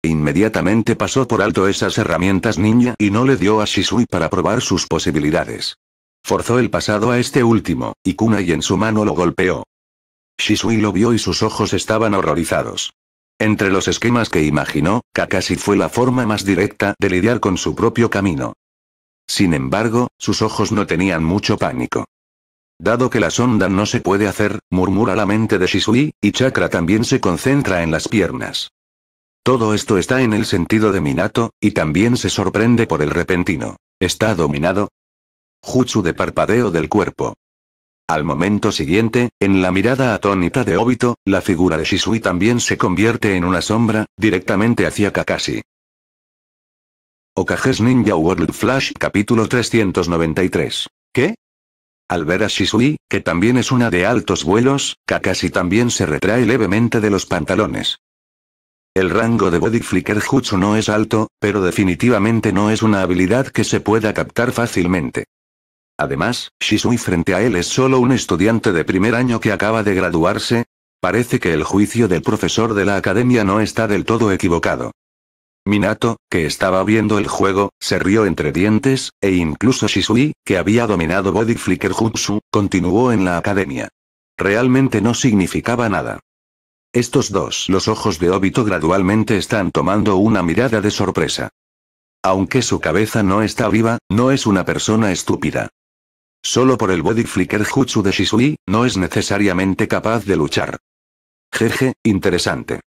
Inmediatamente pasó por alto esas herramientas ninja y no le dio a Shisui para probar sus posibilidades. Forzó el pasado a este último, y Kunai en su mano lo golpeó. Shisui lo vio y sus ojos estaban horrorizados. Entre los esquemas que imaginó, Kakashi fue la forma más directa de lidiar con su propio camino. Sin embargo, sus ojos no tenían mucho pánico. Dado que la sonda no se puede hacer, murmura la mente de Shisui, y Chakra también se concentra en las piernas. Todo esto está en el sentido de Minato, y también se sorprende por el repentino. ¿Está dominado? Jutsu de parpadeo del cuerpo. Al momento siguiente, en la mirada atónita de Obito, la figura de Shisui también se convierte en una sombra, directamente hacia Kakashi. Okages Ninja World Flash capítulo 393. ¿Qué? Al ver a Shisui, que también es una de altos vuelos, Kakashi también se retrae levemente de los pantalones. El rango de Body Flicker Jutsu no es alto, pero definitivamente no es una habilidad que se pueda captar fácilmente. Además, Shisui frente a él es solo un estudiante de primer año que acaba de graduarse. Parece que el juicio del profesor de la academia no está del todo equivocado. Minato, que estaba viendo el juego, se rió entre dientes, e incluso Shisui, que había dominado Body Flicker Jutsu, continuó en la academia. Realmente no significaba nada. Estos dos, los ojos de Obito gradualmente están tomando una mirada de sorpresa. Aunque su cabeza no está viva, no es una persona estúpida. Solo por el Body Flicker Jutsu de Shisui, no es necesariamente capaz de luchar. Jeje, interesante.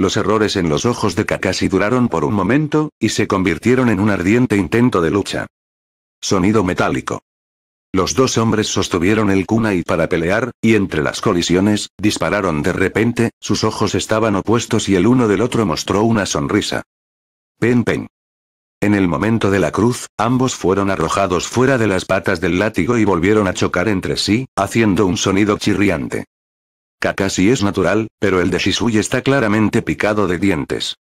Los errores en los ojos de Kakashi duraron por un momento, y se convirtieron en un ardiente intento de lucha. Sonido metálico. Los dos hombres sostuvieron el kunai para pelear, y entre las colisiones, dispararon de repente, sus ojos estaban opuestos y el uno del otro mostró una sonrisa. Pen pen. En el momento de la cruz, ambos fueron arrojados fuera de las patas del látigo y volvieron a chocar entre sí, haciendo un sonido chirriante. Kakashi es natural, pero el de Shisui está claramente picado de dientes.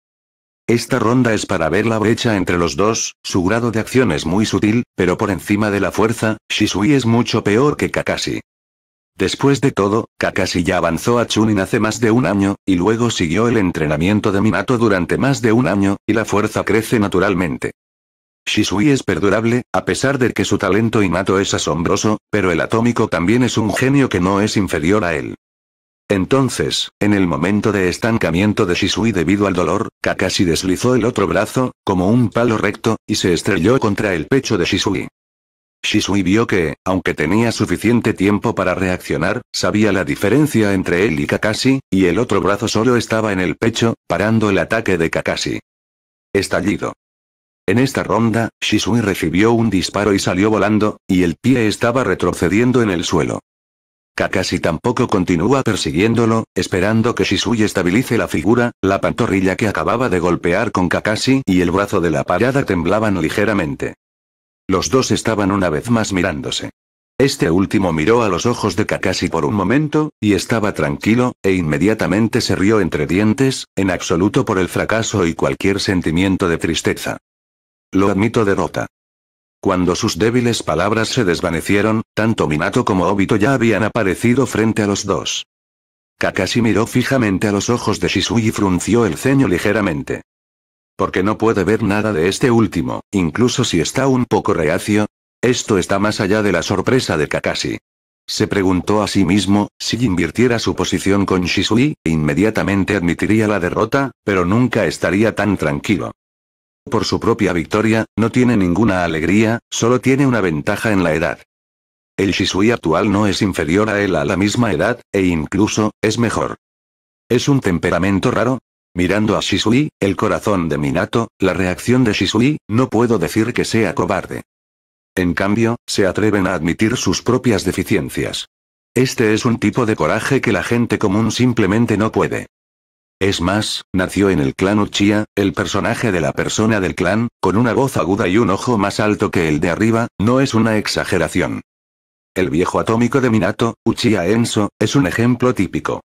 Esta ronda es para ver la brecha entre los dos, su grado de acción es muy sutil, pero por encima de la fuerza, Shisui es mucho peor que Kakashi. Después de todo, Kakashi ya avanzó a Chunin hace más de un año, y luego siguió el entrenamiento de Minato durante más de un año, y la fuerza crece naturalmente. Shisui es perdurable, a pesar de que su talento y innato es asombroso, pero el atómico también es un genio que no es inferior a él. Entonces, en el momento de estancamiento de Shisui debido al dolor, Kakashi deslizó el otro brazo, como un palo recto, y se estrelló contra el pecho de Shisui. Shisui vio que, aunque tenía suficiente tiempo para reaccionar, sabía la diferencia entre él y Kakashi, y el otro brazo solo estaba en el pecho, parando el ataque de Kakashi. Estallido. En esta ronda, Shisui recibió un disparo y salió volando, y el pie estaba retrocediendo en el suelo. Kakashi tampoco continúa persiguiéndolo, esperando que Shisui estabilice la figura, la pantorrilla que acababa de golpear con Kakashi y el brazo de la parada temblaban ligeramente. Los dos estaban una vez más mirándose. Este último miró a los ojos de Kakashi por un momento, y estaba tranquilo, e inmediatamente se rió entre dientes, en absoluto por el fracaso y cualquier sentimiento de tristeza. Lo admito derrota. Cuando sus débiles palabras se desvanecieron, tanto Minato como Obito ya habían aparecido frente a los dos. Kakashi miró fijamente a los ojos de Shisui y frunció el ceño ligeramente. Porque no puede ver nada de este último, incluso si está un poco reacio. Esto está más allá de la sorpresa de Kakashi. Se preguntó a sí mismo, si invirtiera su posición con Shisui, inmediatamente admitiría la derrota, pero nunca estaría tan tranquilo por su propia victoria, no tiene ninguna alegría, solo tiene una ventaja en la edad. El Shisui actual no es inferior a él a la misma edad, e incluso, es mejor. Es un temperamento raro. Mirando a Shisui, el corazón de Minato, la reacción de Shisui, no puedo decir que sea cobarde. En cambio, se atreven a admitir sus propias deficiencias. Este es un tipo de coraje que la gente común simplemente no puede. Es más, nació en el clan Uchiha, el personaje de la persona del clan, con una voz aguda y un ojo más alto que el de arriba, no es una exageración. El viejo atómico de Minato, Uchiha Enso, es un ejemplo típico.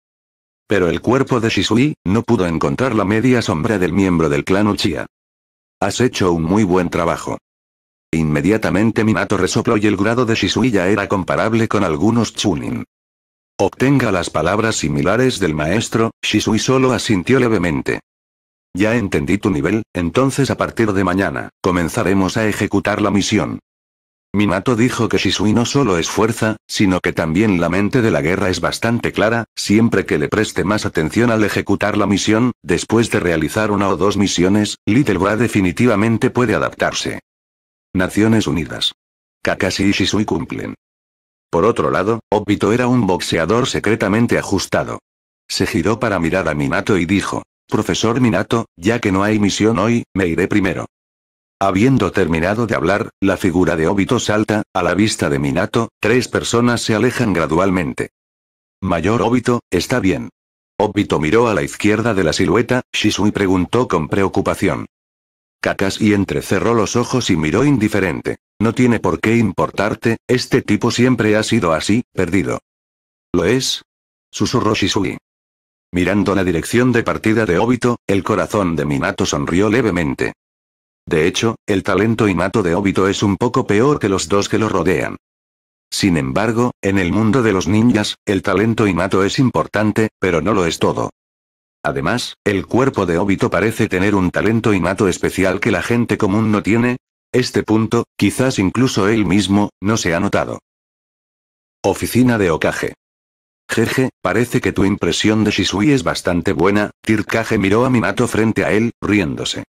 Pero el cuerpo de Shisui, no pudo encontrar la media sombra del miembro del clan Uchiha. Has hecho un muy buen trabajo. Inmediatamente Minato resopló y el grado de Shisui ya era comparable con algunos Chunin. Obtenga las palabras similares del maestro, Shisui solo asintió levemente. Ya entendí tu nivel, entonces a partir de mañana, comenzaremos a ejecutar la misión. Minato dijo que Shisui no solo es fuerza, sino que también la mente de la guerra es bastante clara, siempre que le preste más atención al ejecutar la misión, después de realizar una o dos misiones, Little Bra definitivamente puede adaptarse. Naciones Unidas. Kakashi y Shisui cumplen. Por otro lado, Obito era un boxeador secretamente ajustado. Se giró para mirar a Minato y dijo, Profesor Minato, ya que no hay misión hoy, me iré primero. Habiendo terminado de hablar, la figura de Obito salta, a la vista de Minato, tres personas se alejan gradualmente. Mayor Obito, está bien. Obito miró a la izquierda de la silueta, Shisui preguntó con preocupación. Kakashi entrecerró los ojos y miró indiferente. No tiene por qué importarte, este tipo siempre ha sido así, perdido. ¿Lo es? Susurró Shisui. Mirando la dirección de partida de Obito, el corazón de Minato sonrió levemente. De hecho, el talento y mato de Obito es un poco peor que los dos que lo rodean. Sin embargo, en el mundo de los ninjas, el talento y mato es importante, pero no lo es todo. Además, el cuerpo de Obito parece tener un talento mato especial que la gente común no tiene. Este punto, quizás incluso él mismo, no se ha notado. Oficina de Okage. Jeje, parece que tu impresión de Shisui es bastante buena, Tirkage miró a Minato frente a él, riéndose.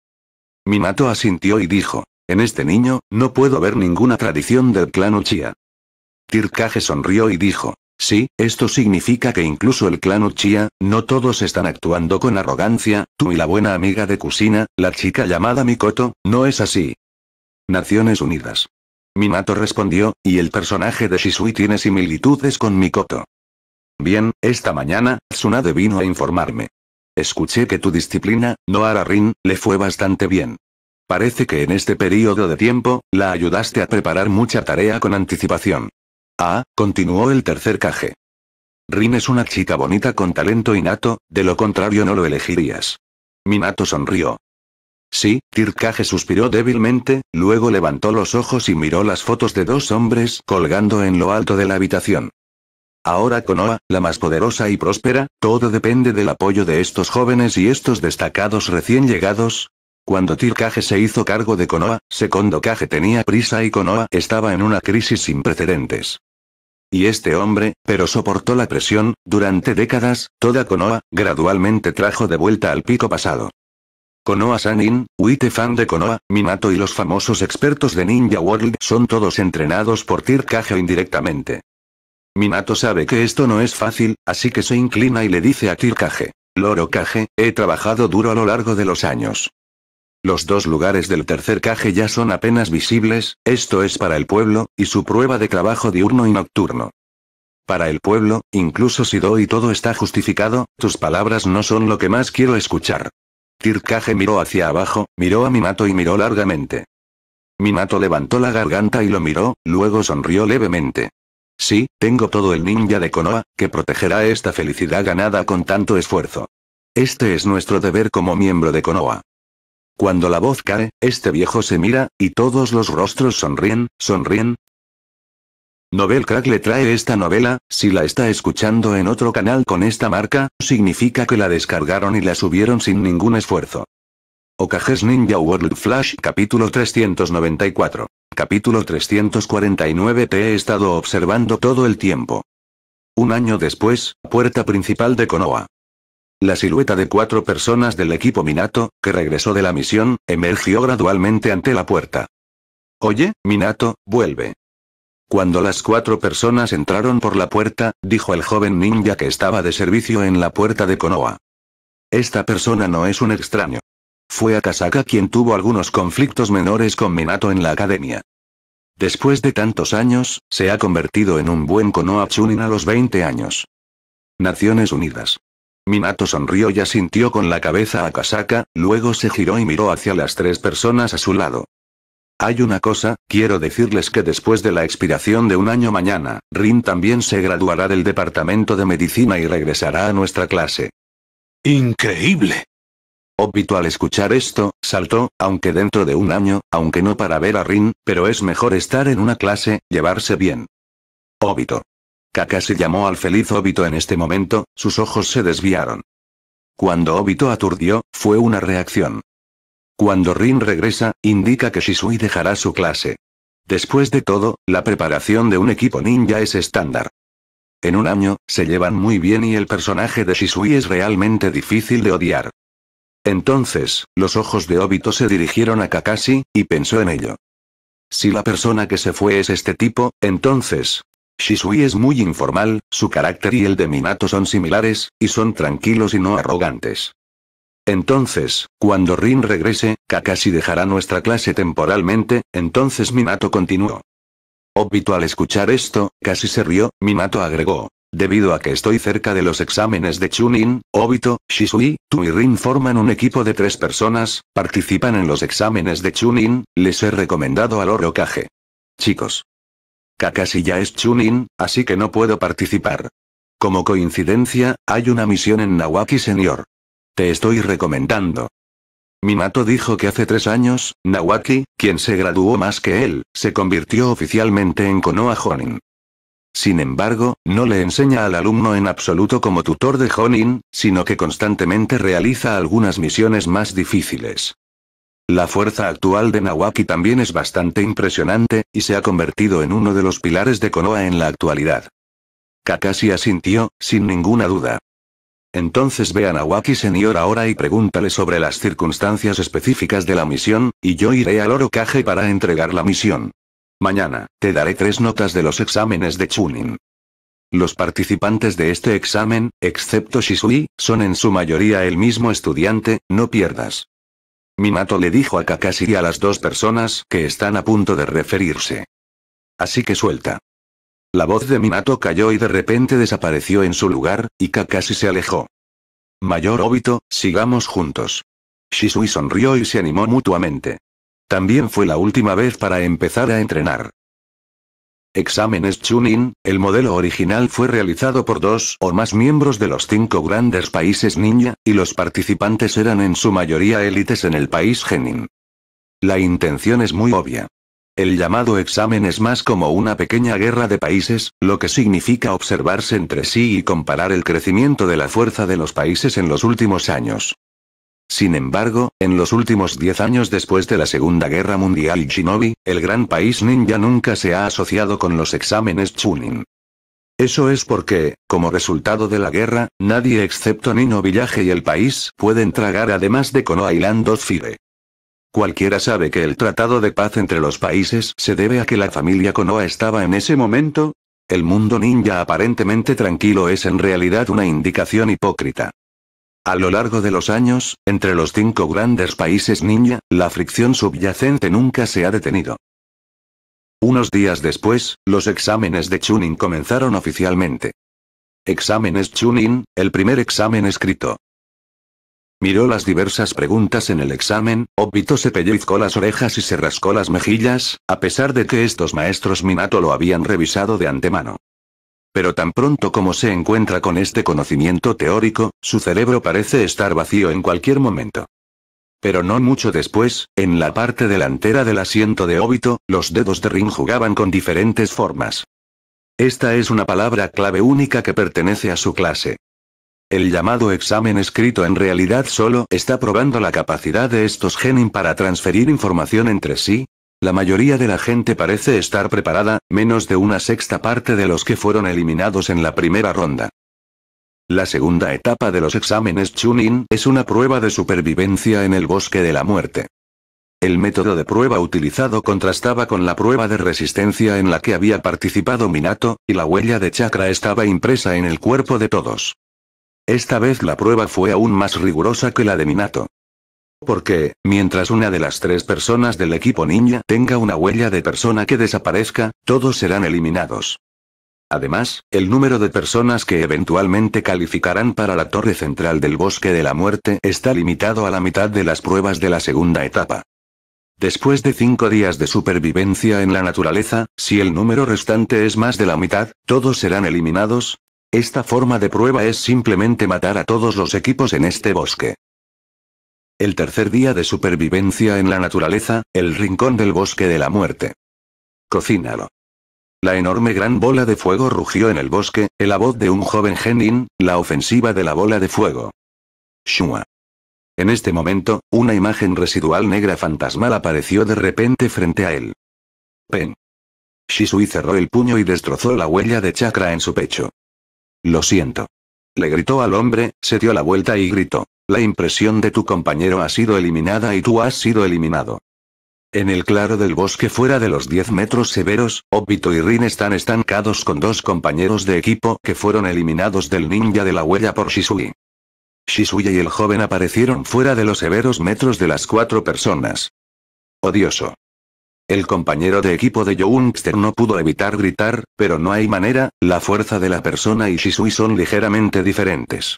Minato asintió y dijo, en este niño, no puedo ver ninguna tradición del clan Uchiha. Tirkage sonrió y dijo, Sí, esto significa que incluso el clan Uchiha, no todos están actuando con arrogancia, tú y la buena amiga de Kusina, la chica llamada Mikoto, no es así. Naciones Unidas. Minato respondió, y el personaje de Shisui tiene similitudes con Mikoto. Bien, esta mañana, Tsunade vino a informarme. Escuché que tu disciplina, Noara Rin, le fue bastante bien. Parece que en este periodo de tiempo, la ayudaste a preparar mucha tarea con anticipación. Ah, continuó el tercer caje. Rin es una chica bonita con talento innato, de lo contrario no lo elegirías. Minato sonrió. Sí, Tirkage suspiró débilmente, luego levantó los ojos y miró las fotos de dos hombres colgando en lo alto de la habitación. Ahora Konoha, la más poderosa y próspera, todo depende del apoyo de estos jóvenes y estos destacados recién llegados. Cuando Tirkage se hizo cargo de Konoha, segundo Kage tenía prisa y Konoha estaba en una crisis sin precedentes. Y este hombre, pero soportó la presión, durante décadas, toda Konoha, gradualmente trajo de vuelta al pico pasado. Konoha Sanin, Wite Fan de Konoha, Minato y los famosos expertos de Ninja World son todos entrenados por Tirkage indirectamente. Minato sabe que esto no es fácil, así que se inclina y le dice a Tirkaje. Loro Kage, he trabajado duro a lo largo de los años. Los dos lugares del tercer caje ya son apenas visibles, esto es para el pueblo, y su prueba de trabajo diurno y nocturno. Para el pueblo, incluso si doy todo está justificado, tus palabras no son lo que más quiero escuchar. Tirkaje miró hacia abajo, miró a Minato y miró largamente. Minato levantó la garganta y lo miró, luego sonrió levemente. Sí, tengo todo el ninja de Konoha, que protegerá esta felicidad ganada con tanto esfuerzo. Este es nuestro deber como miembro de Konoha. Cuando la voz cae, este viejo se mira, y todos los rostros sonríen, sonríen. Nobel Crack le trae esta novela, si la está escuchando en otro canal con esta marca, significa que la descargaron y la subieron sin ningún esfuerzo. Okages Ninja World Flash capítulo 394. Capítulo 349 Te he estado observando todo el tiempo. Un año después, puerta principal de Konoha. La silueta de cuatro personas del equipo Minato, que regresó de la misión, emergió gradualmente ante la puerta. Oye, Minato, vuelve. Cuando las cuatro personas entraron por la puerta, dijo el joven ninja que estaba de servicio en la puerta de Konoha. Esta persona no es un extraño. Fue Akasaka quien tuvo algunos conflictos menores con Minato en la academia. Después de tantos años, se ha convertido en un buen Konoha Chunin a los 20 años. Naciones Unidas. Minato sonrió y asintió con la cabeza a Kasaka, luego se giró y miró hacia las tres personas a su lado. Hay una cosa, quiero decirles que después de la expiración de un año mañana, Rin también se graduará del departamento de medicina y regresará a nuestra clase. Increíble. Obito al escuchar esto, saltó, aunque dentro de un año, aunque no para ver a Rin, pero es mejor estar en una clase, llevarse bien. Obito. Kakashi llamó al feliz Obito en este momento, sus ojos se desviaron. Cuando Obito aturdió, fue una reacción. Cuando Rin regresa, indica que Shisui dejará su clase. Después de todo, la preparación de un equipo ninja es estándar. En un año, se llevan muy bien y el personaje de Shisui es realmente difícil de odiar. Entonces, los ojos de Obito se dirigieron a Kakashi, y pensó en ello. Si la persona que se fue es este tipo, entonces, Shisui es muy informal, su carácter y el de Minato son similares, y son tranquilos y no arrogantes. Entonces, cuando Rin regrese, Kakashi dejará nuestra clase temporalmente, entonces Minato continuó. Obito al escuchar esto, casi se rió, Minato agregó. Debido a que estoy cerca de los exámenes de Chunin, Obito, Shisui, tú y Rin forman un equipo de tres personas, participan en los exámenes de Chunin, les he recomendado al Orokage. Chicos, Kakashi ya es Chunin, así que no puedo participar. Como coincidencia, hay una misión en Nawaki Senior. Te estoy recomendando. Minato dijo que hace tres años, Nawaki, quien se graduó más que él, se convirtió oficialmente en Konoha Honin. Sin embargo, no le enseña al alumno en absoluto como tutor de Honin, sino que constantemente realiza algunas misiones más difíciles. La fuerza actual de Nawaki también es bastante impresionante, y se ha convertido en uno de los pilares de Konoha en la actualidad. Kakashi asintió, sin ninguna duda. Entonces ve a Nawaki señor ahora y pregúntale sobre las circunstancias específicas de la misión, y yo iré al orocaje para entregar la misión. Mañana, te daré tres notas de los exámenes de Chunin. Los participantes de este examen, excepto Shisui, son en su mayoría el mismo estudiante, no pierdas. Minato le dijo a Kakashi y a las dos personas que están a punto de referirse. Así que suelta. La voz de Minato cayó y de repente desapareció en su lugar, y Kakashi se alejó. Mayor Obito, sigamos juntos. Shisui sonrió y se animó mutuamente. También fue la última vez para empezar a entrenar. Exámenes Chunin, el modelo original fue realizado por dos o más miembros de los cinco grandes países ninja, y los participantes eran en su mayoría élites en el país genin. La intención es muy obvia. El llamado examen es más como una pequeña guerra de países, lo que significa observarse entre sí y comparar el crecimiento de la fuerza de los países en los últimos años. Sin embargo, en los últimos 10 años después de la Segunda Guerra Mundial y Shinobi, el gran país ninja nunca se ha asociado con los exámenes Chunin. Eso es porque, como resultado de la guerra, nadie excepto Nino Village y el país pueden tragar además de Konoha y Landos Fire. Cualquiera sabe que el tratado de paz entre los países se debe a que la familia Konoha estaba en ese momento. El mundo ninja aparentemente tranquilo es en realidad una indicación hipócrita. A lo largo de los años, entre los cinco grandes países ninja, la fricción subyacente nunca se ha detenido. Unos días después, los exámenes de Chunin comenzaron oficialmente. Exámenes Chunin, el primer examen escrito. Miró las diversas preguntas en el examen, Obito se pellizcó las orejas y se rascó las mejillas, a pesar de que estos maestros Minato lo habían revisado de antemano. Pero tan pronto como se encuentra con este conocimiento teórico, su cerebro parece estar vacío en cualquier momento. Pero no mucho después, en la parte delantera del asiento de óbito, los dedos de Rin jugaban con diferentes formas. Esta es una palabra clave única que pertenece a su clase. El llamado examen escrito en realidad solo está probando la capacidad de estos genin para transferir información entre sí, la mayoría de la gente parece estar preparada, menos de una sexta parte de los que fueron eliminados en la primera ronda. La segunda etapa de los exámenes Chunin es una prueba de supervivencia en el bosque de la muerte. El método de prueba utilizado contrastaba con la prueba de resistencia en la que había participado Minato, y la huella de chakra estaba impresa en el cuerpo de todos. Esta vez la prueba fue aún más rigurosa que la de Minato. Porque, mientras una de las tres personas del equipo ninja tenga una huella de persona que desaparezca, todos serán eliminados. Además, el número de personas que eventualmente calificarán para la torre central del bosque de la muerte está limitado a la mitad de las pruebas de la segunda etapa. Después de cinco días de supervivencia en la naturaleza, si el número restante es más de la mitad, todos serán eliminados. Esta forma de prueba es simplemente matar a todos los equipos en este bosque. El tercer día de supervivencia en la naturaleza, el rincón del bosque de la muerte. Cocínalo. La enorme gran bola de fuego rugió en el bosque, en la voz de un joven genin, la ofensiva de la bola de fuego. Shua. En este momento, una imagen residual negra fantasmal apareció de repente frente a él. Pen. Shisui cerró el puño y destrozó la huella de chakra en su pecho. Lo siento. Le gritó al hombre, se dio la vuelta y gritó. La impresión de tu compañero ha sido eliminada y tú has sido eliminado. En el claro del bosque fuera de los 10 metros severos, Obito y Rin están estancados con dos compañeros de equipo que fueron eliminados del ninja de la huella por Shisui. Shisui y el joven aparecieron fuera de los severos metros de las cuatro personas. Odioso. El compañero de equipo de Youngster no pudo evitar gritar, pero no hay manera, la fuerza de la persona y Shisui son ligeramente diferentes.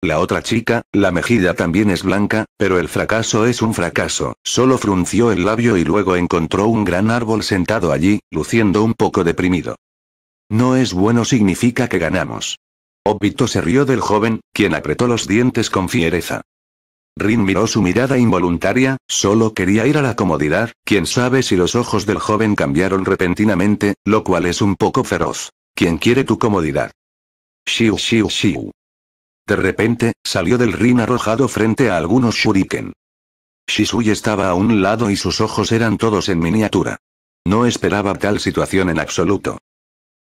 La otra chica, la mejilla también es blanca, pero el fracaso es un fracaso, solo frunció el labio y luego encontró un gran árbol sentado allí, luciendo un poco deprimido. No es bueno significa que ganamos. Obito se rió del joven, quien apretó los dientes con fiereza. Rin miró su mirada involuntaria, solo quería ir a la comodidad, quién sabe si los ojos del joven cambiaron repentinamente, lo cual es un poco feroz. ¿Quién quiere tu comodidad? Shiu, shiu, shiu. De repente, salió del Rin arrojado frente a algunos shuriken. Shisui estaba a un lado y sus ojos eran todos en miniatura. No esperaba tal situación en absoluto.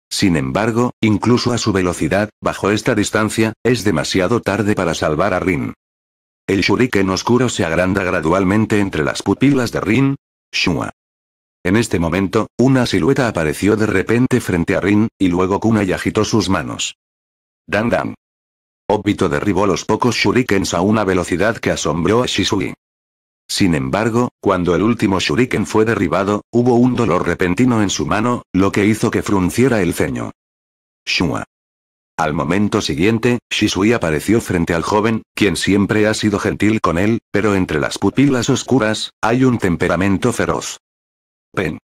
Sin embargo, incluso a su velocidad, bajo esta distancia, es demasiado tarde para salvar a Rin. El shuriken oscuro se agranda gradualmente entre las pupilas de Rin. Shua. En este momento, una silueta apareció de repente frente a Rin, y luego y agitó sus manos. Dan Dan. Obito derribó los pocos shurikens a una velocidad que asombró a Shisui. Sin embargo, cuando el último shuriken fue derribado, hubo un dolor repentino en su mano, lo que hizo que frunciera el ceño. Shua. Al momento siguiente, Shisui apareció frente al joven, quien siempre ha sido gentil con él, pero entre las pupilas oscuras, hay un temperamento feroz. Pen.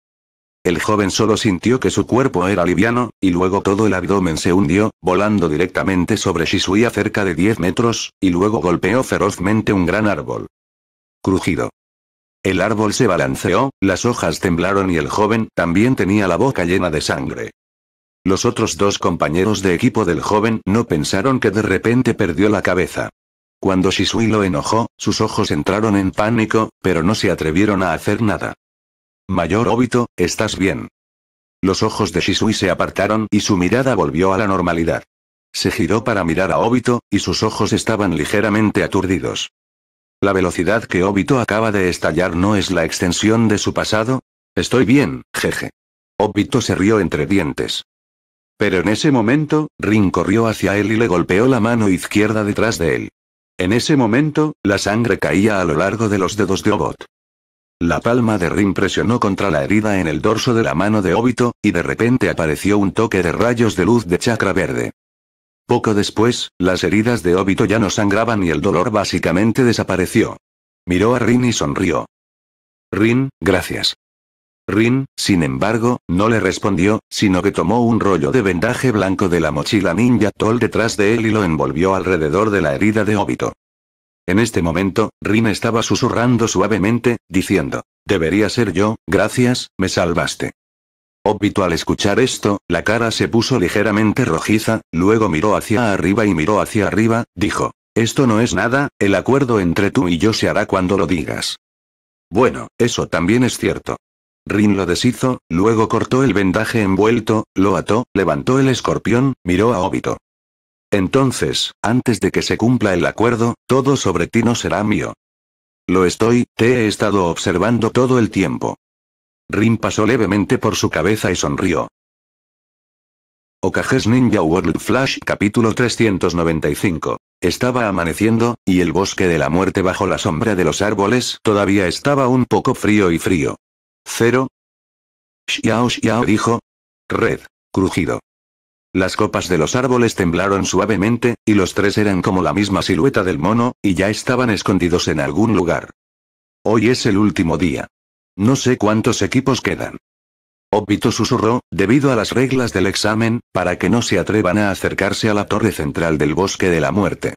El joven solo sintió que su cuerpo era liviano, y luego todo el abdomen se hundió, volando directamente sobre Shisui a cerca de 10 metros, y luego golpeó ferozmente un gran árbol. Crujido. El árbol se balanceó, las hojas temblaron y el joven también tenía la boca llena de sangre. Los otros dos compañeros de equipo del joven no pensaron que de repente perdió la cabeza. Cuando Shisui lo enojó, sus ojos entraron en pánico, pero no se atrevieron a hacer nada. Mayor Obito, ¿estás bien? Los ojos de Shisui se apartaron y su mirada volvió a la normalidad. Se giró para mirar a Obito, y sus ojos estaban ligeramente aturdidos. La velocidad que Obito acaba de estallar no es la extensión de su pasado. Estoy bien, jeje. Obito se rió entre dientes. Pero en ese momento, Rin corrió hacia él y le golpeó la mano izquierda detrás de él. En ese momento, la sangre caía a lo largo de los dedos de Obot. La palma de Rin presionó contra la herida en el dorso de la mano de Obito, y de repente apareció un toque de rayos de luz de chakra verde. Poco después, las heridas de Obito ya no sangraban y el dolor básicamente desapareció. Miró a Rin y sonrió. Rin, gracias. Rin, sin embargo, no le respondió, sino que tomó un rollo de vendaje blanco de la mochila ninja Toll detrás de él y lo envolvió alrededor de la herida de Obito. En este momento, Rin estaba susurrando suavemente, diciendo, Debería ser yo, gracias, me salvaste. Obito al escuchar esto, la cara se puso ligeramente rojiza, luego miró hacia arriba y miró hacia arriba, dijo, Esto no es nada, el acuerdo entre tú y yo se hará cuando lo digas. Bueno, eso también es cierto. Rin lo deshizo, luego cortó el vendaje envuelto, lo ató, levantó el escorpión, miró a Obito. Entonces, antes de que se cumpla el acuerdo, todo sobre ti no será mío. Lo estoy, te he estado observando todo el tiempo. Rin pasó levemente por su cabeza y sonrió. Okages Ninja World Flash capítulo 395. Estaba amaneciendo, y el bosque de la muerte bajo la sombra de los árboles todavía estaba un poco frío y frío. Cero. Xiao Xiao dijo. Red. Crujido. Las copas de los árboles temblaron suavemente, y los tres eran como la misma silueta del mono, y ya estaban escondidos en algún lugar. Hoy es el último día. No sé cuántos equipos quedan. Obito susurró, debido a las reglas del examen, para que no se atrevan a acercarse a la torre central del bosque de la muerte.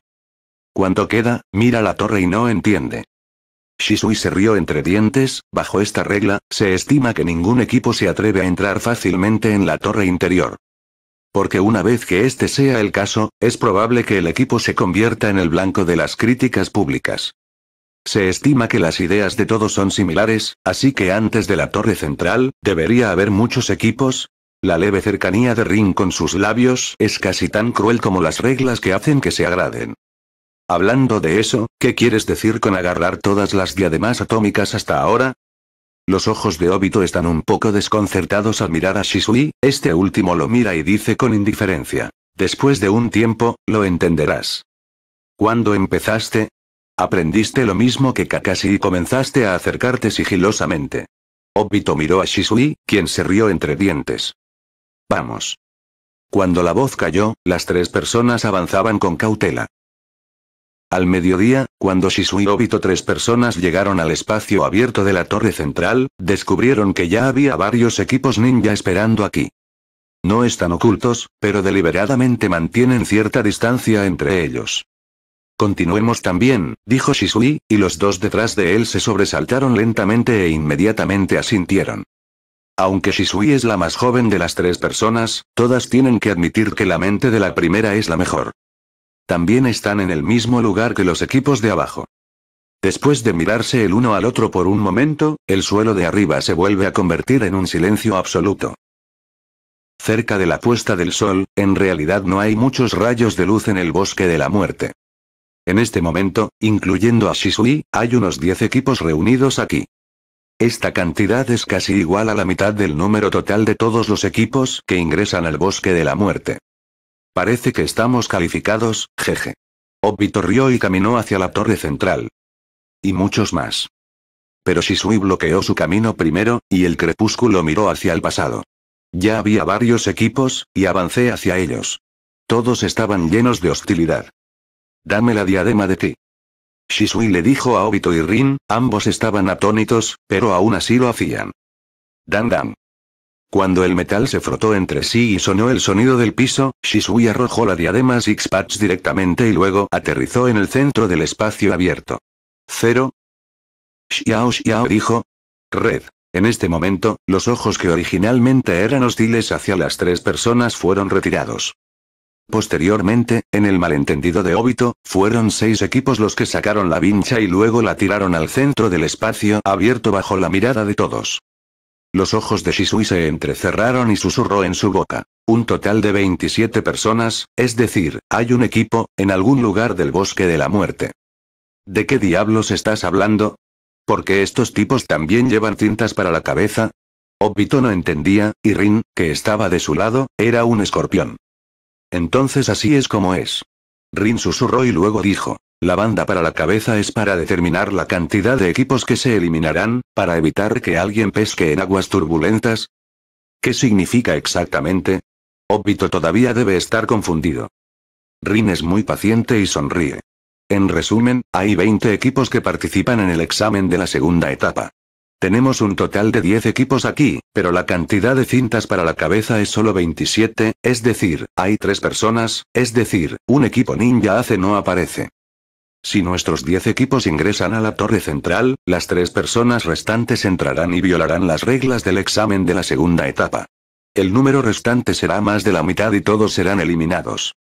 Cuanto queda, mira la torre y no entiende. Shisui se rió entre dientes, bajo esta regla, se estima que ningún equipo se atreve a entrar fácilmente en la torre interior. Porque una vez que este sea el caso, es probable que el equipo se convierta en el blanco de las críticas públicas. Se estima que las ideas de todos son similares, así que antes de la torre central, debería haber muchos equipos. La leve cercanía de Ring con sus labios es casi tan cruel como las reglas que hacen que se agraden. Hablando de eso, ¿qué quieres decir con agarrar todas las diademas atómicas hasta ahora? Los ojos de Obito están un poco desconcertados al mirar a Shisui, este último lo mira y dice con indiferencia. Después de un tiempo, lo entenderás. ¿Cuándo empezaste? Aprendiste lo mismo que Kakashi y comenzaste a acercarte sigilosamente. Obito miró a Shisui, quien se rió entre dientes. Vamos. Cuando la voz cayó, las tres personas avanzaban con cautela. Al mediodía, cuando Shisui Obito tres personas llegaron al espacio abierto de la torre central, descubrieron que ya había varios equipos ninja esperando aquí. No están ocultos, pero deliberadamente mantienen cierta distancia entre ellos. Continuemos también, dijo Shisui, y los dos detrás de él se sobresaltaron lentamente e inmediatamente asintieron. Aunque Shisui es la más joven de las tres personas, todas tienen que admitir que la mente de la primera es la mejor. También están en el mismo lugar que los equipos de abajo. Después de mirarse el uno al otro por un momento, el suelo de arriba se vuelve a convertir en un silencio absoluto. Cerca de la puesta del sol, en realidad no hay muchos rayos de luz en el bosque de la muerte. En este momento, incluyendo a Shisui, hay unos 10 equipos reunidos aquí. Esta cantidad es casi igual a la mitad del número total de todos los equipos que ingresan al bosque de la muerte. Parece que estamos calificados, jeje. Obito rió y caminó hacia la torre central. Y muchos más. Pero Shisui bloqueó su camino primero, y el crepúsculo miró hacia el pasado. Ya había varios equipos, y avancé hacia ellos. Todos estaban llenos de hostilidad. Dame la diadema de ti. Shisui le dijo a Obito y Rin, ambos estaban atónitos, pero aún así lo hacían. Dan Dan. Cuando el metal se frotó entre sí y sonó el sonido del piso, Shisui arrojó la diadema Six Patch directamente y luego aterrizó en el centro del espacio abierto. Cero. Xiao Xiao dijo. Red. En este momento, los ojos que originalmente eran hostiles hacia las tres personas fueron retirados. Posteriormente, en el malentendido de óbito, fueron seis equipos los que sacaron la vincha y luego la tiraron al centro del espacio abierto bajo la mirada de todos. Los ojos de Shisui se entrecerraron y susurró en su boca. Un total de 27 personas, es decir, hay un equipo, en algún lugar del bosque de la muerte. ¿De qué diablos estás hablando? Porque estos tipos también llevan cintas para la cabeza. Obito no entendía, y Rin, que estaba de su lado, era un escorpión. Entonces así es como es. Rin susurró y luego dijo. La banda para la cabeza es para determinar la cantidad de equipos que se eliminarán, para evitar que alguien pesque en aguas turbulentas. ¿Qué significa exactamente? Obito todavía debe estar confundido. Rin es muy paciente y sonríe. En resumen, hay 20 equipos que participan en el examen de la segunda etapa. Tenemos un total de 10 equipos aquí, pero la cantidad de cintas para la cabeza es solo 27, es decir, hay 3 personas, es decir, un equipo ninja hace no aparece. Si nuestros 10 equipos ingresan a la torre central, las 3 personas restantes entrarán y violarán las reglas del examen de la segunda etapa. El número restante será más de la mitad y todos serán eliminados.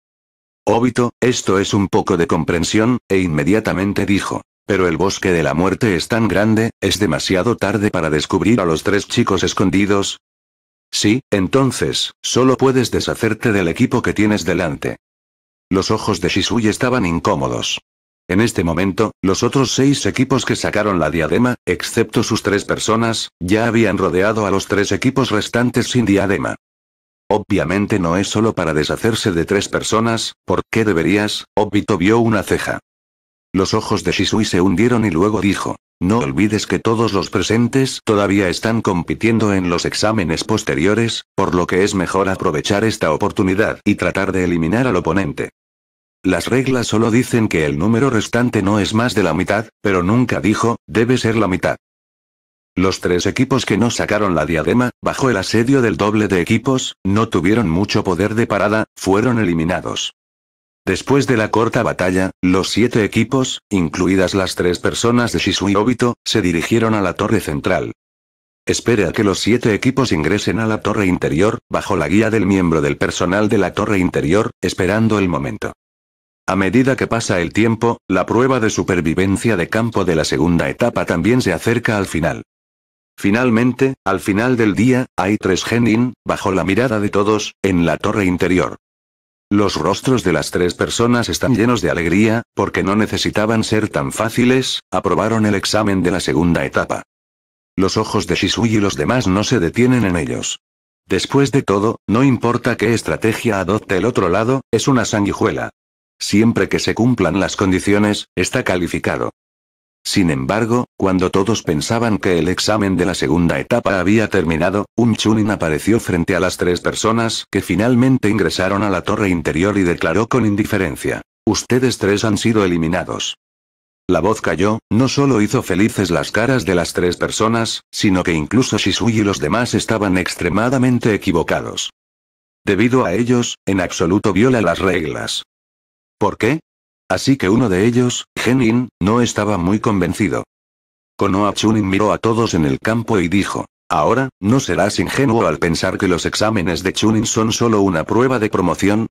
Óbito, esto es un poco de comprensión, e inmediatamente dijo. Pero el bosque de la muerte es tan grande, es demasiado tarde para descubrir a los tres chicos escondidos. Sí, entonces, solo puedes deshacerte del equipo que tienes delante. Los ojos de Shisui estaban incómodos. En este momento, los otros seis equipos que sacaron la diadema, excepto sus tres personas, ya habían rodeado a los tres equipos restantes sin diadema. Obviamente no es solo para deshacerse de tres personas, ¿por qué deberías? Obito vio una ceja. Los ojos de Shisui se hundieron y luego dijo, no olvides que todos los presentes todavía están compitiendo en los exámenes posteriores, por lo que es mejor aprovechar esta oportunidad y tratar de eliminar al oponente. Las reglas solo dicen que el número restante no es más de la mitad, pero nunca dijo, debe ser la mitad. Los tres equipos que no sacaron la diadema, bajo el asedio del doble de equipos, no tuvieron mucho poder de parada, fueron eliminados. Después de la corta batalla, los siete equipos, incluidas las tres personas de Shisui Obito, se dirigieron a la torre central. Espere a que los siete equipos ingresen a la torre interior, bajo la guía del miembro del personal de la torre interior, esperando el momento. A medida que pasa el tiempo, la prueba de supervivencia de campo de la segunda etapa también se acerca al final. Finalmente, al final del día, hay tres genin, bajo la mirada de todos, en la torre interior. Los rostros de las tres personas están llenos de alegría, porque no necesitaban ser tan fáciles, aprobaron el examen de la segunda etapa. Los ojos de Shisui y los demás no se detienen en ellos. Después de todo, no importa qué estrategia adopte el otro lado, es una sanguijuela. Siempre que se cumplan las condiciones, está calificado. Sin embargo, cuando todos pensaban que el examen de la segunda etapa había terminado, un Chunin apareció frente a las tres personas que finalmente ingresaron a la torre interior y declaró con indiferencia. Ustedes tres han sido eliminados. La voz cayó, no solo hizo felices las caras de las tres personas, sino que incluso Shisui y los demás estaban extremadamente equivocados. Debido a ellos, en absoluto viola las reglas. ¿Por qué? Así que uno de ellos, Genin, no estaba muy convencido. Konoha Chunin miró a todos en el campo y dijo, Ahora, ¿no serás ingenuo al pensar que los exámenes de Chunin son solo una prueba de promoción?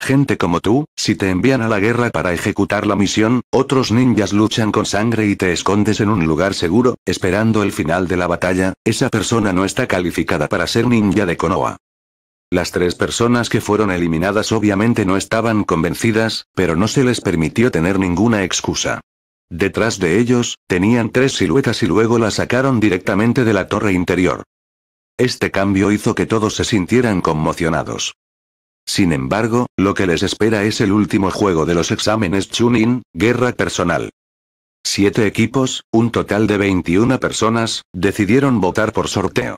Gente como tú, si te envían a la guerra para ejecutar la misión, otros ninjas luchan con sangre y te escondes en un lugar seguro, esperando el final de la batalla, esa persona no está calificada para ser ninja de Konoha. Las tres personas que fueron eliminadas obviamente no estaban convencidas, pero no se les permitió tener ninguna excusa. Detrás de ellos, tenían tres siluetas y luego la sacaron directamente de la torre interior. Este cambio hizo que todos se sintieran conmocionados. Sin embargo, lo que les espera es el último juego de los exámenes Chunin, Guerra Personal. Siete equipos, un total de 21 personas, decidieron votar por sorteo.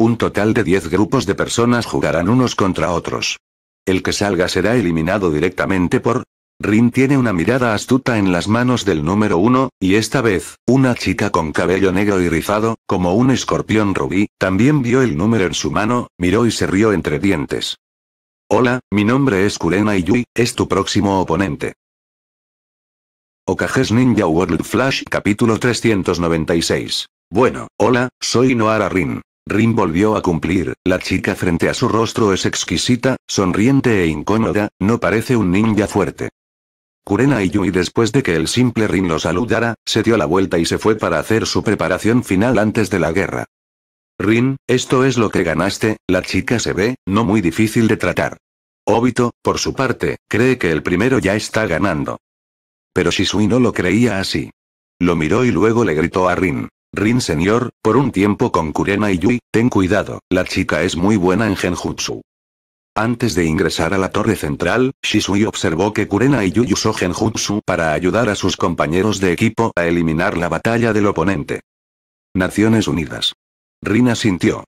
Un total de 10 grupos de personas jugarán unos contra otros. El que salga será eliminado directamente por... Rin tiene una mirada astuta en las manos del número uno, y esta vez, una chica con cabello negro y rizado, como un escorpión rubí, también vio el número en su mano, miró y se rió entre dientes. Hola, mi nombre es Kurena Yui, es tu próximo oponente. Okages Ninja World Flash Capítulo 396. Bueno, hola, soy Noara Rin. Rin volvió a cumplir, la chica frente a su rostro es exquisita, sonriente e incómoda, no parece un ninja fuerte. Kurena y Yui después de que el simple Rin lo saludara, se dio la vuelta y se fue para hacer su preparación final antes de la guerra. Rin, esto es lo que ganaste, la chica se ve, no muy difícil de tratar. Obito, por su parte, cree que el primero ya está ganando. Pero Shisui no lo creía así. Lo miró y luego le gritó a Rin. Rin señor, por un tiempo con Kurena y Yui, ten cuidado, la chica es muy buena en genjutsu. Antes de ingresar a la torre central, Shisui observó que Kurena y Yui usó genjutsu para ayudar a sus compañeros de equipo a eliminar la batalla del oponente. Naciones Unidas. Rin sintió.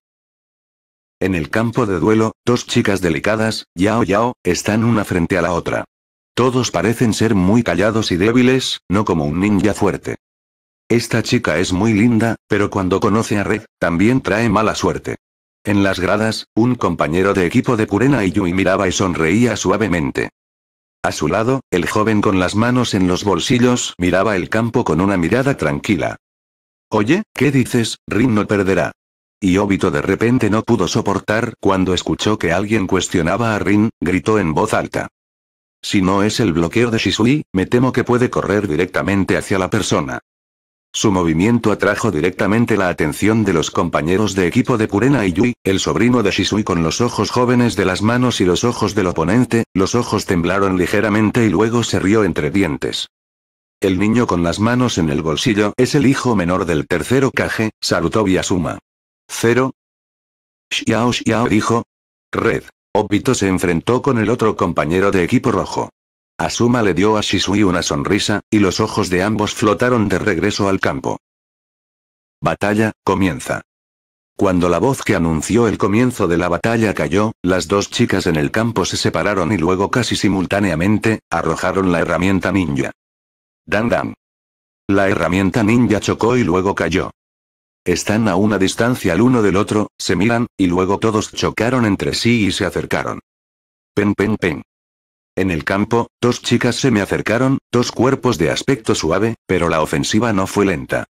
En el campo de duelo, dos chicas delicadas, Yao Yao, están una frente a la otra. Todos parecen ser muy callados y débiles, no como un ninja fuerte. Esta chica es muy linda, pero cuando conoce a Red, también trae mala suerte. En las gradas, un compañero de equipo de Kurena y Yui miraba y sonreía suavemente. A su lado, el joven con las manos en los bolsillos miraba el campo con una mirada tranquila. Oye, ¿qué dices? Rin no perderá. Y Obito de repente no pudo soportar cuando escuchó que alguien cuestionaba a Rin, gritó en voz alta. Si no es el bloqueo de Shisui, me temo que puede correr directamente hacia la persona. Su movimiento atrajo directamente la atención de los compañeros de equipo de purena y Yui, el sobrino de Shisui con los ojos jóvenes de las manos y los ojos del oponente, los ojos temblaron ligeramente y luego se rió entre dientes. El niño con las manos en el bolsillo es el hijo menor del tercero Kage, Sarutobi Asuma. Cero. Xiao Xiao dijo. Red. Obito se enfrentó con el otro compañero de equipo rojo. Asuma le dio a Shisui una sonrisa, y los ojos de ambos flotaron de regreso al campo. Batalla, comienza. Cuando la voz que anunció el comienzo de la batalla cayó, las dos chicas en el campo se separaron y luego casi simultáneamente, arrojaron la herramienta ninja. Dan dan. La herramienta ninja chocó y luego cayó. Están a una distancia el uno del otro, se miran, y luego todos chocaron entre sí y se acercaron. Pen pen pen. En el campo, dos chicas se me acercaron, dos cuerpos de aspecto suave, pero la ofensiva no fue lenta.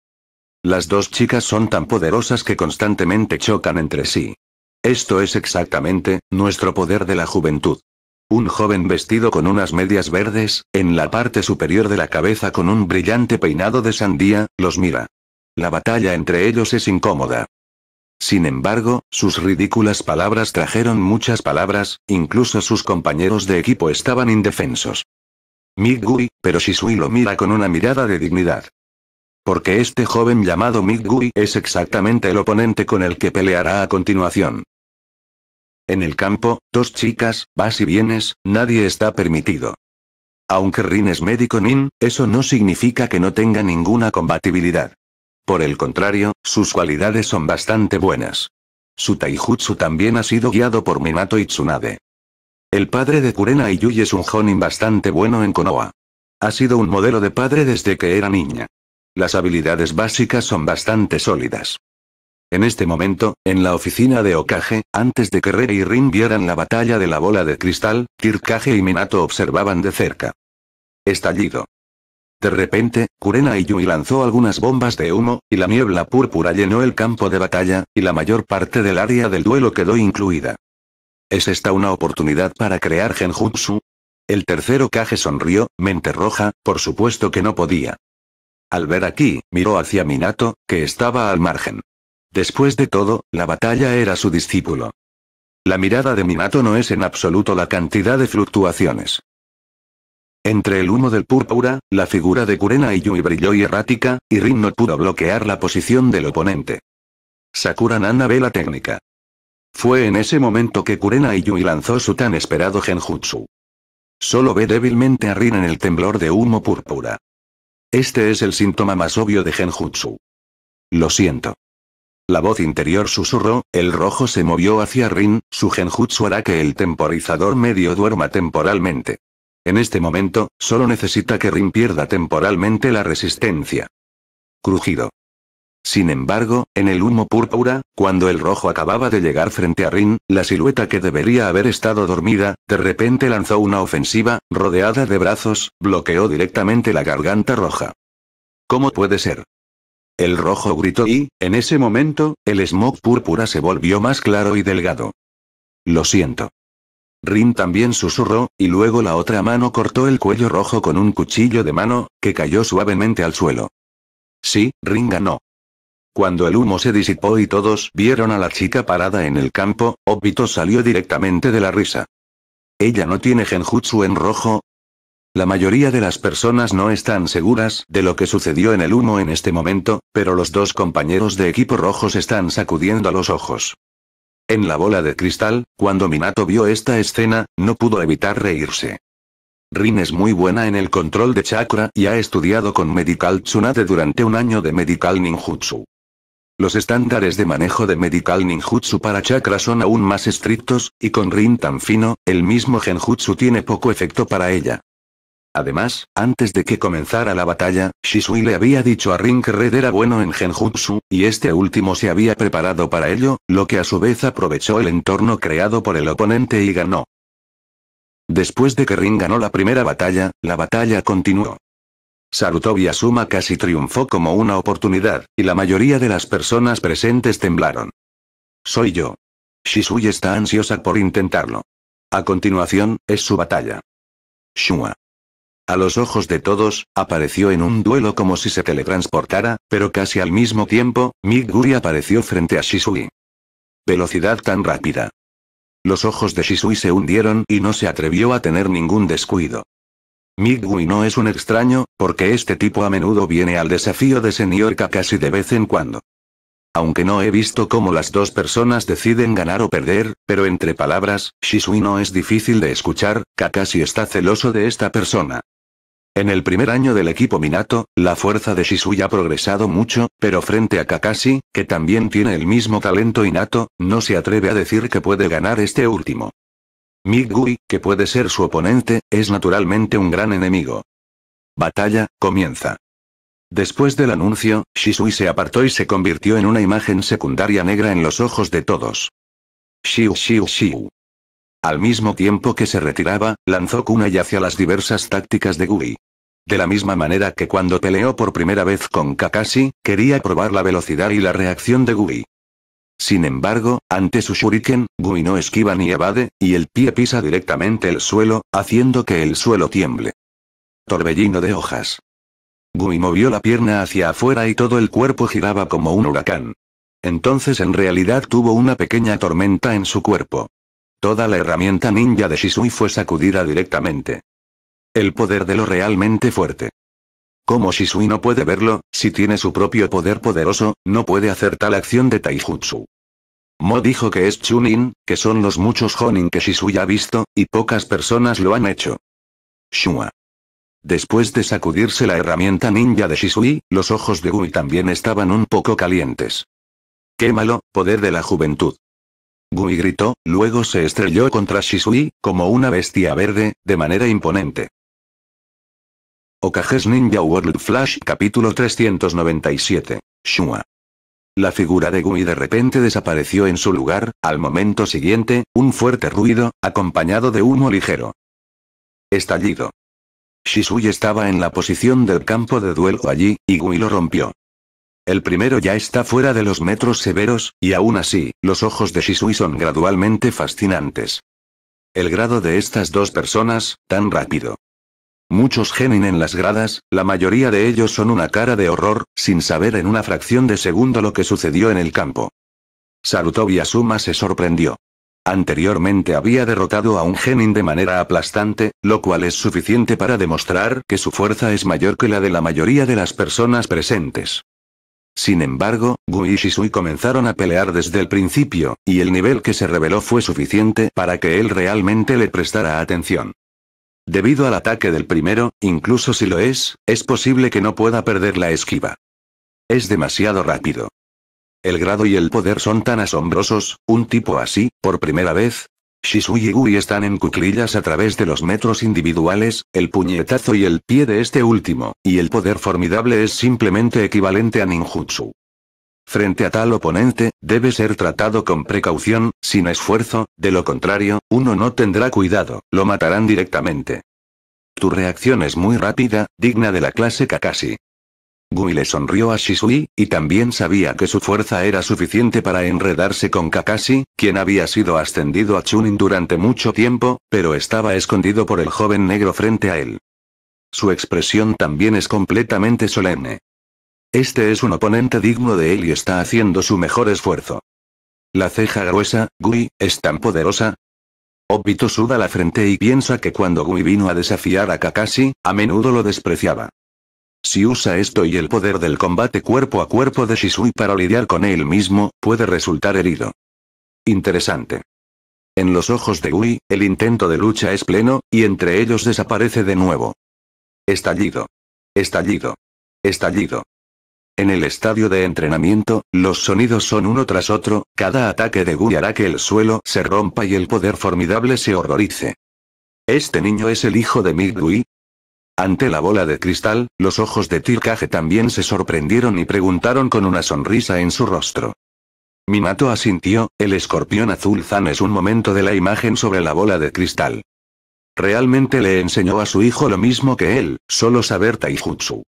Las dos chicas son tan poderosas que constantemente chocan entre sí. Esto es exactamente, nuestro poder de la juventud. Un joven vestido con unas medias verdes, en la parte superior de la cabeza con un brillante peinado de sandía, los mira. La batalla entre ellos es incómoda. Sin embargo, sus ridículas palabras trajeron muchas palabras, incluso sus compañeros de equipo estaban indefensos. Migui, pero Shisui lo mira con una mirada de dignidad. Porque este joven llamado Migui es exactamente el oponente con el que peleará a continuación. En el campo, dos chicas, vas y vienes, nadie está permitido. Aunque Rin es médico Nin, eso no significa que no tenga ninguna combatibilidad. Por el contrario, sus cualidades son bastante buenas. Su taijutsu también ha sido guiado por Minato y Tsunade. El padre de Kurena y es un jonin bastante bueno en Konoha. Ha sido un modelo de padre desde que era niña. Las habilidades básicas son bastante sólidas. En este momento, en la oficina de Okage, antes de que Rere y Rin vieran la batalla de la bola de cristal, Kirkage y Minato observaban de cerca. Estallido. De repente, Kurena Yui lanzó algunas bombas de humo, y la niebla púrpura llenó el campo de batalla, y la mayor parte del área del duelo quedó incluida. ¿Es esta una oportunidad para crear genjutsu? El tercero Kage sonrió, mente roja, por supuesto que no podía. Al ver aquí, miró hacia Minato, que estaba al margen. Después de todo, la batalla era su discípulo. La mirada de Minato no es en absoluto la cantidad de fluctuaciones. Entre el humo del púrpura, la figura de Kurena Yui brilló errática, y Rin no pudo bloquear la posición del oponente. Sakura Nana ve la técnica. Fue en ese momento que Kurena Yui lanzó su tan esperado genjutsu. Solo ve débilmente a Rin en el temblor de humo púrpura. Este es el síntoma más obvio de genjutsu. Lo siento. La voz interior susurró, el rojo se movió hacia Rin, su genjutsu hará que el temporizador medio duerma temporalmente. En este momento, solo necesita que Rin pierda temporalmente la resistencia. Crujido. Sin embargo, en el humo púrpura, cuando el rojo acababa de llegar frente a Rin, la silueta que debería haber estado dormida, de repente lanzó una ofensiva, rodeada de brazos, bloqueó directamente la garganta roja. ¿Cómo puede ser? El rojo gritó y, en ese momento, el smog púrpura se volvió más claro y delgado. Lo siento. Rin también susurró, y luego la otra mano cortó el cuello rojo con un cuchillo de mano, que cayó suavemente al suelo. Sí, Rin ganó. Cuando el humo se disipó y todos vieron a la chica parada en el campo, Obito salió directamente de la risa. ¿Ella no tiene genjutsu en rojo? La mayoría de las personas no están seguras de lo que sucedió en el humo en este momento, pero los dos compañeros de equipo rojos están sacudiendo los ojos. En la bola de cristal, cuando Minato vio esta escena, no pudo evitar reírse. Rin es muy buena en el control de chakra y ha estudiado con Medical Tsunade durante un año de Medical Ninjutsu. Los estándares de manejo de Medical Ninjutsu para chakra son aún más estrictos, y con Rin tan fino, el mismo genjutsu tiene poco efecto para ella. Además, antes de que comenzara la batalla, Shisui le había dicho a Rin que Red era bueno en Genjutsu, y este último se había preparado para ello, lo que a su vez aprovechó el entorno creado por el oponente y ganó. Después de que Rin ganó la primera batalla, la batalla continuó. Sarutobi Asuma casi triunfó como una oportunidad, y la mayoría de las personas presentes temblaron. Soy yo. Shisui está ansiosa por intentarlo. A continuación, es su batalla. Shua. A los ojos de todos, apareció en un duelo como si se teletransportara, pero casi al mismo tiempo, Midguri apareció frente a Shisui. Velocidad tan rápida. Los ojos de Shisui se hundieron y no se atrevió a tener ningún descuido. Migui no es un extraño, porque este tipo a menudo viene al desafío de señor Kakashi de vez en cuando. Aunque no he visto cómo las dos personas deciden ganar o perder, pero entre palabras, Shisui no es difícil de escuchar, Kakashi está celoso de esta persona. En el primer año del equipo Minato, la fuerza de Shisui ha progresado mucho, pero frente a Kakashi, que también tiene el mismo talento innato, no se atreve a decir que puede ganar este último. Migui, que puede ser su oponente, es naturalmente un gran enemigo. Batalla, comienza. Después del anuncio, Shisui se apartó y se convirtió en una imagen secundaria negra en los ojos de todos. Shiu Shiu Shiu. Al mismo tiempo que se retiraba, lanzó Kunai hacia las diversas tácticas de Gui. De la misma manera que cuando peleó por primera vez con Kakashi, quería probar la velocidad y la reacción de Gui. Sin embargo, ante su shuriken, Gui no esquiva ni evade, y el pie pisa directamente el suelo, haciendo que el suelo tiemble. Torbellino de hojas. Gui movió la pierna hacia afuera y todo el cuerpo giraba como un huracán. Entonces en realidad tuvo una pequeña tormenta en su cuerpo. Toda la herramienta ninja de Shisui fue sacudida directamente. El poder de lo realmente fuerte. Como Shisui no puede verlo, si tiene su propio poder poderoso, no puede hacer tal acción de Taijutsu. Mo dijo que es Chunin, que son los muchos Honin que Shisui ha visto, y pocas personas lo han hecho. Shua. Después de sacudirse la herramienta ninja de Shisui, los ojos de Gui también estaban un poco calientes. Quémalo, poder de la juventud. Gui gritó, luego se estrelló contra Shisui, como una bestia verde, de manera imponente. Okages Ninja World Flash capítulo 397. Shua. La figura de Gumi de repente desapareció en su lugar, al momento siguiente, un fuerte ruido, acompañado de humo ligero. Estallido. Shisui estaba en la posición del campo de duelo allí, y Gumi lo rompió. El primero ya está fuera de los metros severos, y aún así, los ojos de Shisui son gradualmente fascinantes. El grado de estas dos personas, tan rápido. Muchos genin en las gradas, la mayoría de ellos son una cara de horror, sin saber en una fracción de segundo lo que sucedió en el campo. Sarutobi Asuma se sorprendió. Anteriormente había derrotado a un genin de manera aplastante, lo cual es suficiente para demostrar que su fuerza es mayor que la de la mayoría de las personas presentes. Sin embargo, Gui y Shisui comenzaron a pelear desde el principio, y el nivel que se reveló fue suficiente para que él realmente le prestara atención. Debido al ataque del primero, incluso si lo es, es posible que no pueda perder la esquiva. Es demasiado rápido. El grado y el poder son tan asombrosos, un tipo así, por primera vez. Shisui y Gui están en cuclillas a través de los metros individuales, el puñetazo y el pie de este último, y el poder formidable es simplemente equivalente a ninjutsu. Frente a tal oponente, debe ser tratado con precaución, sin esfuerzo, de lo contrario, uno no tendrá cuidado, lo matarán directamente. Tu reacción es muy rápida, digna de la clase Kakashi. Gui le sonrió a Shisui, y también sabía que su fuerza era suficiente para enredarse con Kakashi, quien había sido ascendido a Chunin durante mucho tiempo, pero estaba escondido por el joven negro frente a él. Su expresión también es completamente solemne. Este es un oponente digno de él y está haciendo su mejor esfuerzo. La ceja gruesa, Gui, es tan poderosa. Obito suda la frente y piensa que cuando Gui vino a desafiar a Kakashi, a menudo lo despreciaba. Si usa esto y el poder del combate cuerpo a cuerpo de Shisui para lidiar con él mismo, puede resultar herido. Interesante. En los ojos de Gui, el intento de lucha es pleno, y entre ellos desaparece de nuevo. Estallido. Estallido. Estallido. En el estadio de entrenamiento, los sonidos son uno tras otro, cada ataque de Gui hará que el suelo se rompa y el poder formidable se horrorice. ¿Este niño es el hijo de Migui? Ante la bola de cristal, los ojos de Tirkage también se sorprendieron y preguntaron con una sonrisa en su rostro. Minato asintió, el escorpión azul Zan es un momento de la imagen sobre la bola de cristal. Realmente le enseñó a su hijo lo mismo que él, solo saber taijutsu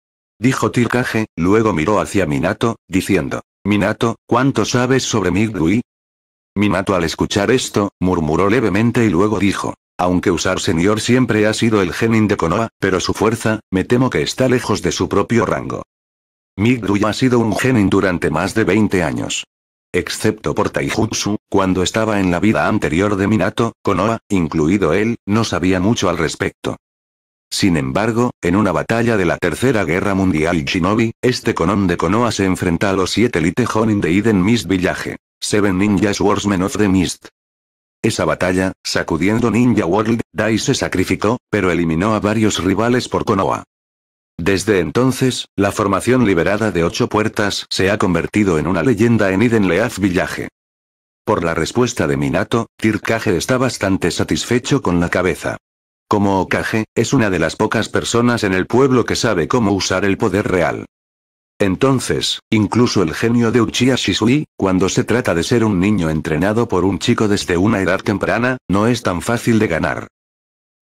dijo Tirkaje, luego miró hacia Minato, diciendo, Minato, ¿cuánto sabes sobre Migui? Minato al escuchar esto, murmuró levemente y luego dijo, aunque usar señor siempre ha sido el genin de Konoha, pero su fuerza, me temo que está lejos de su propio rango. Migui ha sido un genin durante más de 20 años. Excepto por Taijutsu, cuando estaba en la vida anterior de Minato, Konoha, incluido él, no sabía mucho al respecto. Sin embargo, en una batalla de la Tercera Guerra Mundial Shinobi, este Konon de Konoha se enfrenta a los siete Elite Honin de Eden Mist Village. Seven Ninjas Warsmen of the Mist. Esa batalla, sacudiendo Ninja World, Dai se sacrificó, pero eliminó a varios rivales por Konoha. Desde entonces, la formación liberada de ocho puertas se ha convertido en una leyenda en Eden Leaf Village. Por la respuesta de Minato, Tirkage está bastante satisfecho con la cabeza. Como Okage, es una de las pocas personas en el pueblo que sabe cómo usar el poder real. Entonces, incluso el genio de Uchiha Shisui, cuando se trata de ser un niño entrenado por un chico desde una edad temprana, no es tan fácil de ganar.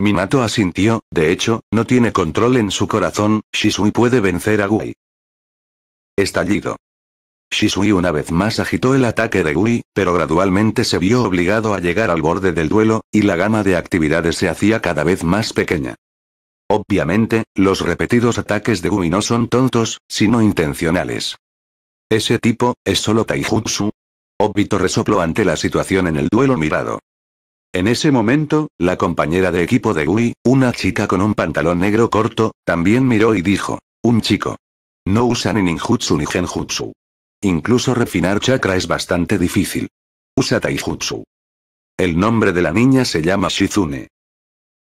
Minato asintió, de hecho, no tiene control en su corazón, Shisui puede vencer a Gui. Estallido. Shisui una vez más agitó el ataque de Gui, pero gradualmente se vio obligado a llegar al borde del duelo, y la gama de actividades se hacía cada vez más pequeña. Obviamente, los repetidos ataques de Gui no son tontos, sino intencionales. Ese tipo, es solo Taijutsu. Obito resopló ante la situación en el duelo mirado. En ese momento, la compañera de equipo de Gui, una chica con un pantalón negro corto, también miró y dijo, un chico. No usa ni ninjutsu ni genjutsu. Incluso refinar chakra es bastante difícil. Usa taijutsu. El nombre de la niña se llama Shizune.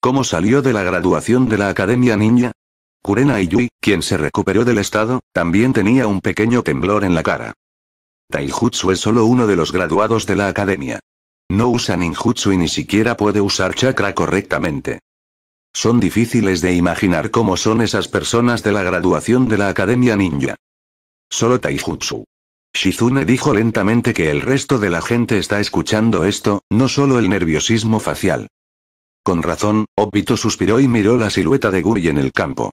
¿Cómo salió de la graduación de la Academia Ninja? Kurena Yui, quien se recuperó del estado, también tenía un pequeño temblor en la cara. Taijutsu es solo uno de los graduados de la academia. No usa ninjutsu y ni siquiera puede usar chakra correctamente. Son difíciles de imaginar cómo son esas personas de la graduación de la academia ninja. Solo Taijutsu Shizune dijo lentamente que el resto de la gente está escuchando esto, no solo el nerviosismo facial. Con razón, Obito suspiró y miró la silueta de Gumi en el campo.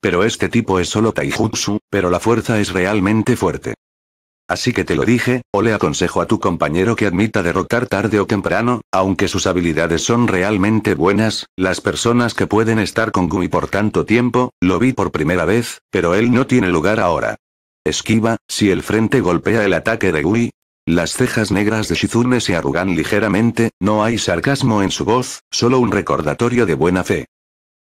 Pero este tipo es solo taijutsu, pero la fuerza es realmente fuerte. Así que te lo dije, o le aconsejo a tu compañero que admita derrotar tarde o temprano, aunque sus habilidades son realmente buenas, las personas que pueden estar con Gumi por tanto tiempo, lo vi por primera vez, pero él no tiene lugar ahora. Esquiva, si el frente golpea el ataque de Gui. Las cejas negras de Shizune se arrugan ligeramente, no hay sarcasmo en su voz, solo un recordatorio de buena fe.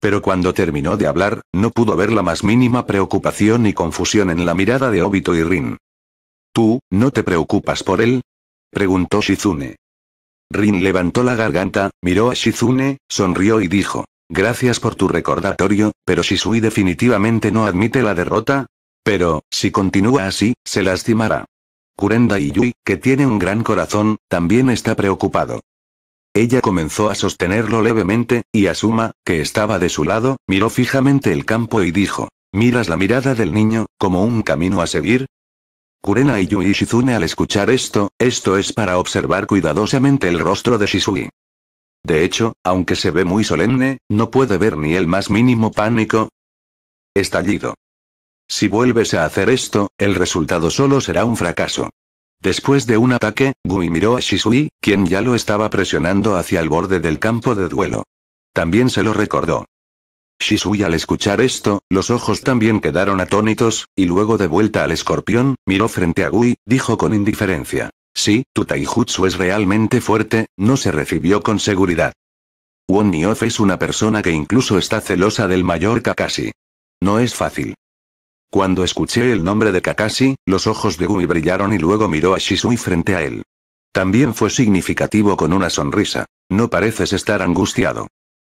Pero cuando terminó de hablar, no pudo ver la más mínima preocupación y confusión en la mirada de Obito y Rin. ¿Tú, no te preocupas por él? preguntó Shizune. Rin levantó la garganta, miró a Shizune, sonrió y dijo, Gracias por tu recordatorio, pero Shisui definitivamente no admite la derrota, pero, si continúa así, se lastimará. Kurenda y Yui, que tiene un gran corazón, también está preocupado. Ella comenzó a sostenerlo levemente, y Asuma, que estaba de su lado, miró fijamente el campo y dijo, ¿miras la mirada del niño, como un camino a seguir? Kurena y Yui Shizune al escuchar esto, esto es para observar cuidadosamente el rostro de Shisui. De hecho, aunque se ve muy solemne, no puede ver ni el más mínimo pánico. Estallido. Si vuelves a hacer esto, el resultado solo será un fracaso. Después de un ataque, Gui miró a Shisui, quien ya lo estaba presionando hacia el borde del campo de duelo. También se lo recordó. Shisui al escuchar esto, los ojos también quedaron atónitos, y luego de vuelta al escorpión, miró frente a Gui, dijo con indiferencia. Sí, tu taijutsu es realmente fuerte, no se recibió con seguridad. Won es una persona que incluso está celosa del mayor Kakashi. No es fácil. Cuando escuché el nombre de Kakashi, los ojos de Gumi brillaron y luego miró a Shisui frente a él. También fue significativo con una sonrisa. No pareces estar angustiado.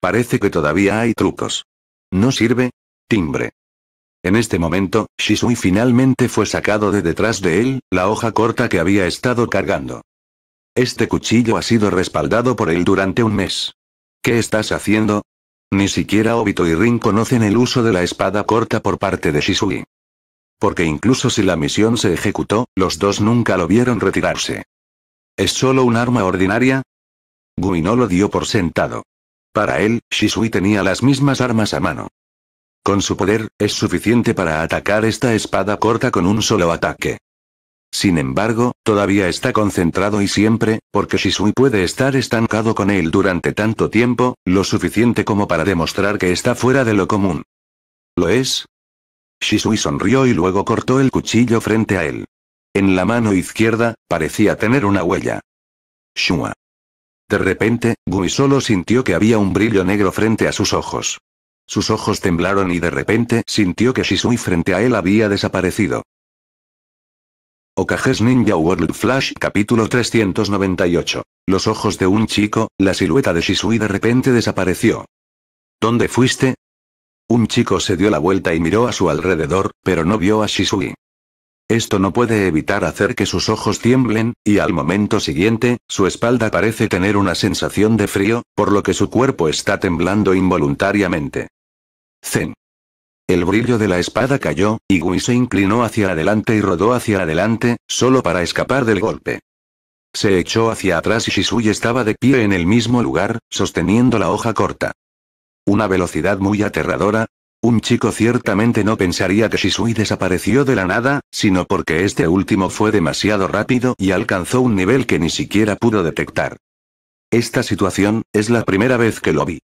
Parece que todavía hay trucos. ¿No sirve? Timbre. En este momento, Shisui finalmente fue sacado de detrás de él, la hoja corta que había estado cargando. Este cuchillo ha sido respaldado por él durante un mes. ¿Qué estás haciendo? Ni siquiera Obito y Rin conocen el uso de la espada corta por parte de Shisui. Porque incluso si la misión se ejecutó, los dos nunca lo vieron retirarse. ¿Es solo un arma ordinaria? Gui no lo dio por sentado. Para él, Shisui tenía las mismas armas a mano. Con su poder, es suficiente para atacar esta espada corta con un solo ataque. Sin embargo, todavía está concentrado y siempre, porque Shisui puede estar estancado con él durante tanto tiempo, lo suficiente como para demostrar que está fuera de lo común. ¿Lo es? Shisui sonrió y luego cortó el cuchillo frente a él. En la mano izquierda, parecía tener una huella. Shua. De repente, Gui solo sintió que había un brillo negro frente a sus ojos. Sus ojos temblaron y de repente sintió que Shisui frente a él había desaparecido. Ninja World Flash capítulo 398. Los ojos de un chico, la silueta de Shisui de repente desapareció. ¿Dónde fuiste? Un chico se dio la vuelta y miró a su alrededor, pero no vio a Shisui. Esto no puede evitar hacer que sus ojos tiemblen, y al momento siguiente, su espalda parece tener una sensación de frío, por lo que su cuerpo está temblando involuntariamente. Zen. El brillo de la espada cayó, y Gui se inclinó hacia adelante y rodó hacia adelante, solo para escapar del golpe. Se echó hacia atrás y Shisui estaba de pie en el mismo lugar, sosteniendo la hoja corta. Una velocidad muy aterradora. Un chico ciertamente no pensaría que Shisui desapareció de la nada, sino porque este último fue demasiado rápido y alcanzó un nivel que ni siquiera pudo detectar. Esta situación, es la primera vez que lo vi.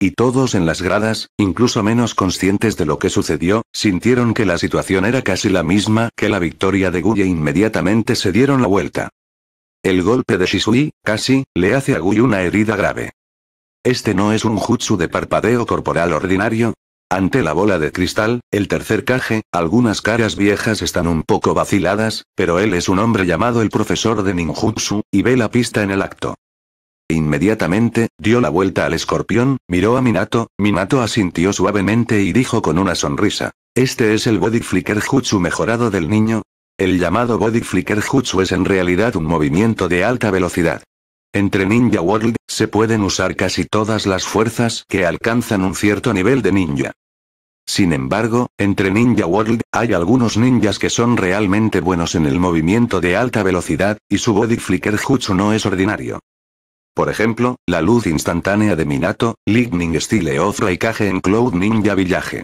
Y todos en las gradas, incluso menos conscientes de lo que sucedió, sintieron que la situación era casi la misma que la victoria de Guy e inmediatamente se dieron la vuelta. El golpe de Shisui, casi, le hace a Guy una herida grave. Este no es un jutsu de parpadeo corporal ordinario. Ante la bola de cristal, el tercer caje. algunas caras viejas están un poco vaciladas, pero él es un hombre llamado el profesor de ninjutsu, y ve la pista en el acto. Inmediatamente, dio la vuelta al escorpión, miró a Minato, Minato asintió suavemente y dijo con una sonrisa. Este es el Body Flicker Jutsu mejorado del niño. El llamado Body Flicker Jutsu es en realidad un movimiento de alta velocidad. Entre Ninja World, se pueden usar casi todas las fuerzas que alcanzan un cierto nivel de ninja. Sin embargo, entre Ninja World, hay algunos ninjas que son realmente buenos en el movimiento de alta velocidad, y su Body Flicker Jutsu no es ordinario. Por ejemplo, la luz instantánea de Minato, Lightning Style y Raikage en Cloud Ninja Village.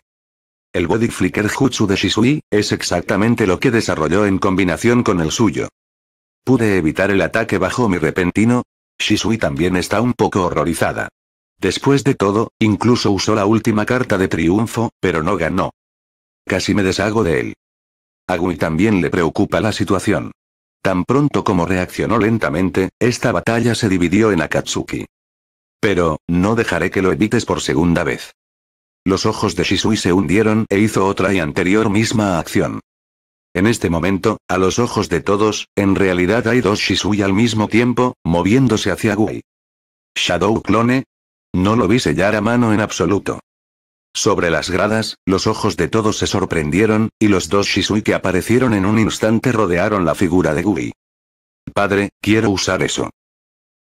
El Body Flicker Jutsu de Shisui, es exactamente lo que desarrolló en combinación con el suyo. Pude evitar el ataque bajo mi repentino. Shisui también está un poco horrorizada. Después de todo, incluso usó la última carta de triunfo, pero no ganó. Casi me deshago de él. A también le preocupa la situación. Tan pronto como reaccionó lentamente, esta batalla se dividió en Akatsuki. Pero, no dejaré que lo evites por segunda vez. Los ojos de Shisui se hundieron e hizo otra y anterior misma acción. En este momento, a los ojos de todos, en realidad hay dos Shisui al mismo tiempo, moviéndose hacia Gui. Shadow Clone. No lo vi sellar a mano en absoluto. Sobre las gradas, los ojos de todos se sorprendieron, y los dos Shisui que aparecieron en un instante rodearon la figura de Gui. Padre, quiero usar eso.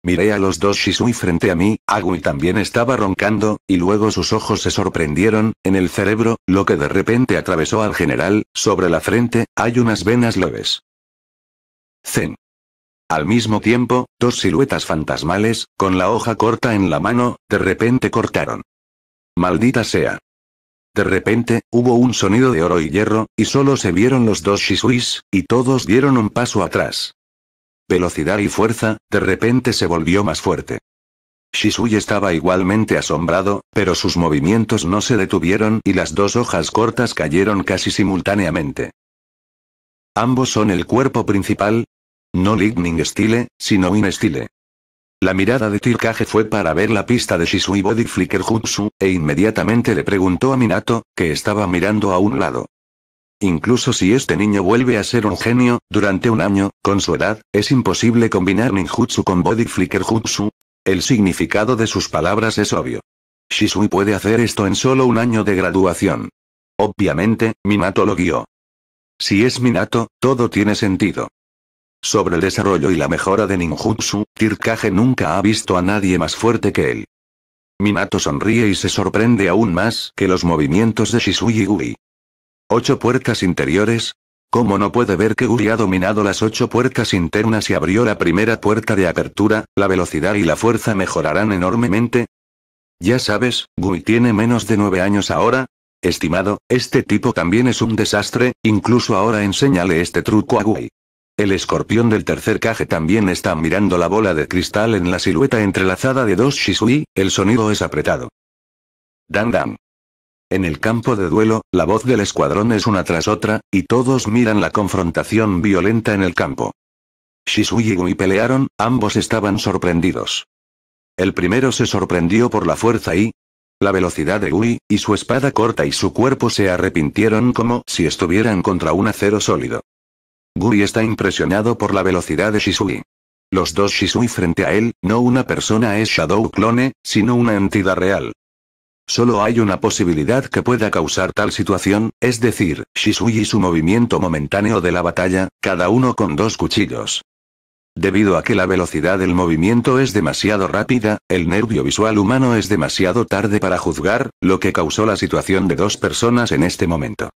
Miré a los dos Shisui frente a mí, Agui también estaba roncando, y luego sus ojos se sorprendieron, en el cerebro, lo que de repente atravesó al general, sobre la frente, hay unas venas leves. Zen. Al mismo tiempo, dos siluetas fantasmales, con la hoja corta en la mano, de repente cortaron. Maldita sea. De repente, hubo un sonido de oro y hierro, y solo se vieron los dos Shisuis, y todos dieron un paso atrás. Velocidad y fuerza, de repente se volvió más fuerte. Shisui estaba igualmente asombrado, pero sus movimientos no se detuvieron y las dos hojas cortas cayeron casi simultáneamente. ¿Ambos son el cuerpo principal? No Lightning Style, sino In Style. La mirada de Tirkage fue para ver la pista de Shisui Body Flicker Jutsu, e inmediatamente le preguntó a Minato, que estaba mirando a un lado. Incluso si este niño vuelve a ser un genio, durante un año, con su edad, es imposible combinar ninjutsu con Body Flicker Jutsu. El significado de sus palabras es obvio. Shisui puede hacer esto en solo un año de graduación. Obviamente, Minato lo guió. Si es Minato, todo tiene sentido. Sobre el desarrollo y la mejora de ninjutsu, Tirkage nunca ha visto a nadie más fuerte que él. Minato sonríe y se sorprende aún más que los movimientos de Shisui Gui. ¿Ocho puertas interiores? ¿Cómo no puede ver que Gui ha dominado las ocho puertas internas y abrió la primera puerta de apertura, la velocidad y la fuerza mejorarán enormemente? Ya sabes, Gui tiene menos de nueve años ahora. Estimado, este tipo también es un desastre, incluso ahora enséñale este truco a Gui. El escorpión del tercer caje también está mirando la bola de cristal en la silueta entrelazada de dos Shisui, el sonido es apretado. Dan dan. En el campo de duelo, la voz del escuadrón es una tras otra, y todos miran la confrontación violenta en el campo. Shisui y Gui pelearon, ambos estaban sorprendidos. El primero se sorprendió por la fuerza y, la velocidad de Gui, y su espada corta y su cuerpo se arrepintieron como si estuvieran contra un acero sólido. Guri está impresionado por la velocidad de Shisui. Los dos Shisui frente a él, no una persona es Shadow Clone, sino una entidad real. Solo hay una posibilidad que pueda causar tal situación, es decir, Shisui y su movimiento momentáneo de la batalla, cada uno con dos cuchillos. Debido a que la velocidad del movimiento es demasiado rápida, el nervio visual humano es demasiado tarde para juzgar, lo que causó la situación de dos personas en este momento.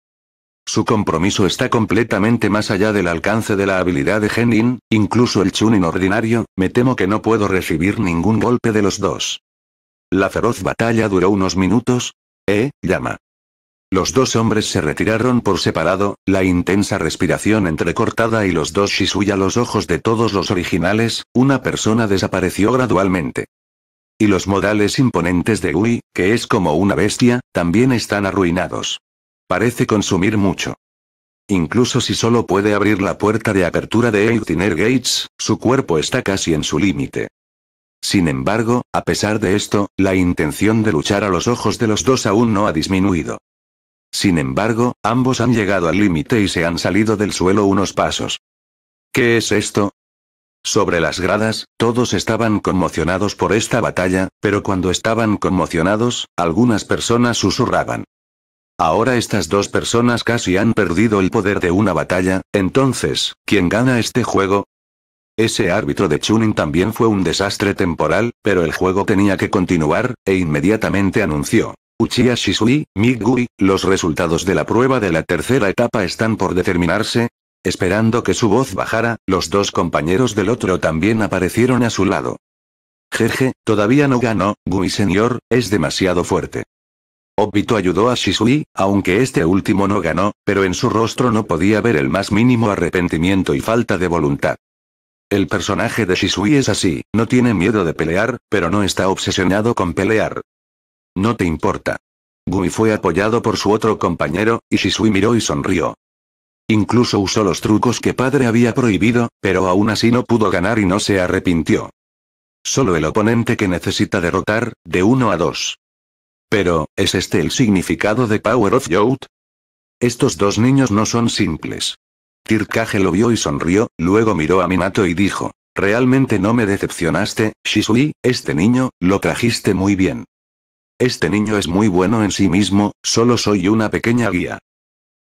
Su compromiso está completamente más allá del alcance de la habilidad de Genin, incluso el Chunin ordinario, me temo que no puedo recibir ningún golpe de los dos. La feroz batalla duró unos minutos. Eh, llama. Los dos hombres se retiraron por separado, la intensa respiración entrecortada y los dos Shisui a los ojos de todos los originales, una persona desapareció gradualmente. Y los modales imponentes de Gui, que es como una bestia, también están arruinados. Parece consumir mucho. Incluso si solo puede abrir la puerta de apertura de Eightiner Gates, su cuerpo está casi en su límite. Sin embargo, a pesar de esto, la intención de luchar a los ojos de los dos aún no ha disminuido. Sin embargo, ambos han llegado al límite y se han salido del suelo unos pasos. ¿Qué es esto? Sobre las gradas, todos estaban conmocionados por esta batalla, pero cuando estaban conmocionados, algunas personas susurraban. Ahora estas dos personas casi han perdido el poder de una batalla, entonces, ¿quién gana este juego? Ese árbitro de Chunin también fue un desastre temporal, pero el juego tenía que continuar, e inmediatamente anunció. Uchiha Shisui, Gui. los resultados de la prueba de la tercera etapa están por determinarse, Esperando que su voz bajara, los dos compañeros del otro también aparecieron a su lado. Jeje, todavía no ganó, Gui señor, es demasiado fuerte. Obito ayudó a Shisui, aunque este último no ganó, pero en su rostro no podía ver el más mínimo arrepentimiento y falta de voluntad. El personaje de Shisui es así, no tiene miedo de pelear, pero no está obsesionado con pelear. No te importa. Gumi fue apoyado por su otro compañero, y Shisui miró y sonrió. Incluso usó los trucos que padre había prohibido, pero aún así no pudo ganar y no se arrepintió. Solo el oponente que necesita derrotar, de uno a dos. Pero, ¿es este el significado de Power of Youth? Estos dos niños no son simples. Tirkage lo vio y sonrió, luego miró a Minato y dijo, realmente no me decepcionaste, Shisui, este niño, lo trajiste muy bien. Este niño es muy bueno en sí mismo, solo soy una pequeña guía.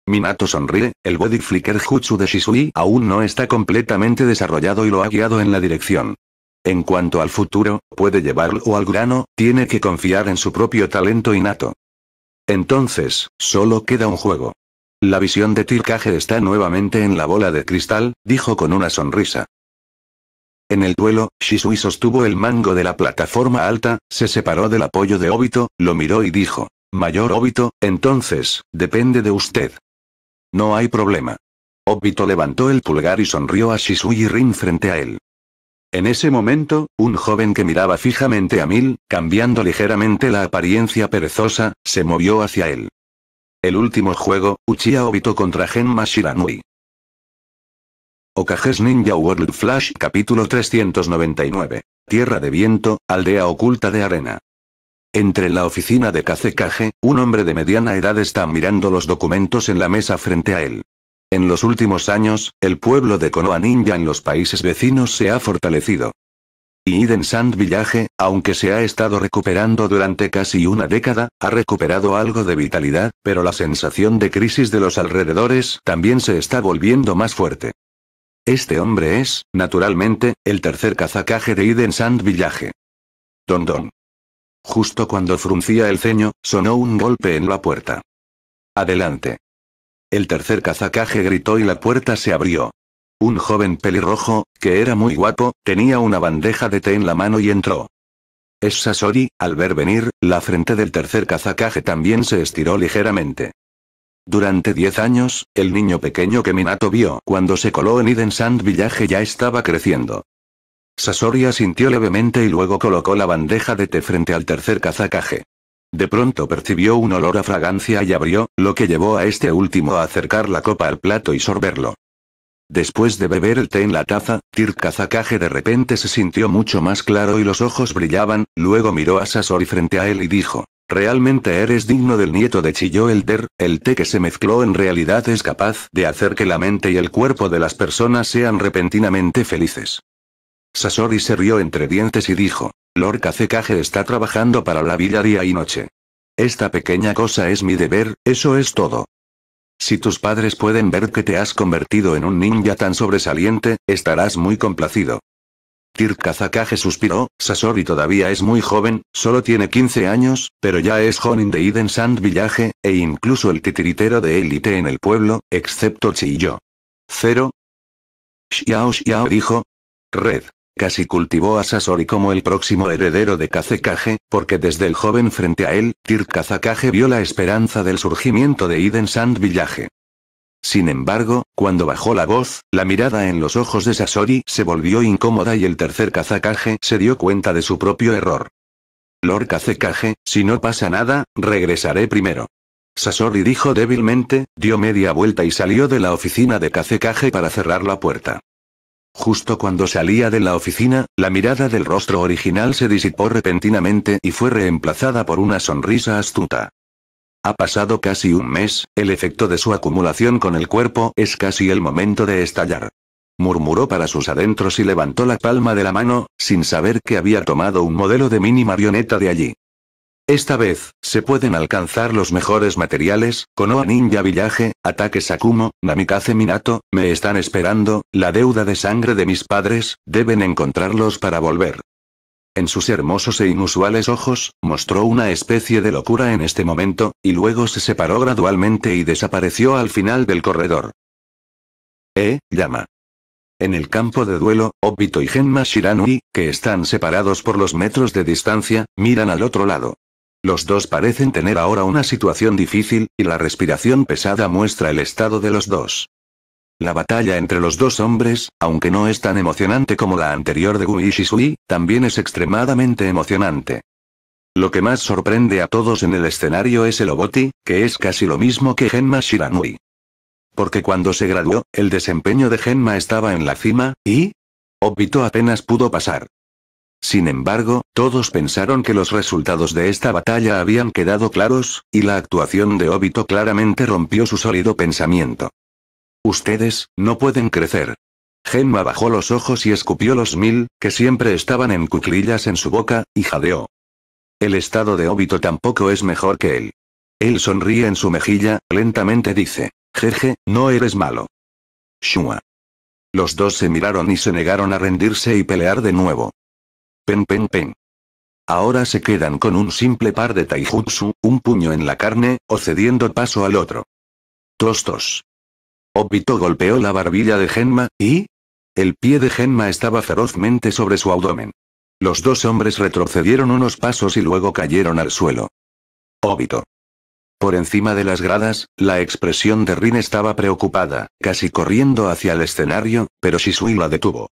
Minato sonríe, el body flicker jutsu de Shisui aún no está completamente desarrollado y lo ha guiado en la dirección en cuanto al futuro, puede llevarlo al grano, tiene que confiar en su propio talento innato. Entonces, solo queda un juego. La visión de Tircaje está nuevamente en la bola de cristal, dijo con una sonrisa. En el duelo, Shisui sostuvo el mango de la plataforma alta, se separó del apoyo de Obito, lo miró y dijo, Mayor Obito, entonces, depende de usted. No hay problema. Obito levantó el pulgar y sonrió a Shisui y Rin frente a él. En ese momento, un joven que miraba fijamente a Mil, cambiando ligeramente la apariencia perezosa, se movió hacia él. El último juego, Uchiha Obito contra Genma Shiranui. Okages Ninja World Flash Capítulo 399. Tierra de Viento, Aldea Oculta de Arena. Entre la oficina de Kazekage, un hombre de mediana edad está mirando los documentos en la mesa frente a él. En los últimos años, el pueblo de Konoha Ninja en los países vecinos se ha fortalecido. Y Iden Sand Village, aunque se ha estado recuperando durante casi una década, ha recuperado algo de vitalidad, pero la sensación de crisis de los alrededores también se está volviendo más fuerte. Este hombre es, naturalmente, el tercer cazacaje de Iden Sand Village. Don Don. Justo cuando fruncía el ceño, sonó un golpe en la puerta. Adelante. El tercer cazacaje gritó y la puerta se abrió. Un joven pelirrojo, que era muy guapo, tenía una bandeja de té en la mano y entró. Es Sasori, al ver venir, la frente del tercer cazacaje también se estiró ligeramente. Durante diez años, el niño pequeño que Minato vio cuando se coló en Eden Sand Village ya estaba creciendo. Sasori asintió levemente y luego colocó la bandeja de té frente al tercer cazacaje. De pronto percibió un olor a fragancia y abrió, lo que llevó a este último a acercar la copa al plato y sorberlo. Después de beber el té en la taza, Tir de repente se sintió mucho más claro y los ojos brillaban, luego miró a Sasori frente a él y dijo, Realmente eres digno del nieto de Chiyo el el té que se mezcló en realidad es capaz de hacer que la mente y el cuerpo de las personas sean repentinamente felices. Sasori se rió entre dientes y dijo, Lord Kazekage está trabajando para la villa día y noche. Esta pequeña cosa es mi deber, eso es todo. Si tus padres pueden ver que te has convertido en un ninja tan sobresaliente, estarás muy complacido. Tir Kazakage suspiró, Sasori todavía es muy joven, solo tiene 15 años, pero ya es Honin de Iden Sand Village, e incluso el titiritero de élite en el pueblo, excepto yo. Cero. Xiao Xiao dijo. Red. Casi cultivó a Sasori como el próximo heredero de Kazekage, porque desde el joven frente a él, Tir Kazakage vio la esperanza del surgimiento de Eden Sand Village. Sin embargo, cuando bajó la voz, la mirada en los ojos de Sasori se volvió incómoda y el tercer Kazakage se dio cuenta de su propio error. Lord Kazekage, si no pasa nada, regresaré primero. Sasori dijo débilmente, dio media vuelta y salió de la oficina de Kazekage para cerrar la puerta. Justo cuando salía de la oficina, la mirada del rostro original se disipó repentinamente y fue reemplazada por una sonrisa astuta. Ha pasado casi un mes, el efecto de su acumulación con el cuerpo es casi el momento de estallar. Murmuró para sus adentros y levantó la palma de la mano, sin saber que había tomado un modelo de mini marioneta de allí. Esta vez, se pueden alcanzar los mejores materiales, Konoha Ninja Villaje, Ataque Sakumo, Namikaze Minato, me están esperando, la deuda de sangre de mis padres, deben encontrarlos para volver. En sus hermosos e inusuales ojos, mostró una especie de locura en este momento, y luego se separó gradualmente y desapareció al final del corredor. Eh, llama. En el campo de duelo, Obito y Genma Shiranui, que están separados por los metros de distancia, miran al otro lado. Los dos parecen tener ahora una situación difícil, y la respiración pesada muestra el estado de los dos. La batalla entre los dos hombres, aunque no es tan emocionante como la anterior de y Shisui, también es extremadamente emocionante. Lo que más sorprende a todos en el escenario es el Oboti, que es casi lo mismo que Genma Shiranui. Porque cuando se graduó, el desempeño de Genma estaba en la cima, y... Obito apenas pudo pasar. Sin embargo, todos pensaron que los resultados de esta batalla habían quedado claros, y la actuación de Obito claramente rompió su sólido pensamiento. Ustedes, no pueden crecer. Gemma bajó los ojos y escupió los mil, que siempre estaban en cuclillas en su boca, y jadeó. El estado de Obito tampoco es mejor que él. Él sonríe en su mejilla, lentamente dice, Jeje, no eres malo. Shua. Los dos se miraron y se negaron a rendirse y pelear de nuevo. Pen pen pen. Ahora se quedan con un simple par de taijutsu, un puño en la carne, o cediendo paso al otro. Tostos. Obito golpeó la barbilla de Genma, y... El pie de Genma estaba ferozmente sobre su abdomen. Los dos hombres retrocedieron unos pasos y luego cayeron al suelo. Obito. Por encima de las gradas, la expresión de Rin estaba preocupada, casi corriendo hacia el escenario, pero Shisui la detuvo.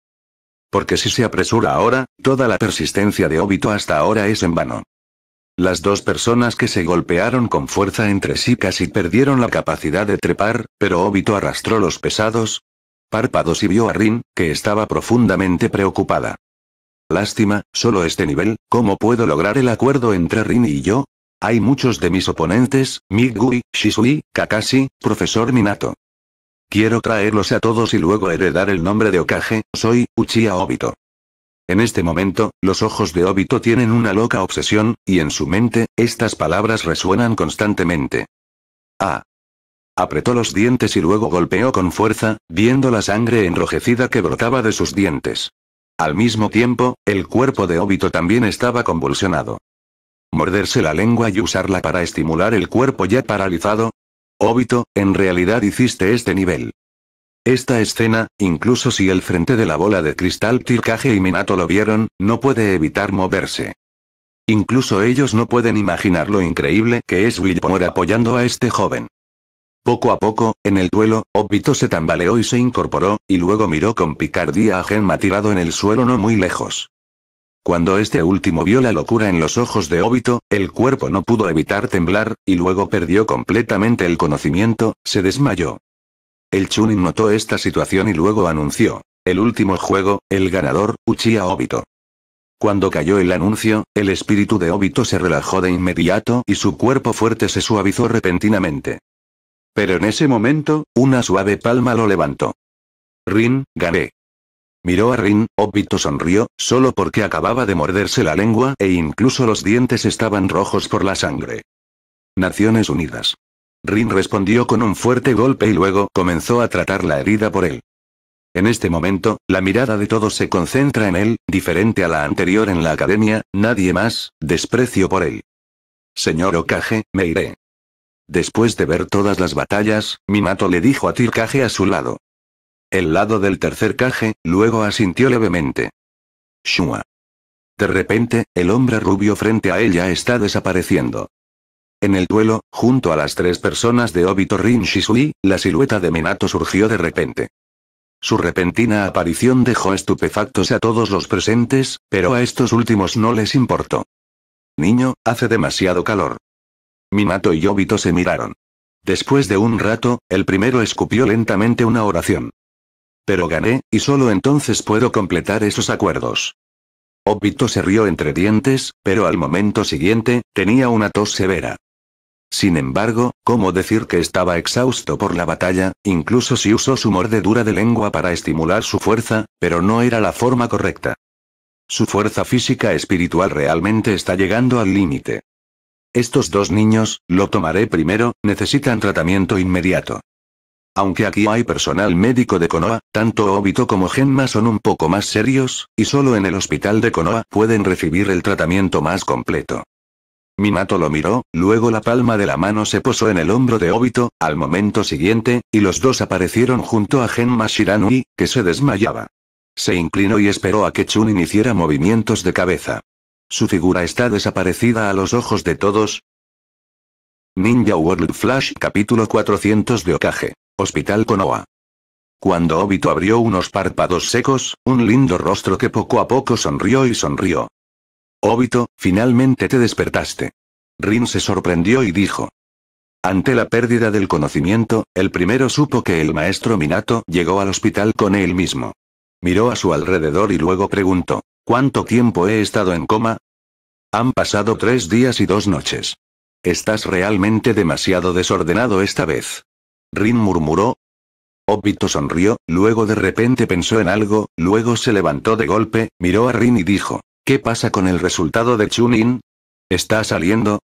Porque si se apresura ahora, toda la persistencia de Obito hasta ahora es en vano. Las dos personas que se golpearon con fuerza entre sí casi perdieron la capacidad de trepar, pero Obito arrastró los pesados párpados y vio a Rin, que estaba profundamente preocupada. Lástima, solo este nivel, ¿cómo puedo lograr el acuerdo entre Rin y yo? Hay muchos de mis oponentes, Migui, Shisui, Kakashi, Profesor Minato. Quiero traerlos a todos y luego heredar el nombre de Okage, soy, Uchiha Obito. En este momento, los ojos de Obito tienen una loca obsesión, y en su mente, estas palabras resuenan constantemente. Ah. Apretó los dientes y luego golpeó con fuerza, viendo la sangre enrojecida que brotaba de sus dientes. Al mismo tiempo, el cuerpo de Obito también estaba convulsionado. Morderse la lengua y usarla para estimular el cuerpo ya paralizado, Obito, en realidad hiciste este nivel. Esta escena, incluso si el frente de la bola de cristal Tirkage y Minato lo vieron, no puede evitar moverse. Incluso ellos no pueden imaginar lo increíble que es Willpower apoyando a este joven. Poco a poco, en el duelo, Obito se tambaleó y se incorporó, y luego miró con picardía a Genma tirado en el suelo no muy lejos. Cuando este último vio la locura en los ojos de Obito, el cuerpo no pudo evitar temblar, y luego perdió completamente el conocimiento, se desmayó. El Chunin notó esta situación y luego anunció. El último juego, el ganador, Uchiha Obito. Cuando cayó el anuncio, el espíritu de Obito se relajó de inmediato y su cuerpo fuerte se suavizó repentinamente. Pero en ese momento, una suave palma lo levantó. Rin, gané. Miró a Rin, Obito sonrió, solo porque acababa de morderse la lengua e incluso los dientes estaban rojos por la sangre. Naciones Unidas. Rin respondió con un fuerte golpe y luego comenzó a tratar la herida por él. En este momento, la mirada de todos se concentra en él, diferente a la anterior en la academia, nadie más, desprecio por él. Señor Okage, me iré. Después de ver todas las batallas, Mimato le dijo a Tirkage a su lado. El lado del tercer caje, luego asintió levemente. Shua. De repente, el hombre rubio frente a ella está desapareciendo. En el duelo, junto a las tres personas de Obito Rin Shisui, la silueta de Minato surgió de repente. Su repentina aparición dejó estupefactos a todos los presentes, pero a estos últimos no les importó. Niño, hace demasiado calor. Minato y Obito se miraron. Después de un rato, el primero escupió lentamente una oración. Pero gané, y solo entonces puedo completar esos acuerdos. Obito se rió entre dientes, pero al momento siguiente, tenía una tos severa. Sin embargo, ¿cómo decir que estaba exhausto por la batalla, incluso si usó su mordedura de lengua para estimular su fuerza, pero no era la forma correcta? Su fuerza física espiritual realmente está llegando al límite. Estos dos niños, lo tomaré primero, necesitan tratamiento inmediato. Aunque aquí hay personal médico de Konoha, tanto Obito como Genma son un poco más serios, y solo en el hospital de Konoha pueden recibir el tratamiento más completo. Minato lo miró, luego la palma de la mano se posó en el hombro de Obito, al momento siguiente, y los dos aparecieron junto a Genma Shiranui, que se desmayaba. Se inclinó y esperó a que Chun hiciera movimientos de cabeza. Su figura está desaparecida a los ojos de todos. Ninja World Flash capítulo 400 de Okage Hospital Konoha. Cuando Obito abrió unos párpados secos, un lindo rostro que poco a poco sonrió y sonrió. Obito, finalmente te despertaste. Rin se sorprendió y dijo. Ante la pérdida del conocimiento, el primero supo que el maestro Minato llegó al hospital con él mismo. Miró a su alrededor y luego preguntó, ¿cuánto tiempo he estado en coma? Han pasado tres días y dos noches. Estás realmente demasiado desordenado esta vez. Rin murmuró. Obito sonrió, luego de repente pensó en algo, luego se levantó de golpe, miró a Rin y dijo, ¿qué pasa con el resultado de Chunin? ¿Está saliendo?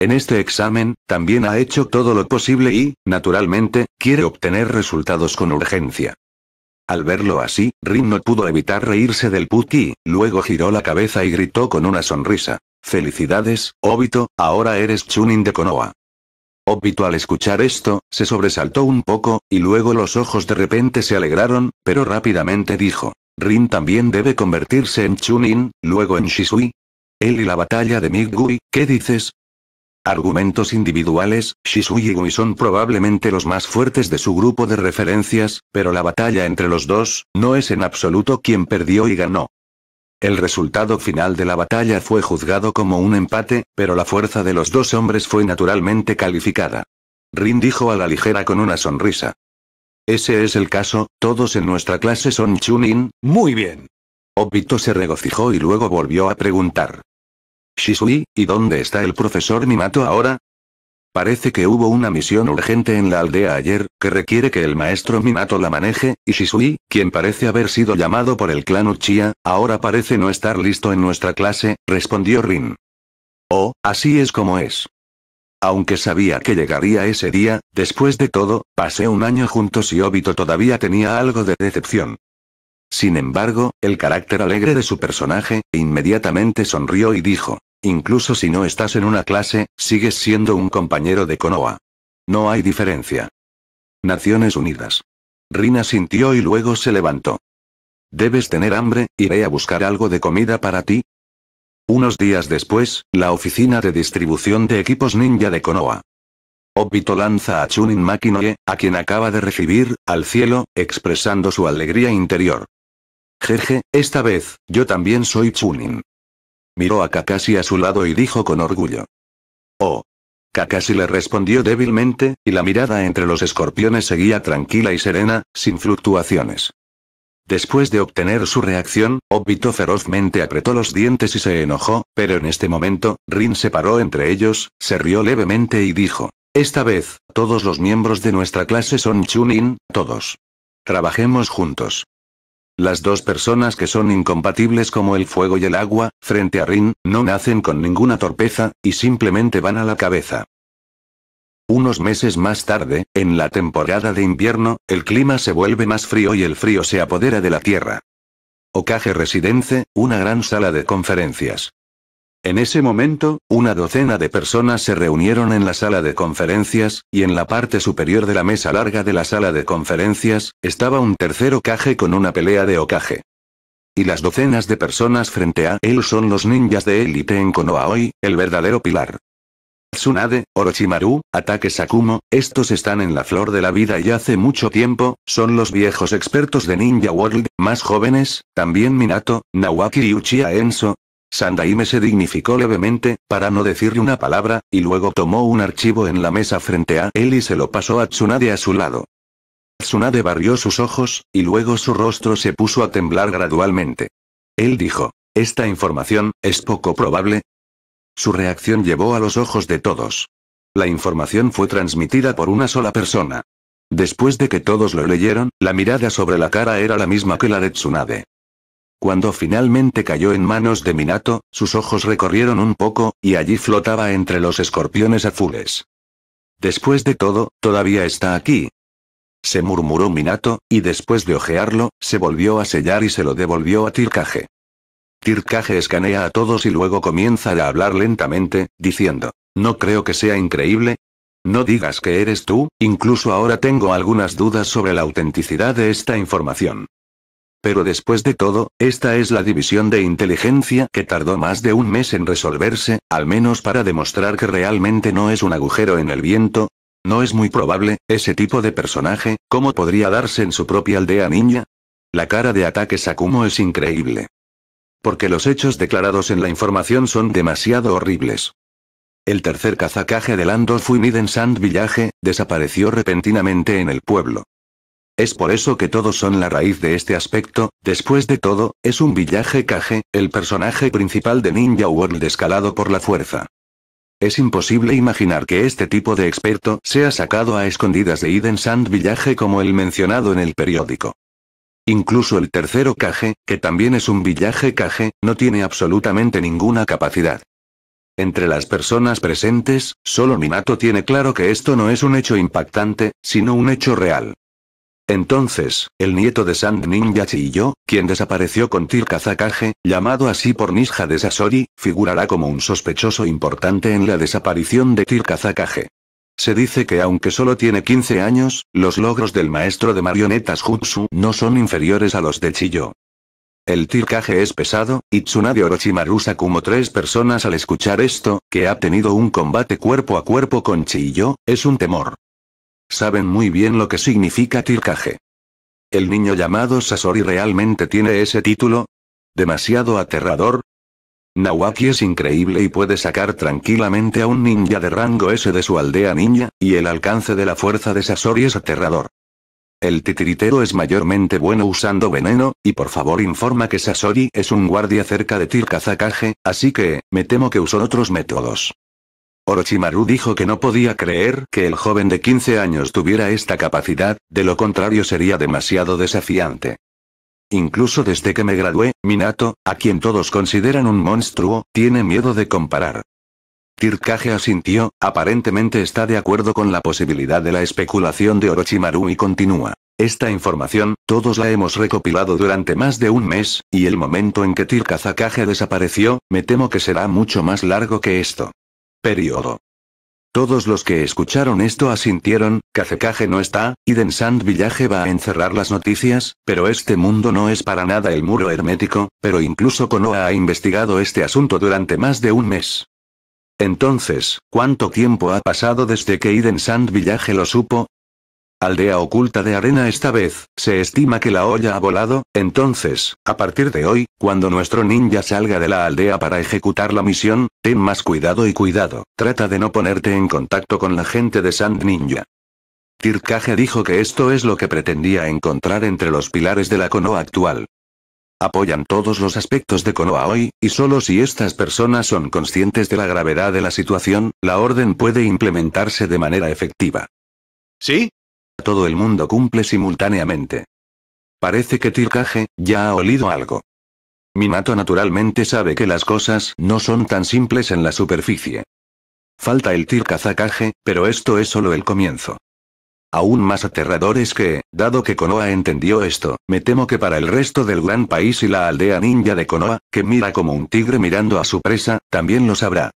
En este examen, también ha hecho todo lo posible y, naturalmente, quiere obtener resultados con urgencia. Al verlo así, Rin no pudo evitar reírse del Puki, luego giró la cabeza y gritó con una sonrisa. Felicidades, Obito, ahora eres Chunin de Konoha. Obito al escuchar esto, se sobresaltó un poco, y luego los ojos de repente se alegraron, pero rápidamente dijo. Rin también debe convertirse en Chunin, luego en Shisui. Él y la batalla de Migui, ¿qué dices? Argumentos individuales, Shisui y Gui son probablemente los más fuertes de su grupo de referencias, pero la batalla entre los dos, no es en absoluto quien perdió y ganó. El resultado final de la batalla fue juzgado como un empate, pero la fuerza de los dos hombres fue naturalmente calificada. Rin dijo a la ligera con una sonrisa. Ese es el caso, todos en nuestra clase son Chunin, muy bien. Obito se regocijó y luego volvió a preguntar. Shisui, ¿y dónde está el profesor Minato ahora? Parece que hubo una misión urgente en la aldea ayer, que requiere que el maestro Minato la maneje, y Shisui, quien parece haber sido llamado por el clan Uchiha, ahora parece no estar listo en nuestra clase, respondió Rin. Oh, así es como es. Aunque sabía que llegaría ese día, después de todo, pasé un año juntos y Obito todavía tenía algo de decepción. Sin embargo, el carácter alegre de su personaje, e inmediatamente sonrió y dijo, incluso si no estás en una clase, sigues siendo un compañero de Konoha. No hay diferencia. Naciones Unidas. Rina sintió y luego se levantó. Debes tener hambre, iré a buscar algo de comida para ti. Unos días después, la oficina de distribución de equipos ninja de Konoha. Obito lanza a Chunin Makinoye, a quien acaba de recibir, al cielo, expresando su alegría interior. Jeje, esta vez, yo también soy Chunin. Miró a Kakashi a su lado y dijo con orgullo. Oh. Kakashi le respondió débilmente, y la mirada entre los escorpiones seguía tranquila y serena, sin fluctuaciones. Después de obtener su reacción, Obito ferozmente apretó los dientes y se enojó, pero en este momento, Rin se paró entre ellos, se rió levemente y dijo, Esta vez, todos los miembros de nuestra clase son Chunin, todos. Trabajemos juntos. Las dos personas que son incompatibles como el fuego y el agua, frente a Rin, no nacen con ninguna torpeza, y simplemente van a la cabeza. Unos meses más tarde, en la temporada de invierno, el clima se vuelve más frío y el frío se apodera de la Tierra. Okage Residence, una gran sala de conferencias. En ese momento, una docena de personas se reunieron en la sala de conferencias, y en la parte superior de la mesa larga de la sala de conferencias, estaba un tercer ocaje con una pelea de ocaje. Y las docenas de personas frente a él son los ninjas de élite en Konoha hoy, el verdadero pilar. Tsunade, Orochimaru, Ataque Sakumo, estos están en la flor de la vida y hace mucho tiempo, son los viejos expertos de Ninja World, más jóvenes, también Minato, Nawaki y Uchiha Enso, Sandaime se dignificó levemente, para no decirle una palabra, y luego tomó un archivo en la mesa frente a él y se lo pasó a Tsunade a su lado. Tsunade barrió sus ojos, y luego su rostro se puso a temblar gradualmente. Él dijo, ¿esta información, es poco probable? Su reacción llevó a los ojos de todos. La información fue transmitida por una sola persona. Después de que todos lo leyeron, la mirada sobre la cara era la misma que la de Tsunade. Cuando finalmente cayó en manos de Minato, sus ojos recorrieron un poco, y allí flotaba entre los escorpiones azules. Después de todo, todavía está aquí. Se murmuró Minato, y después de ojearlo, se volvió a sellar y se lo devolvió a Tirkaje. Tirkage escanea a todos y luego comienza a hablar lentamente, diciendo, no creo que sea increíble. No digas que eres tú, incluso ahora tengo algunas dudas sobre la autenticidad de esta información. Pero después de todo, esta es la división de inteligencia que tardó más de un mes en resolverse, al menos para demostrar que realmente no es un agujero en el viento. No es muy probable, ese tipo de personaje, ¿cómo podría darse en su propia aldea niña? La cara de ataque Sakumo es increíble. Porque los hechos declarados en la información son demasiado horribles. El tercer cazacaje de Lando Fuimiden Sand Village, desapareció repentinamente en el pueblo. Es por eso que todos son la raíz de este aspecto, después de todo, es un villaje Kage, el personaje principal de Ninja World escalado por la fuerza. Es imposible imaginar que este tipo de experto sea sacado a escondidas de Eden Sand Village como el mencionado en el periódico. Incluso el tercero Kage, que también es un villaje Kage, no tiene absolutamente ninguna capacidad. Entre las personas presentes, solo Minato tiene claro que esto no es un hecho impactante, sino un hecho real. Entonces, el nieto de Sand Ninja Chiyo, quien desapareció con Tir llamado así por Nisha de Sasori, figurará como un sospechoso importante en la desaparición de Tir Se dice que aunque solo tiene 15 años, los logros del maestro de marionetas Jutsu no son inferiores a los de Chiyo. El Tirkage es pesado, y Tsunade Orochimaru como tres personas al escuchar esto, que ha tenido un combate cuerpo a cuerpo con Chiyo, es un temor. Saben muy bien lo que significa Tircaje. ¿El niño llamado Sasori realmente tiene ese título? ¿Demasiado aterrador? Nawaki es increíble y puede sacar tranquilamente a un ninja de rango S de su aldea ninja, y el alcance de la fuerza de Sasori es aterrador. El titiritero es mayormente bueno usando veneno, y por favor informa que Sasori es un guardia cerca de Tirkazakage, así que, me temo que usó otros métodos. Orochimaru dijo que no podía creer que el joven de 15 años tuviera esta capacidad, de lo contrario sería demasiado desafiante. Incluso desde que me gradué, Minato, a quien todos consideran un monstruo, tiene miedo de comparar. Tirkage asintió, aparentemente está de acuerdo con la posibilidad de la especulación de Orochimaru y continúa. Esta información, todos la hemos recopilado durante más de un mes, y el momento en que Tirkazakage desapareció, me temo que será mucho más largo que esto. Periodo. Todos los que escucharon esto asintieron, Kazekage no está, y Sand Village va a encerrar las noticias, pero este mundo no es para nada el muro hermético, pero incluso Konoha ha investigado este asunto durante más de un mes. Entonces, ¿cuánto tiempo ha pasado desde que Iden Sand Village lo supo? Aldea oculta de arena esta vez, se estima que la olla ha volado, entonces, a partir de hoy, cuando nuestro ninja salga de la aldea para ejecutar la misión, Ten más cuidado y cuidado, trata de no ponerte en contacto con la gente de Sand Ninja. Tirkage dijo que esto es lo que pretendía encontrar entre los pilares de la Konoha actual. Apoyan todos los aspectos de Konoha hoy, y solo si estas personas son conscientes de la gravedad de la situación, la orden puede implementarse de manera efectiva. ¿Sí? Todo el mundo cumple simultáneamente. Parece que Tirkage, ya ha olido algo. Minato naturalmente sabe que las cosas no son tan simples en la superficie. Falta el tir pero esto es solo el comienzo. Aún más aterrador es que, dado que Konoha entendió esto, me temo que para el resto del gran país y la aldea ninja de Konoha, que mira como un tigre mirando a su presa, también lo sabrá.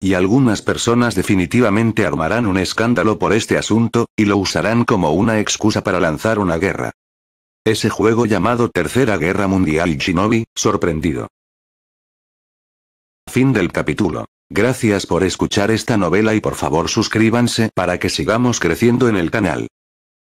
Y algunas personas definitivamente armarán un escándalo por este asunto, y lo usarán como una excusa para lanzar una guerra. Ese juego llamado Tercera Guerra Mundial Shinobi, sorprendido. Fin del capítulo. Gracias por escuchar esta novela y por favor suscríbanse para que sigamos creciendo en el canal.